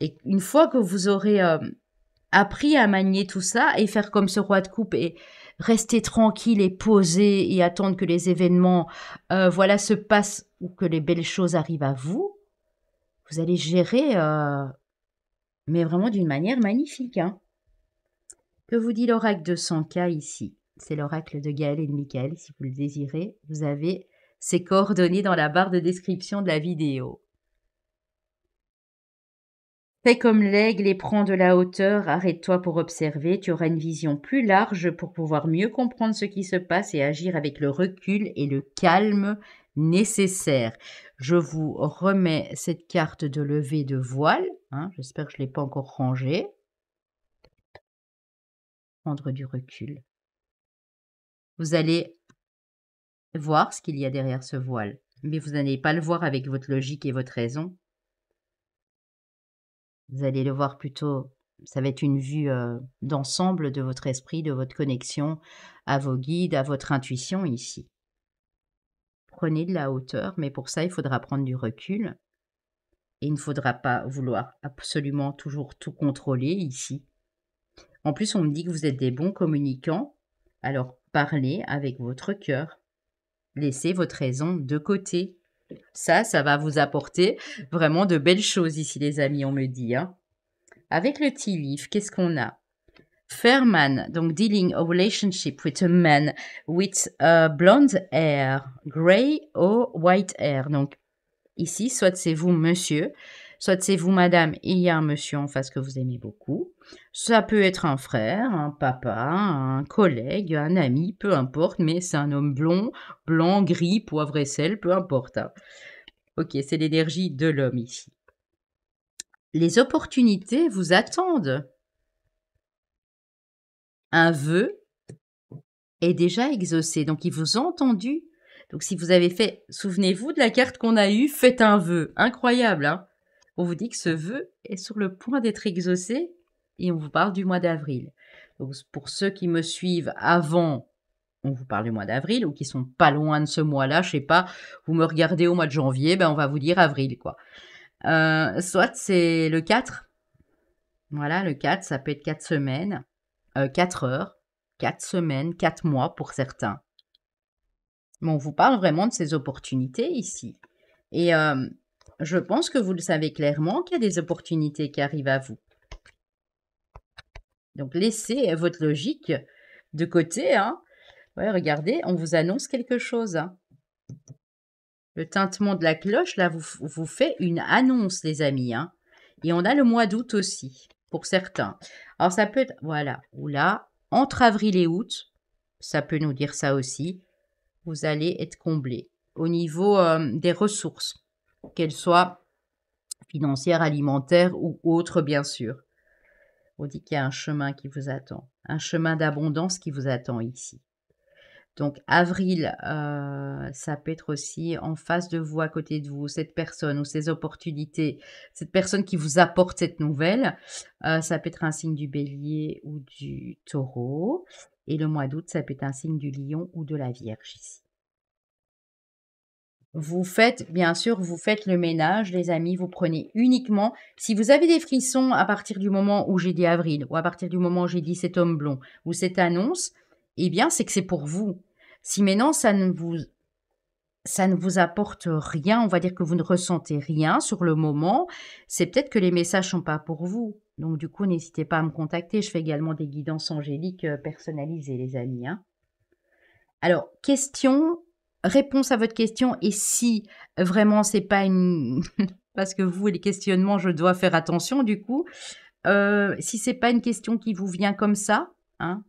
Et une fois que vous aurez euh, appris à manier tout ça et faire comme ce roi de coupe et rester tranquille et posé et attendre que les événements voilà se passent ou que les belles choses arrivent à vous, vous allez gérer, euh, mais vraiment d'une manière magnifique. Hein que vous dit l'oracle de Sanka ici C'est l'oracle de Gaël et de Michael. Si vous le désirez, vous avez ses coordonnées dans la barre de description de la vidéo. Fais comme l'aigle et prends de la hauteur, arrête-toi pour observer, tu auras une vision plus large pour pouvoir mieux comprendre ce qui se passe et agir avec le recul et le calme nécessaire. Je vous remets cette carte de levée de voile. Hein, j'espère que je ne l'ai pas encore rangée. Prendre du recul. Vous allez voir ce qu'il y a derrière ce voile, mais vous n'allez pas le voir avec votre logique et votre raison. Vous allez le voir plutôt, ça va être une vue euh, d'ensemble de votre esprit, de votre connexion à vos guides, à votre intuition ici prenez de la hauteur, mais pour ça, il faudra prendre du recul. Et il ne faudra pas vouloir absolument toujours tout contrôler ici. En plus, on me dit que vous êtes des bons communicants, alors parlez avec votre cœur. Laissez votre raison de côté. Ça, ça va vous apporter vraiment de belles choses ici, les amis, on me dit. Hein. Avec le petit livre, qu'est-ce qu'on a Fairman, donc dealing a relationship with a man with blonde hair, gray or white hair. Donc ici, soit c'est vous monsieur, soit c'est vous madame il y a un monsieur en face que vous aimez beaucoup. Ça peut être un frère, un papa, un collègue, un ami, peu importe, mais c'est un homme blond, blanc, gris, poivre et sel, peu importe. Hein. Ok, c'est l'énergie de l'homme ici. Les opportunités vous attendent un vœu est déjà exaucé. Donc ils vous ont entendu. Donc si vous avez fait, souvenez-vous de la carte qu'on a eue, faites un vœu. Incroyable, hein On vous dit que ce vœu est sur le point d'être exaucé et on vous parle du mois d'avril. Donc pour ceux qui me suivent avant, on vous parle du mois d'avril ou qui sont pas loin de ce mois-là, je sais pas, vous me regardez au mois de janvier, ben on va vous dire avril quoi. Euh, soit c'est le 4. Voilà, le 4, ça peut être 4 semaines. 4 euh, heures, 4 semaines, 4 mois pour certains. Mais on vous parle vraiment de ces opportunités ici. Et euh, je pense que vous le savez clairement qu'il y a des opportunités qui arrivent à vous. Donc laissez votre logique de côté. Hein. regardez, on vous annonce quelque chose. Hein. Le tintement de la cloche, là, vous, vous fait une annonce, les amis. Hein. Et on a le mois d'août aussi pour certains. Alors ça peut être, voilà, ou là, entre avril et août, ça peut nous dire ça aussi, vous allez être comblé au niveau euh, des ressources, qu'elles soient financières, alimentaires ou autres, bien sûr. On dit qu'il y a un chemin qui vous attend, un chemin d'abondance qui vous attend ici. Donc avril, euh, ça peut être aussi en face de vous, à côté de vous, cette personne ou ces opportunités, cette personne qui vous apporte cette nouvelle. Euh, ça peut être un signe du bélier ou du taureau. Et le mois d'août, ça peut être un signe du lion ou de la vierge ici. Vous faites, bien sûr, vous faites le ménage, les amis, vous prenez uniquement, si vous avez des frissons à partir du moment où j'ai dit avril, ou à partir du moment où j'ai dit cet homme blond, ou cette annonce, eh bien, c'est que c'est pour vous si maintenant ça ne vous ça ne vous apporte rien, on va dire que vous ne ressentez rien sur le moment, c'est peut-être que les messages sont pas pour vous. Donc du coup, n'hésitez pas à me contacter. Je fais également des guidances angéliques euh, personnalisées, les amis. Hein. Alors, question, réponse à votre question. Et si vraiment c'est pas une, parce que vous les questionnements, je dois faire attention du coup. Euh, si c'est pas une question qui vous vient comme ça, hein,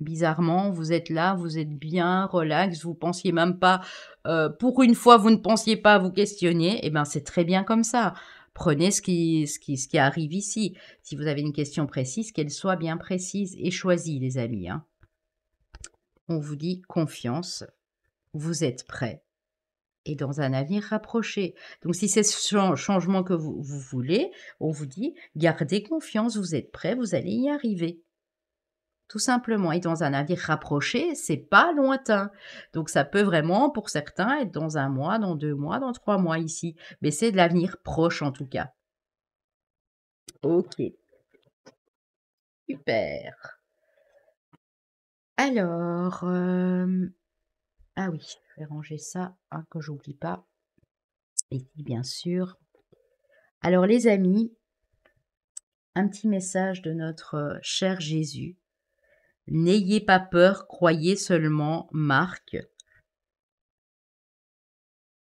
Bizarrement, vous êtes là, vous êtes bien, relax, vous pensiez même pas, euh, pour une fois, vous ne pensiez pas à vous questionner, eh bien c'est très bien comme ça. Prenez ce qui, ce, qui, ce qui arrive ici. Si vous avez une question précise, qu'elle soit bien précise et choisie, les amis. Hein. On vous dit confiance, vous êtes prêt et dans un avenir rapproché. Donc si c'est ce changement que vous, vous voulez, on vous dit, gardez confiance, vous êtes prêt, vous allez y arriver tout simplement. Et dans un avenir rapproché, c'est pas lointain. Donc ça peut vraiment, pour certains, être dans un mois, dans deux mois, dans trois mois ici. Mais c'est de l'avenir proche en tout cas. Ok. Super. Alors, euh, ah oui, je vais ranger ça, que hein, que j'oublie pas. Ici, bien sûr. Alors les amis, un petit message de notre euh, cher Jésus N'ayez pas peur, croyez seulement. Marc,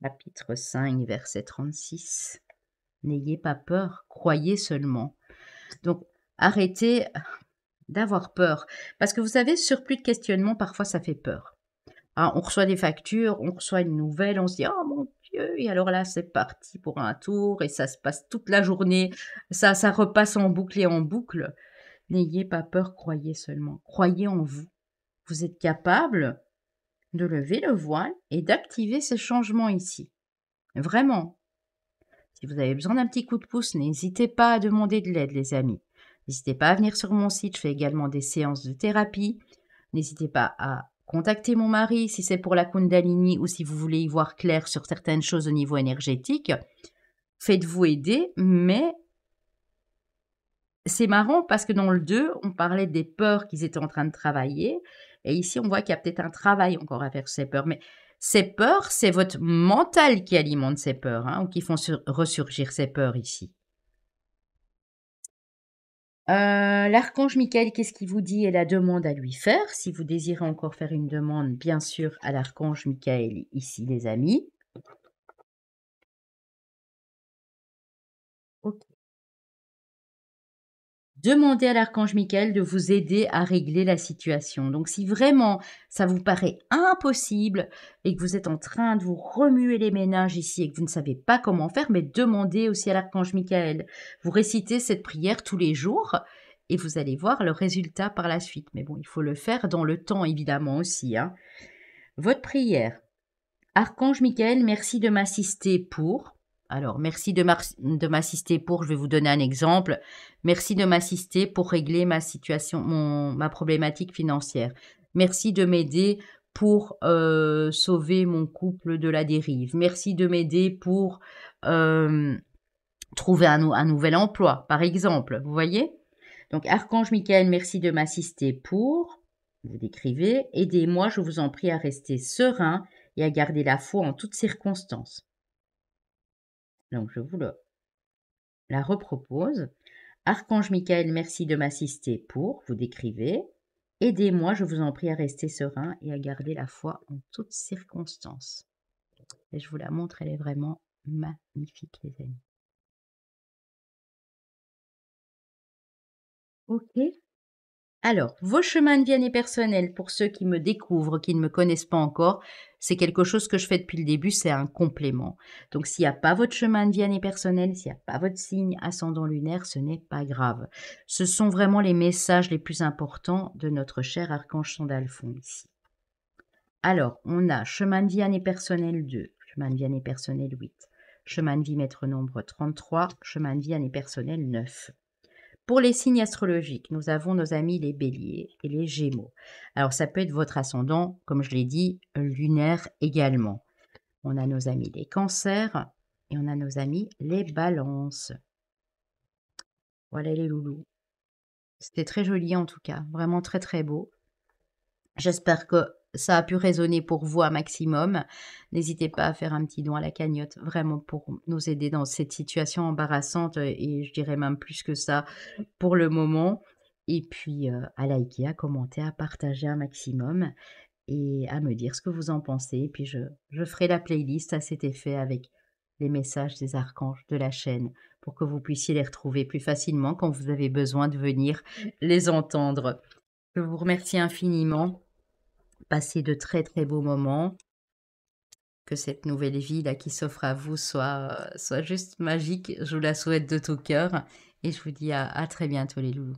chapitre 5, verset 36. N'ayez pas peur, croyez seulement. Donc, arrêtez d'avoir peur. Parce que vous savez, sur plus de questionnement, parfois ça fait peur. Ah, on reçoit des factures, on reçoit une nouvelle, on se dit Oh mon Dieu Et alors là, c'est parti pour un tour et ça se passe toute la journée. Ça, ça repasse en boucle et en boucle. N'ayez pas peur, croyez seulement. Croyez en vous. Vous êtes capable de lever le voile et d'activer ces changements ici. Vraiment. Si vous avez besoin d'un petit coup de pouce, n'hésitez pas à demander de l'aide, les amis. N'hésitez pas à venir sur mon site, je fais également des séances de thérapie. N'hésitez pas à contacter mon mari si c'est pour la Kundalini ou si vous voulez y voir clair sur certaines choses au niveau énergétique. Faites-vous aider, mais c'est marrant parce que dans le 2, on parlait des peurs qu'ils étaient en train de travailler. Et ici, on voit qu'il y a peut-être un travail encore à faire sur ces peurs. Mais ces peurs, c'est votre mental qui alimente ces peurs, hein, ou qui font ressurgir ces peurs ici. Euh, l'archange Michael, qu'est-ce qu'il vous dit et la demande à lui faire Si vous désirez encore faire une demande, bien sûr, à l'archange Michael ici, les amis. Ok demandez à l'archange Michael de vous aider à régler la situation. Donc si vraiment ça vous paraît impossible et que vous êtes en train de vous remuer les ménages ici et que vous ne savez pas comment faire, mais demandez aussi à l'archange Michael. Vous récitez cette prière tous les jours et vous allez voir le résultat par la suite. Mais bon, il faut le faire dans le temps évidemment aussi. Hein. Votre prière. Archange Michael, merci de m'assister pour alors, merci de m'assister pour, je vais vous donner un exemple, merci de m'assister pour régler ma situation, mon, ma problématique financière. Merci de m'aider pour euh, sauver mon couple de la dérive. Merci de m'aider pour euh, trouver un, un, nouvel emploi, par exemple. Vous voyez Donc, Archange Michael, merci de m'assister pour, vous décrivez, aidez-moi, je vous en prie, à rester serein et à garder la foi en toutes circonstances. Donc je vous la repropose. Archange Michael, merci de m'assister pour, vous décrivez. Aidez-moi, je vous en prie, à rester serein et à garder la foi en toutes circonstances. Et je vous la montre, elle est vraiment magnifique, les amis. Ok, alors, vos chemins de année personnelle, pour ceux qui me découvrent, qui ne me connaissent pas encore, c'est quelque chose que je fais depuis le début, c'est un complément. Donc s'il n'y a pas votre chemin de vie année personnelle, s'il n'y a pas votre signe ascendant lunaire, ce n'est pas grave. Ce sont vraiment les messages les plus importants de notre cher archange Sandalphon ici. Alors, on a chemin de vie année personnelle 2, chemin de année personnelle 8, chemin de vie maître nombre 33, chemin de vie année personnelle 9. Pour les signes astrologiques, nous avons nos amis les béliers et les gémeaux. Alors ça peut être votre ascendant, comme je l'ai dit, lunaire également. On a nos amis les cancers et on a nos amis les balances. Voilà les loulous. C'était très joli en tout cas, vraiment très très beau. J'espère que ça a pu résonner pour vous un maximum, n'hésitez pas à faire un petit don à la cagnotte, vraiment pour nous aider dans cette situation embarrassante et je dirais même plus que ça pour le moment. Et puis euh, à liker, à commenter, à partager un maximum et à me dire ce que vous en pensez. Et puis je, je ferai la playlist à cet effet avec les messages des archanges de la chaîne pour que vous puissiez les retrouver plus facilement quand vous avez besoin de venir les entendre. Je vous remercie infiniment passez de très très beaux moments, que cette nouvelle vie qui s'offre à vous soit, soit juste magique. Je vous la souhaite de tout cœur et je vous dis à, à très bientôt les loulous.